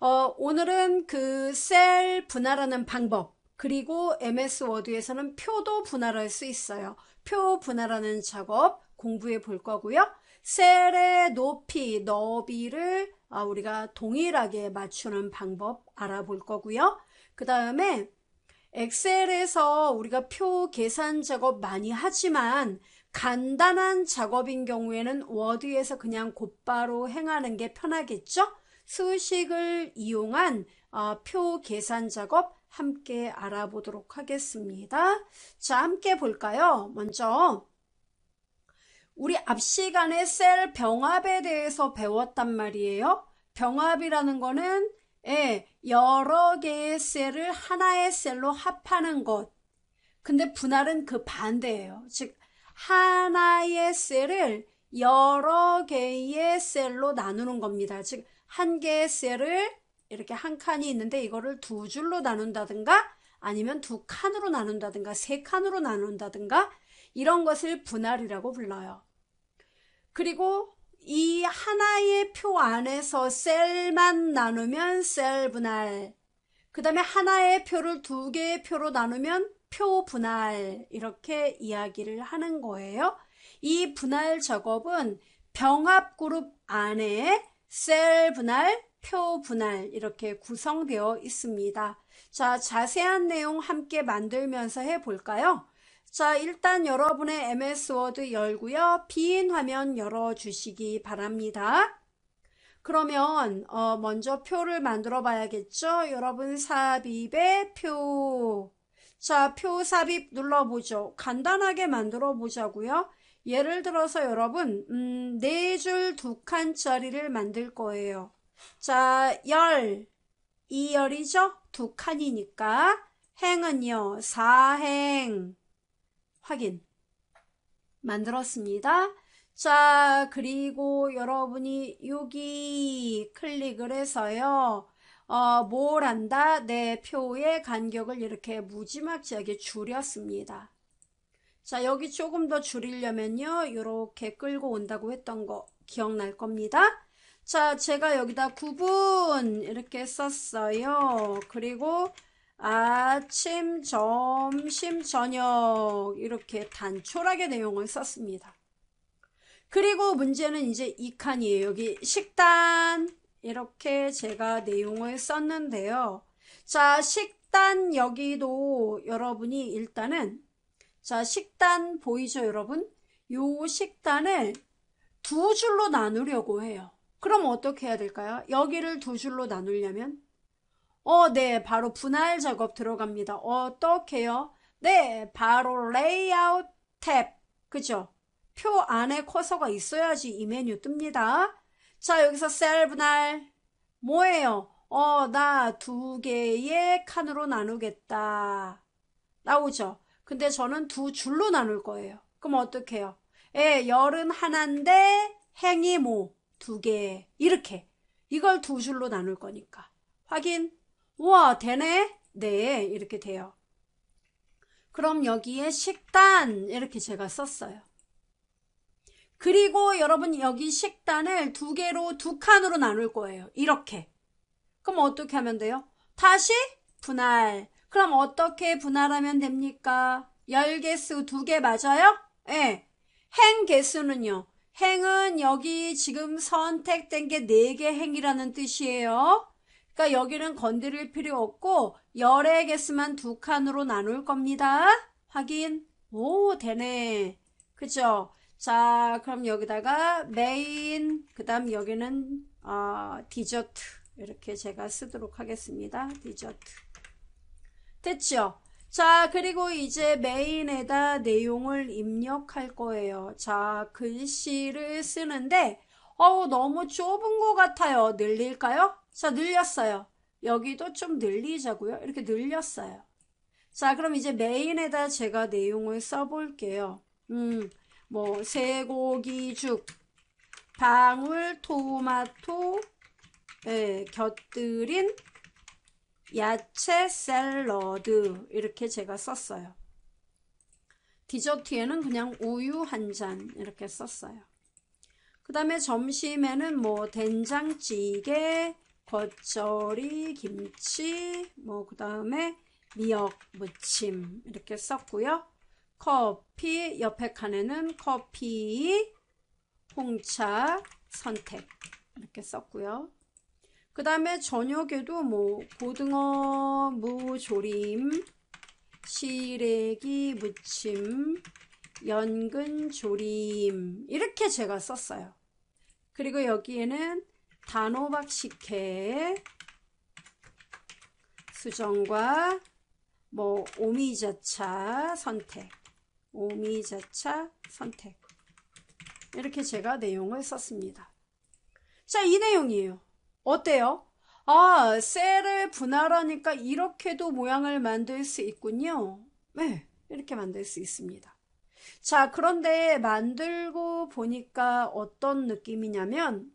어, 오늘은 그 셀 분할하는 방법 그리고 MS 워드에서는 표도 분할할 수 있어요. 표 분할하는 작업 공부해 볼 거고요. 셀의 높이, 너비를 아, 우리가 동일하게 맞추는 방법 알아볼 거고요. 그 다음에 엑셀에서 우리가 표 계산 작업 많이 하지만 간단한 작업인 경우에는 워드에서 그냥 곧바로 행하는 게 편하겠죠? 수식을 이용한 어, 표 계산 작업 함께 알아보도록 하겠습니다. 자, 함께 볼까요? 먼저 우리 앞 시간에 셀 병합에 대해서 배웠단 말이에요. 병합이라는 거는 예, 여러 개의 셀을 하나의 셀로 합하는 것. 근데 분할은 그 반대예요. 즉 하나의 셀을 여러 개의 셀로 나누는 겁니다. 즉, 한 개의 셀을 이렇게 한 칸이 있는데 이거를 두 줄로 나눈다든가 아니면 두 칸으로 나눈다든가 세 칸으로 나눈다든가 이런 것을 분할이라고 불러요. 그리고 이 하나의 표 안에서 셀만 나누면 셀 분할 그 다음에 하나의 표를 두 개의 표로 나누면 표 분할 이렇게 이야기를 하는 거예요. 이 분할 작업은 병합 그룹 안에 셀 분할, 표 분할 이렇게 구성되어 있습니다. 자, 자세한 내용 함께 만들면서 해볼까요? 자, 일단 여러분의 MS 워드 열고요. 빈 화면 열어주시기 바랍니다. 그러면 어, 먼저 표를 만들어 봐야겠죠? 여러분 삽입의 표 자, 표 삽입 눌러보죠. 간단하게 만들어 보자고요. 예를 들어서 여러분 음, 네 줄 두 칸짜리를 만들 거예요. 자, 열, 2열이죠두 칸이니까 행은요. 4행 확인. 만들었습니다. 자, 그리고 여러분이 여기 클릭을 해서요. 어, 뭘 한다? 내 표의 간격을 이렇게 무지막지하게 줄였습니다. 자 여기 조금 더 줄이려면요. 이렇게 끌고 온다고 했던 거 기억날 겁니다. 자 제가 여기다 구분 이렇게 썼어요. 그리고 아침, 점심, 저녁 이렇게 단촐하게 내용을 썼습니다. 그리고 문제는 이제 2칸이에요. 여기 식단 이렇게 제가 내용을 썼는데요. 자, 식단 여기도 여러분이 일단은 자, 식단 보이죠, 여러분? 요 식단을 두 줄로 나누려고 해요. 그럼 어떻게 해야 될까요? 여기를 두 줄로 나누려면 어, 네, 바로 분할 작업 들어갑니다. 어떻게요? 네, 바로 레이아웃 탭. 그죠? 표 안에 커서가 있어야지 이 메뉴 뜹니다. 자, 여기서 셀브날 뭐예요? 어, 나 두 개의 칸으로 나누겠다. 나오죠? 근데 저는 두 줄로 나눌 거예요. 그럼 어떡 해요? 예, 열은 하나인데 행이 뭐 두 개. 이렇게. 이걸 두 줄로 나눌 거니까. 확인. 우와, 되네? 네, 이렇게 돼요. 그럼 여기에 식단 이렇게 제가 썼어요. 그리고 여러분 여기 식단을 두 개로 두 칸으로 나눌 거예요. 이렇게. 그럼 어떻게 하면 돼요? 다시 분할. 그럼 어떻게 분할하면 됩니까? 열 개수 두 개 맞아요? 예. 네. 행 개수는요. 행은 여기 지금 선택된 게 네 개 행이라는 뜻이에요. 그러니까 여기는 건드릴 필요 없고 열의 개수만 두 칸으로 나눌 겁니다. 확인. 오 되네. 그죠? 자 그럼 여기다가 메인 그 다음 여기는 어, 디저트 이렇게 제가 쓰도록 하겠습니다 디저트 됐죠 자 그리고 이제 메인에다 내용을 입력할 거예요 자 글씨를 쓰는데 어우 너무 좁은 것 같아요 늘릴까요 자 늘렸어요 여기도 좀 늘리자고요 이렇게 늘렸어요 자 그럼 이제 메인에다 제가 내용을 써볼게요 음뭐 쇠고기죽, 방울, 토마토, 예, 곁들인 야채 샐러드 이렇게 제가 썼어요. 디저트에는 그냥 우유 한 잔 이렇게 썼어요. 그 다음에 점심에는 뭐 된장찌개, 겉절이, 김치, 뭐 그 다음에 미역 무침 이렇게 썼고요. 커피 옆에 칸에는 커피 홍차 선택 이렇게 썼고요. 그 다음에 저녁에도 뭐 고등어 무조림 시래기 무침 연근조림 이렇게 제가 썼어요. 그리고 여기에는 단호박 식혜 수정과 뭐 오미자차 선택 오미자차 선택 이렇게 제가 내용을 썼습니다. 자, 이 내용이에요. 어때요? 아, 셀을 분할하니까 이렇게도 모양을 만들 수 있군요. 네, 이렇게 만들 수 있습니다. 자, 그런데 만들고 보니까 어떤 느낌이냐면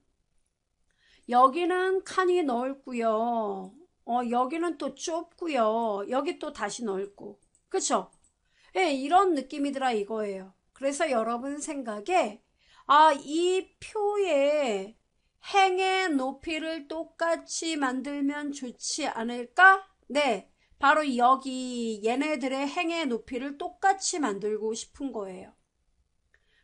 여기는 칸이 넓고요. 어, 여기는 또 좁고요. 여기 또 다시 넓고. 그쵸? 네, 이런 느낌이더라 이거예요. 그래서 여러분 생각에 아, 이 표에 행의 높이를 똑같이 만들면 좋지 않을까? 네, 바로 여기 얘네들의 행의 높이를 똑같이 만들고 싶은 거예요.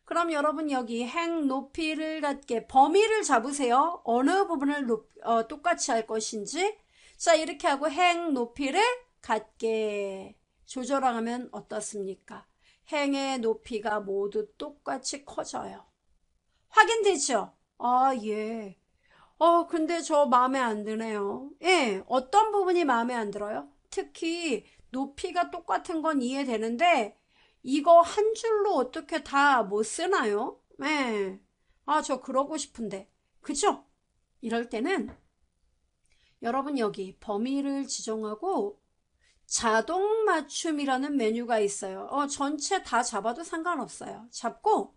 그럼 여러분 여기 행 높이를 갖게 범위를 잡으세요. 어느 부분을 높, 어, 똑같이 할 것인지. 자 이렇게 하고 행 높이를 갖게 조절하면 어떻습니까? 행의 높이가 모두 똑같이 커져요. 확인되죠? 아, 예. 어, 근데 저 마음에 안 드네요. 예, 어떤 부분이 마음에 안 들어요? 특히 높이가 똑같은 건 이해되는데 이거 한 줄로 어떻게 다 못 쓰나요? 예. 아, 저 그러고 싶은데. 그죠? 이럴 때는 여러분 여기 범위를 지정하고 자동 맞춤이라는 메뉴가 있어요. 어, 전체 다 잡아도 상관없어요. 잡고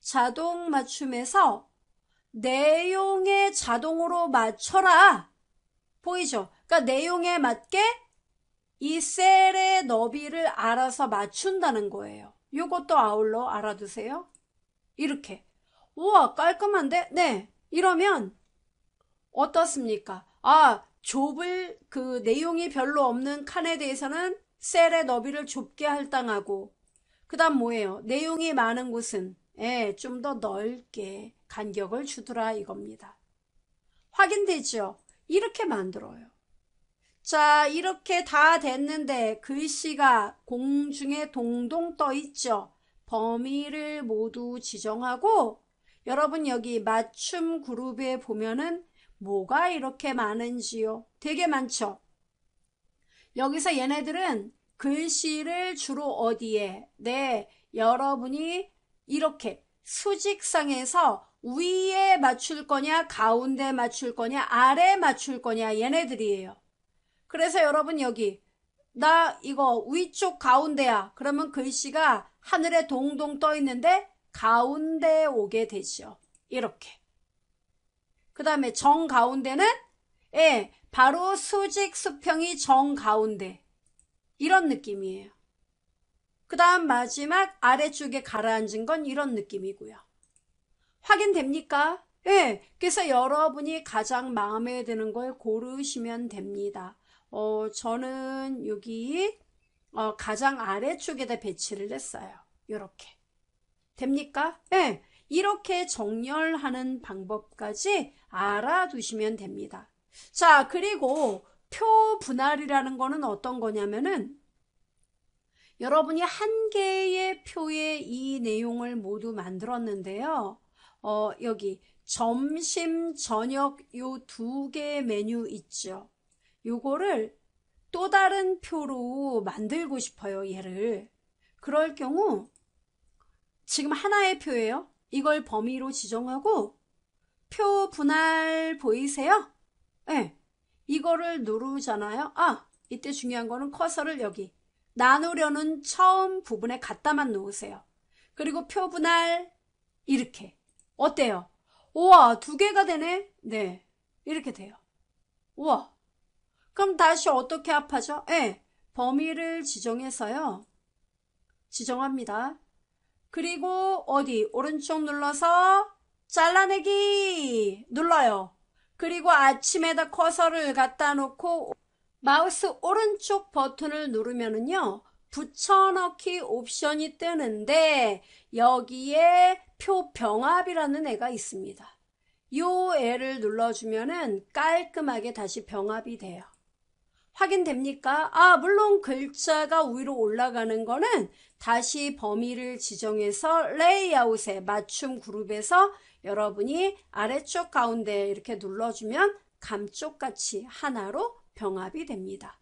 자동 맞춤에서 내용에 자동으로 맞춰라. 보이죠? 그러니까 내용에 맞게 이 셀의 너비를 알아서 맞춘다는 거예요. 이것도 아울러 알아두세요. 이렇게. 우와, 깔끔한데? 네. 이러면 어떻습니까? 아, 좁을 그 내용이 별로 없는 칸에 대해서는 셀의 너비를 좁게 할당하고 그 다음 뭐예요? 내용이 많은 곳은 예, 좀 더 넓게 간격을 주더라 이겁니다. 확인되죠? 이렇게 만들어요. 자 이렇게 다 됐는데 글씨가 그 공중에 동동 떠 있죠? 범위를 모두 지정하고 여러분 여기 맞춤 그룹에 보면은 뭐가 이렇게 많은지요? 되게 많죠? 여기서 얘네들은 글씨를 주로 어디에? 네, 여러분이 이렇게 수직상에서 위에 맞출 거냐, 가운데 맞출 거냐, 아래 맞출 거냐, 얘네들이에요. 그래서 여러분 여기 나 이거 위쪽 가운데야. 그러면 글씨가 하늘에 동동 떠 있는데 가운데 오게 되죠. 이렇게. 그 다음에 정 가운데는 예, 바로 수직 수평이 정 가운데 이런 느낌이에요. 그 다음 마지막 아래쪽에 가라앉은 건 이런 느낌이고요. 확인됩니까? 예, 그래서 여러분이 가장 마음에 드는 걸 고르시면 됩니다. 어, 저는 여기 어, 가장 아래쪽에다 배치를 했어요. 이렇게 됩니까? 예, 이렇게 정렬하는 방법까지 알아두시면 됩니다. 자, 그리고 표 분할이라는 거는 어떤 거냐면은 여러분이 한 개의 표에 이 내용을 모두 만들었는데요. 어, 여기 점심, 저녁 요 두 개의 메뉴 있죠. 요거를 또 다른 표로 만들고 싶어요. 얘를. 그럴 경우 지금 하나의 표예요. 이걸 범위로 지정하고 표 분할 보이세요? 네. 이거를 누르잖아요. 아, 이때 중요한 거는 커서를 여기 나누려는 처음 부분에 갖다만 놓으세요. 그리고 표 분할 이렇게 어때요? 우와 두 개가 되네? 네 이렇게 돼요. 우와 그럼 다시 어떻게 합하죠? 네, 범위를 지정해서요. 지정합니다. 그리고 어디 오른쪽 눌러서 잘라내기 눌러요. 그리고 아침에다 커서를 갖다 놓고 마우스 오른쪽 버튼을 누르면은요. 붙여넣기 옵션이 뜨는데 여기에 표 병합이라는 애가 있습니다. 요 애를 눌러주면은 깔끔하게 다시 병합이 돼요. 확인됩니까? 아, 물론 글자가 위로 올라가는 거는 다시 범위를 지정해서 레이아웃에 맞춤 그룹에서 여러분이 아래쪽 가운데 이렇게 눌러주면 감쪽같이 하나로 병합이 됩니다.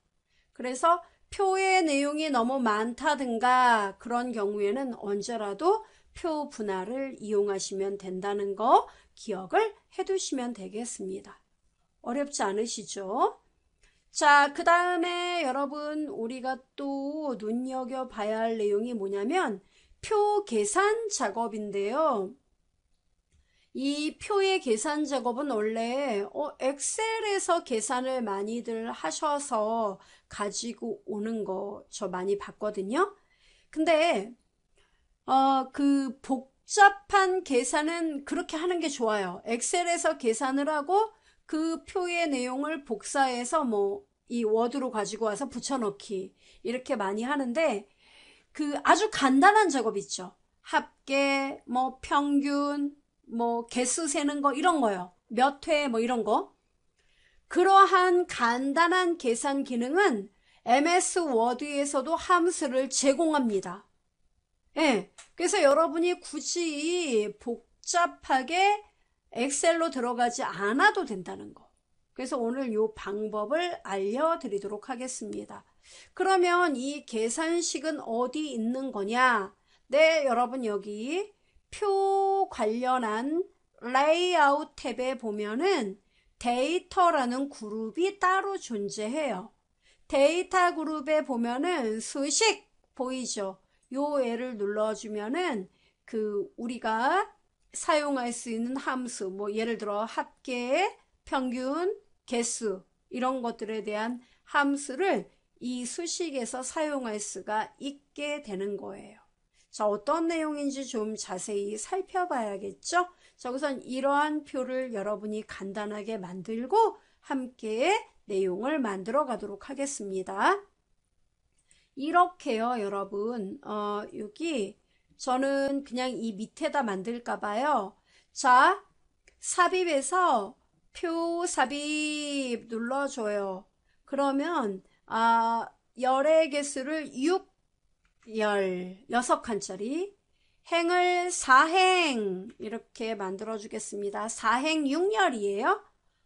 그래서 표의 내용이 너무 많다든가 그런 경우에는 언제라도 표 분할을 이용하시면 된다는 거 기억을 해두시면 되겠습니다. 어렵지 않으시죠? 자, 그 다음에 여러분 우리가 또 눈여겨봐야 할 내용이 뭐냐면 표 계산 작업인데요. 이 표의 계산 작업은 원래 어, 엑셀에서 계산을 많이들 하셔서 가지고 오는 거 저 많이 봤거든요. 근데 어, 그 복잡한 계산은 그렇게 하는 게 좋아요. 엑셀에서 계산을 하고 그 표의 내용을 복사해서 뭐 이 워드로 가지고 와서 붙여넣기 이렇게 많이 하는데 그 아주 간단한 작업 있죠. 합계, 뭐 평균, 뭐 개수 세는 거 이런 거요. 몇 회 뭐 이런 거. 그러한 간단한 계산 기능은 MS 워드에서도 함수를 제공합니다. 예. 그래서 여러분이 굳이 복잡하게 엑셀로 들어가지 않아도 된다는 거. 그래서 오늘 이 방법을 알려드리도록 하겠습니다. 그러면 이 계산식은 어디 있는 거냐? 네, 여러분 여기 표 관련한 레이아웃 탭에 보면은 데이터라는 그룹이 따로 존재해요. 데이터 그룹에 보면은 수식 보이죠? 요 애를 눌러주면은 그 우리가 사용할 수 있는 함수 뭐 예를 들어 합계, 평균, 개수 이런 것들에 대한 함수를 이 수식에서 사용할 수가 있게 되는 거예요. 자, 어떤 내용인지 좀 자세히 살펴봐야겠죠? 자, 우선 이러한 표를 여러분이 간단하게 만들고 함께 내용을 만들어 가도록 하겠습니다. 이렇게요, 여러분. 어, 여기 저는 그냥 이 밑에다 만들까 봐요. 자, 삽입에서 표 삽입 눌러줘요. 그러면 아 열의 개수를 6 16 칸짜리 행을 사행 이렇게 만들어 주겠습니다. 사행 6열이에요.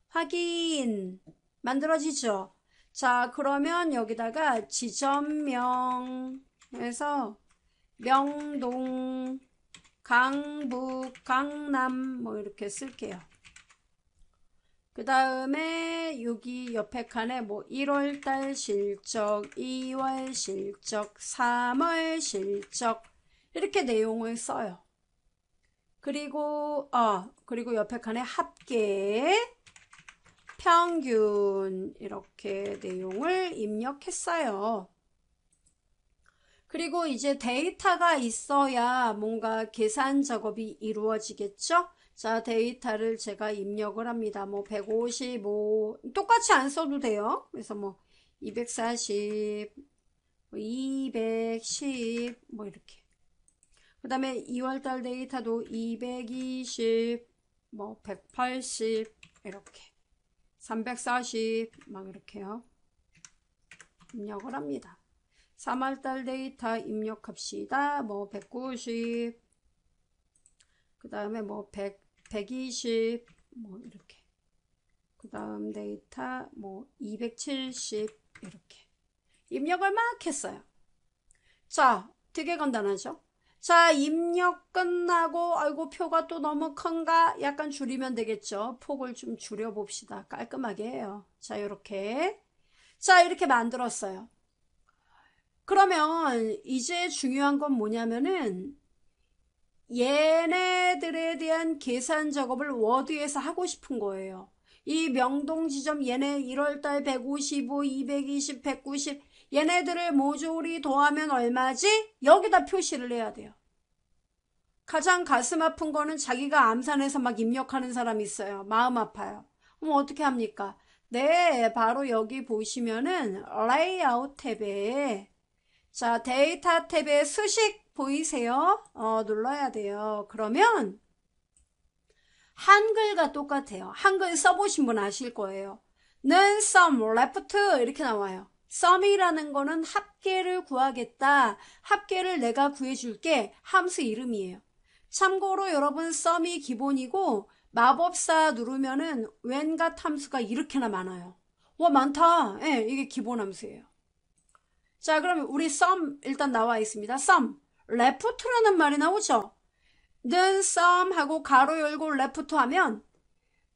확인 만들어지죠. 자 그러면 여기다가 지점명 해서 명동 강북 강남 뭐 이렇게 쓸게요. 그 다음에 여기 옆에 칸에 뭐 1월달 실적, 2월 실적, 3월 실적 이렇게 내용을 써요. 그리고 아 그리고 옆에 칸에 합계, 평균 이렇게 내용을 입력했어요. 그리고 이제 데이터가 있어야 뭔가 계산 작업이 이루어지겠죠? 자 데이터를 제가 입력을 합니다 뭐 155 똑같이 안 써도 돼요 그래서 뭐 240, 210, 뭐, 뭐 이렇게. 그 다음에 2월달 데이터도 220, 뭐 180, 이렇게. 340, 막 이렇게요. 입력을 합니다. 3월달 데이터 입력합시다. 뭐 190, 그 다음에 뭐 100, 120뭐 이렇게 그 다음 데이터 뭐 270 이렇게 입력을 막 했어요 자 되게 간단하죠 자 입력 끝나고 아이고 표가 또 너무 큰가 약간 줄이면 되겠죠 폭을 좀 줄여 봅시다 깔끔하게 해요 자 이렇게 자 이렇게 만들었어요 그러면 이제 중요한 건 뭐냐면은 얘네들에 대한 계산 작업을 워드에서 하고 싶은 거예요. 이 명동 지점 얘네 1월달 155, 220, 190 얘네들을 모조리 더하면 얼마지? 여기다 표시를 해야 돼요. 가장 가슴 아픈 거는 자기가 암산에서막 입력하는 사람이 있어요. 마음 아파요. 그럼 어떻게 합니까? 네, 바로 여기 보시면은 레이아웃 탭에 자 데이터 탭에 수식 보이세요? 어, 눌러야 돼요. 그러면 한글과 똑같아요. 한글 써보신 분 아실 거예요. 는 sum left 이렇게 나와요. sum이라는 거는 합계를 구하겠다. 합계를 내가 구해줄게. 함수 이름이에요. 참고로 여러분 sum이 기본이고 마법사 누르면은 웬갓 함수가 이렇게나 많아요. 와 많다. 예, 이게 기본 함수예요. 자 그러면 우리 sum 일단 나와 있습니다. sum 레프트라는 말이 나오죠. 는썸 하고 가로 열고 레프트 하면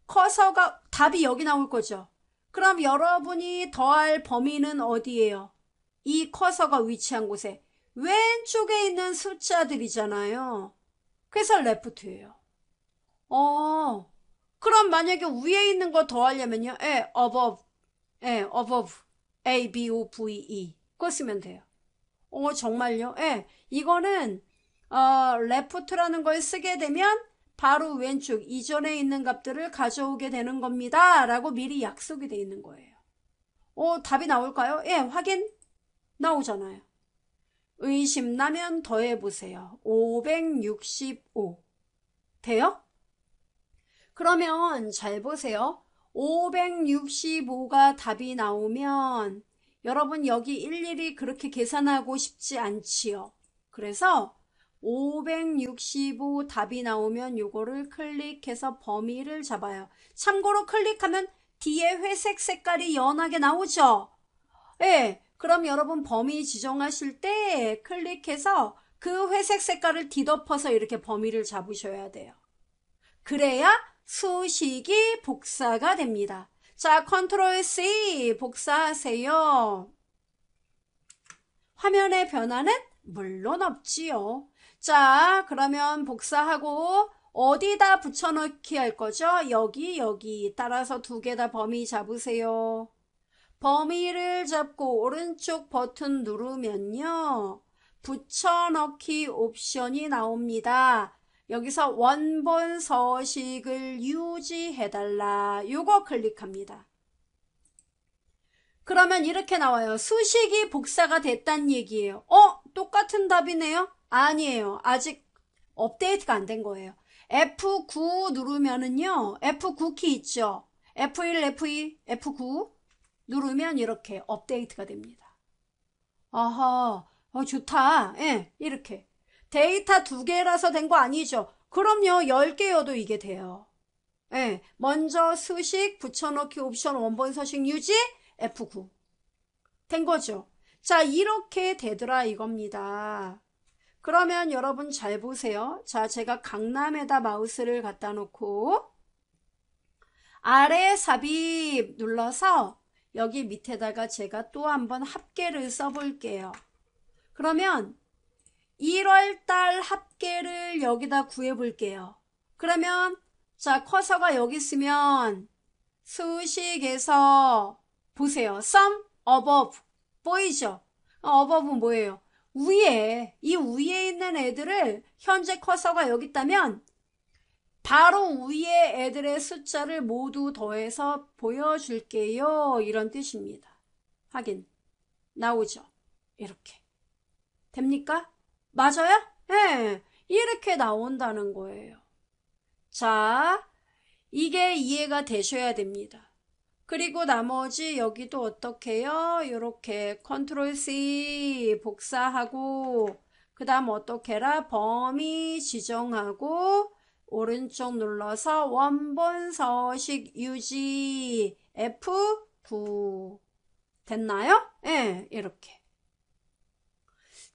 커서가 답이 여기 나올 거죠. 그럼 여러분이 더할 범위는 어디예요? 이 커서가 위치한 곳에 왼쪽에 있는 숫자들이잖아요. 그래서 레프트예요. 어, 그럼 만약에 위에 있는 거 더하려면요. 에 예, above, 예, above, a, b, o, v, e. 그거 쓰면 돼요. 어, 정말요? 예. 이거는, 어, 레프트라는 걸 쓰게 되면 바로 왼쪽 이전에 있는 값들을 가져오게 되는 겁니다. 라고 미리 약속이 돼 있는 거예요. 어, 답이 나올까요? 예, 확인. 나오잖아요. 의심나면 더해보세요. 565. 돼요? 그러면 잘 보세요. 565가 답이 나오면 여러분 여기 일일이 그렇게 계산하고 싶지 않지요. 그래서 565 답이 나오면 요거를 클릭해서 범위를 잡아요. 참고로 클릭하면 뒤에 회색 색깔이 연하게 나오죠. 예, 네, 그럼 여러분 범위 지정하실 때 클릭해서 그 회색 색깔을 뒤덮어서 이렇게 범위를 잡으셔야 돼요. 그래야 수식이 복사가 됩니다. 자, 컨트롤 C 복사하세요. 화면의 변화는 물론 없지요. 자, 그러면 복사하고 어디다 붙여넣기 할 거죠? 여기, 여기. 따라서 두 개 다 범위 잡으세요. 범위를 잡고 오른쪽 버튼 누르면요. 붙여넣기 옵션이 나옵니다. 여기서 원본 서식을 유지해달라. 요거 클릭합니다. 그러면 이렇게 나와요. 수식이 복사가 됐단 얘기예요. 어? 똑같은 답이네요? 아니에요. 아직 업데이트가 안 된 거예요. F9 누르면은요. F9 키 있죠? F1, F2, F9 누르면 이렇게 업데이트가 됩니다. 아하, 어, 좋다. 예, 이렇게. 데이터 두 개라서 된 거 아니죠? 그럼요. 10개여도 이게 돼요. 예, 네, 먼저 수식 붙여넣기 옵션 원본 서식 유지 F9 된 거죠. 자 이렇게 되더라 이겁니다. 그러면 여러분 잘 보세요. 자 제가 강남에다 마우스를 갖다 놓고 아래 삽입 눌러서 여기 밑에다가 제가 또 한 번 합계를 써볼게요. 그러면 1월달 합계를 여기다 구해볼게요. 그러면 자 커서가 여기 있으면 수식에서 보세요. some above 보이죠? 어, above은 뭐예요? 위에 이 위에 있는 애들을 현재 커서가 여기 있다면 바로 위에 애들의 숫자를 모두 더해서 보여줄게요. 이런 뜻입니다. 확인 나오죠? 이렇게 됩니까? 맞아요? 예. 네. 이렇게 나온다는 거예요. 자, 이게 이해가 되셔야 됩니다. 그리고 나머지 여기도 어떻게 해요? 이렇게 컨트롤 C 복사하고 그 다음 어떻게 해라? 범위 지정하고 오른쪽 눌러서 원본 서식 유지 F9 됐나요? 예, 네, 이렇게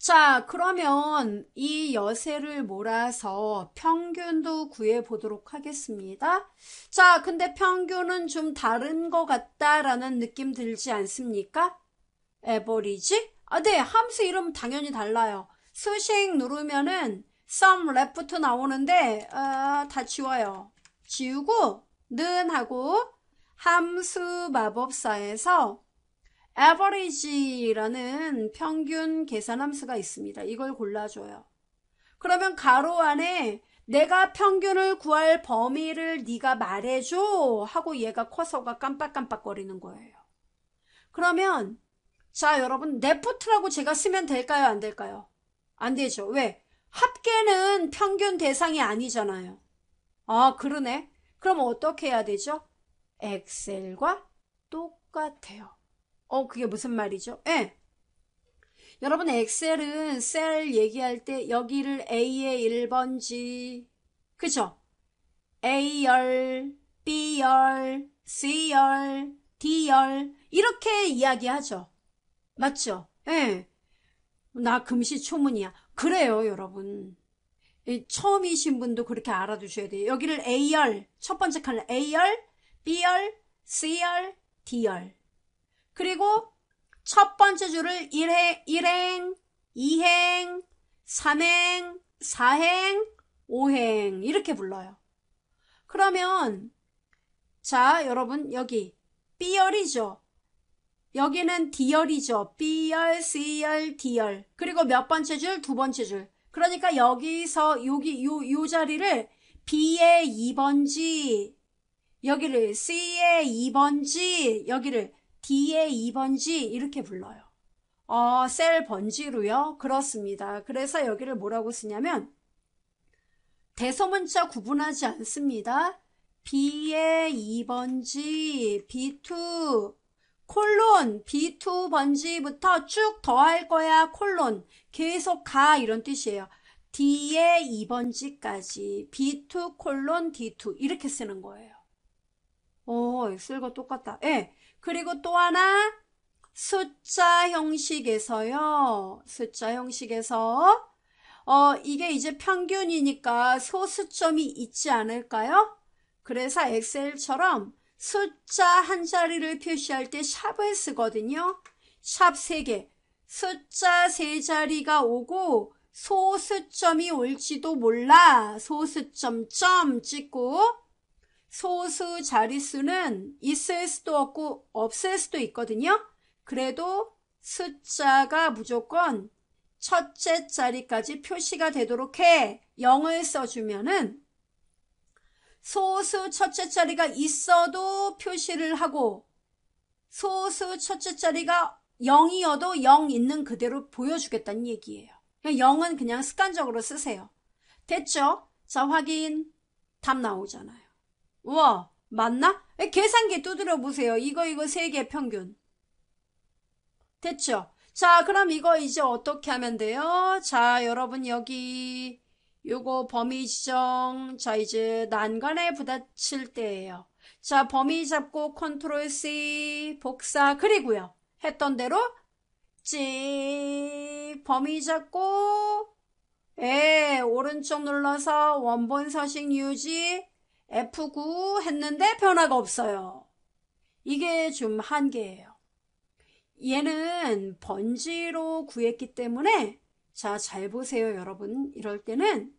자, 그러면 이 여세를 몰아서 평균도 구해 보도록 하겠습니다. 자, 근데 평균은 좀 다른 것 같다라는 느낌 들지 않습니까? 에버리지? 아, 네, 함수 이름 당연히 달라요. 수식 누르면은 s o m left 나오는데 아, 다 지워요. 지우고 는 하고 함수 마법사에서 average라는 평균 계산함수가 있습니다. 이걸 골라줘요. 그러면 가로 안에 내가 평균을 구할 범위를 네가 말해줘 하고 얘가 커서가 깜빡깜빡거리는 거예요. 그러면 자 여러분 네포트라고 제가 쓰면 될까요 안 될까요? 안 되죠. 왜? 합계는 평균 대상이 아니잖아요. 아 그러네. 그럼 어떻게 해야 되죠? 엑셀과 똑같아요. 어, 그게 무슨 말이죠? 예. 여러분 엑셀은 셀 얘기할 때 여기를 A의 1번지 그죠? A열, B열, C열, D열 이렇게 이야기하죠. 맞죠? 예. 나 금시초문이야. 그래요 여러분. 처음이신 분도 그렇게 알아두셔야 돼요. 여기를 A열, 첫 번째 칸을 A열, B열, C열, D열 그리고 첫 번째 줄을 1행, 1행, 2행, 3행, 4행, 5행 이렇게 불러요. 그러면 자 여러분 여기 B열이죠. 여기는 D열이죠. B열, C열, D열 그리고 몇 번째 줄? 두 번째 줄 그러니까 여기서 여기 요, 요 자리를 B의 2번지 여기를 C의 2번지 여기를 d 에 2번지 이렇게 불러요. 어, 셀 번지로요? 그렇습니다. 그래서 여기를 뭐라고 쓰냐면 대소문자 구분하지 않습니다. B의 2번지, B2, 콜론, B2 번지부터 쭉 더할 거야, 콜론. 계속 가, 이런 뜻이에요. D의 2번지까지, B2 콜론 D2. 이렇게 쓰는 거예요. 오, 어, 쓸 거 똑같다. 예. 그리고 또 하나 숫자 형식에서요. 숫자 형식에서 어 이게 이제 평균이니까 소수점이 있지 않을까요? 그래서 엑셀처럼 숫자 한 자리를 표시할 때 샵을 쓰거든요. 샵 3개. 숫자 세 자리가 오고 소수점이 올지도 몰라. 소수점 점 찍고 소수 자릿수는 있을 수도 없고 없을 수도 있거든요. 그래도 숫자가 무조건 첫째 자리까지 표시가 되도록 해 0을 써주면은 소수 첫째 자리가 있어도 표시를 하고 소수 첫째 자리가 0이어도 0 있는 그대로 보여주겠다는 얘기예요. 0은 그냥 습관적으로 쓰세요. 됐죠? 자, 확인. 답 나오잖아요. 우와, 맞나? 계산기 두드려 보세요. 이거 이거 세계 평균. 됐죠? 자, 그럼 이거 이제 어떻게 하면 돼요? 자, 여러분 여기 요거 범위 지정. 자, 이제 난간에 부딪힐 때예요. 자, 범위 잡고 컨트롤 C 복사 그리고요. 했던 대로 찍 범위 잡고 에 오른쪽 눌러서 원본 서식 유지 F9 했는데 변화가 없어요. 이게 좀 한계예요. 얘는 번지로 구했기 때문에 자, 잘 보세요, 여러분. 이럴 때는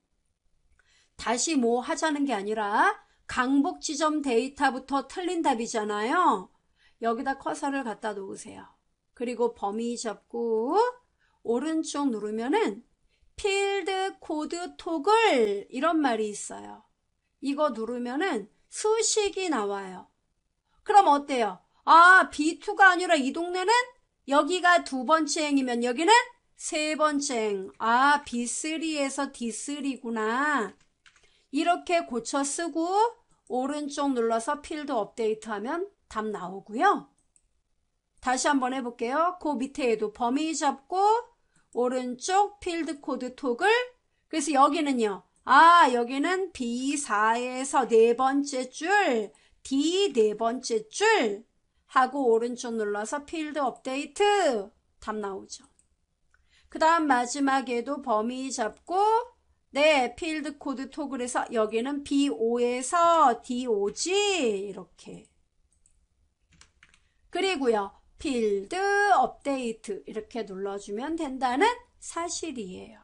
다시 뭐 하자는 게 아니라 강복 지점 데이터부터 틀린 답이잖아요. 여기다 커서를 갖다 놓으세요. 그리고 범위 잡고 오른쪽 누르면은 필드 코드 톡을 이런 말이 있어요. 이거 누르면은 수식이 나와요. 그럼 어때요? 아, B2가 아니라 이 동네는 여기가 두 번째 행이면 여기는 세 번째 행. 아, B3에서 D3구나. 이렇게 고쳐 쓰고 오른쪽 눌러서 필드 업데이트하면 답 나오고요. 다시 한번 해볼게요. 그 밑에에도 범위 잡고 오른쪽 필드 코드 톡을 그래서 여기는요. 아 여기는 B4에서 네 번째 줄 D 네 번째 줄 하고 오른쪽 눌러서 필드 업데이트 답 나오죠. 그 다음 마지막에도 범위 잡고 네 필드 코드 토글에서 여기는 B5에서 D5G 이렇게 그리고요 필드 업데이트 이렇게 눌러주면 된다는 사실이에요.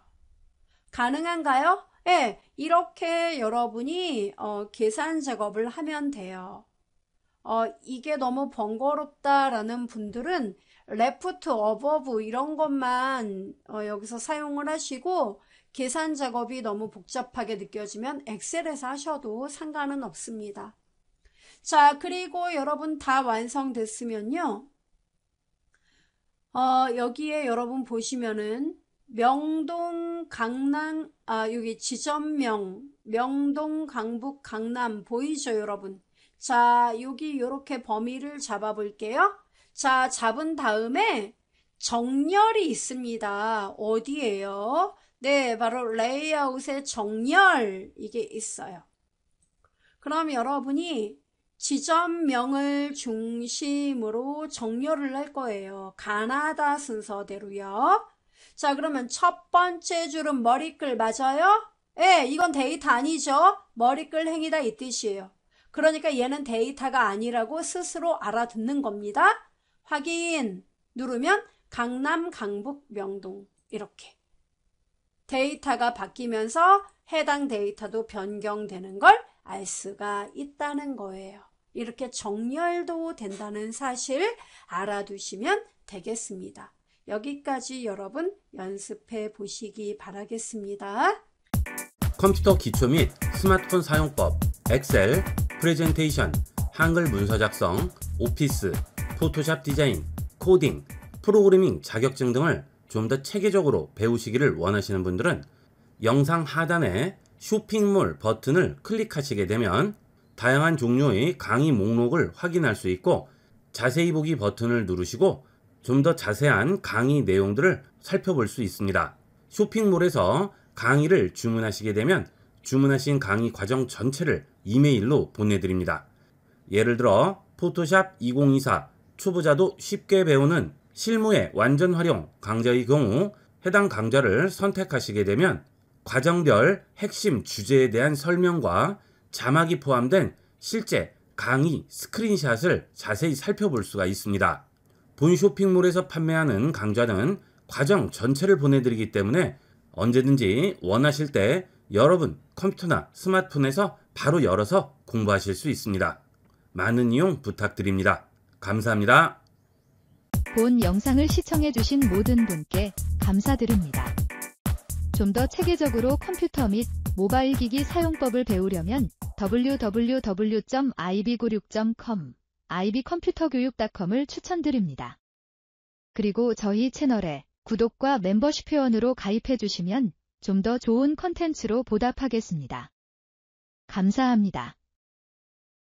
가능한가요? 예, 이렇게 여러분이 어, 계산 작업을 하면 돼요. 어, 이게 너무 번거롭다라는 분들은 레프트, 어버브 이런 것만 어, 여기서 사용을 하시고 계산 작업이 너무 복잡하게 느껴지면 엑셀에서 하셔도 상관은 없습니다. 자, 그리고 여러분 다 완성됐으면요. 어, 여기에 여러분 보시면은 명동 강남 아 여기 지점명 명동 강북 강남 보이죠 여러분 자 여기 이렇게 범위를 잡아 볼게요 자 잡은 다음에 정렬이 있습니다 어디에요 네 바로 레이아웃의 정렬 이게 있어요 그럼 여러분이 지점명을 중심으로 정렬을 할 거예요. 가나다 순서대로요. 자 그러면 첫 번째 줄은 머리글 맞아요? 예, 이건 데이터 아니죠. 머리글 행위다 이 뜻이에요. 그러니까 얘는 데이터가 아니라고 스스로 알아듣는 겁니다. 확인 누르면 강남, 강북, 명동 이렇게 데이터가 바뀌면서 해당 데이터도 변경되는 걸 알 수가 있다는 거예요. 이렇게 정렬도 된다는 사실 알아두시면 되겠습니다. 여기까지 여러분 연습해 보시기 바라겠습니다. 컴퓨터 기초 및 스마트폰 사용법, 엑셀, 프레젠테이션, 한글 문서 작성, 오피스, 포토샵 디자인, 코딩, 프로그래밍 자격증 등을 좀 더 체계적으로 배우시기를 원하시는 분들은 영상 하단에 쇼핑몰 버튼을 클릭하시게 되면 다양한 종류의 강의 목록을 확인할 수 있고 자세히 보기 버튼을 누르시고 좀더 자세한 강의 내용들을 살펴볼 수 있습니다. 쇼핑몰에서 강의를 주문하시게 되면 주문하신 강의 과정 전체를 이메일로 보내드립니다. 예를 들어 포토샵 2024 초보자도 쉽게 배우는 실무의 완전 활용 강좌의 경우 해당 강좌를 선택하시게 되면 과정별 핵심 주제에 대한 설명과 자막이 포함된 실제 강의 스크린샷을 자세히 살펴볼 수가 있습니다. 본 쇼핑몰에서 판매하는 강좌는 과정 전체를 보내드리기 때문에 언제든지 원하실 때 여러분 컴퓨터나 스마트폰에서 바로 열어서 공부하실 수 있습니다. 많은 이용 부탁드립니다. 감사합니다. 본 영상을 시청해주신 모든 분께 감사드립니다. 좀 더 체계적으로 컴퓨터 및 모바일 기기 사용법을 배우려면 www.ib96.com ib컴퓨터교육닷컴을 추천드립니다. 그리고 저희 채널에 구독과 멤버십 회원으로 가입해 주시면 좀 더 좋은 컨텐츠로 보답하겠습니다. 감사합니다.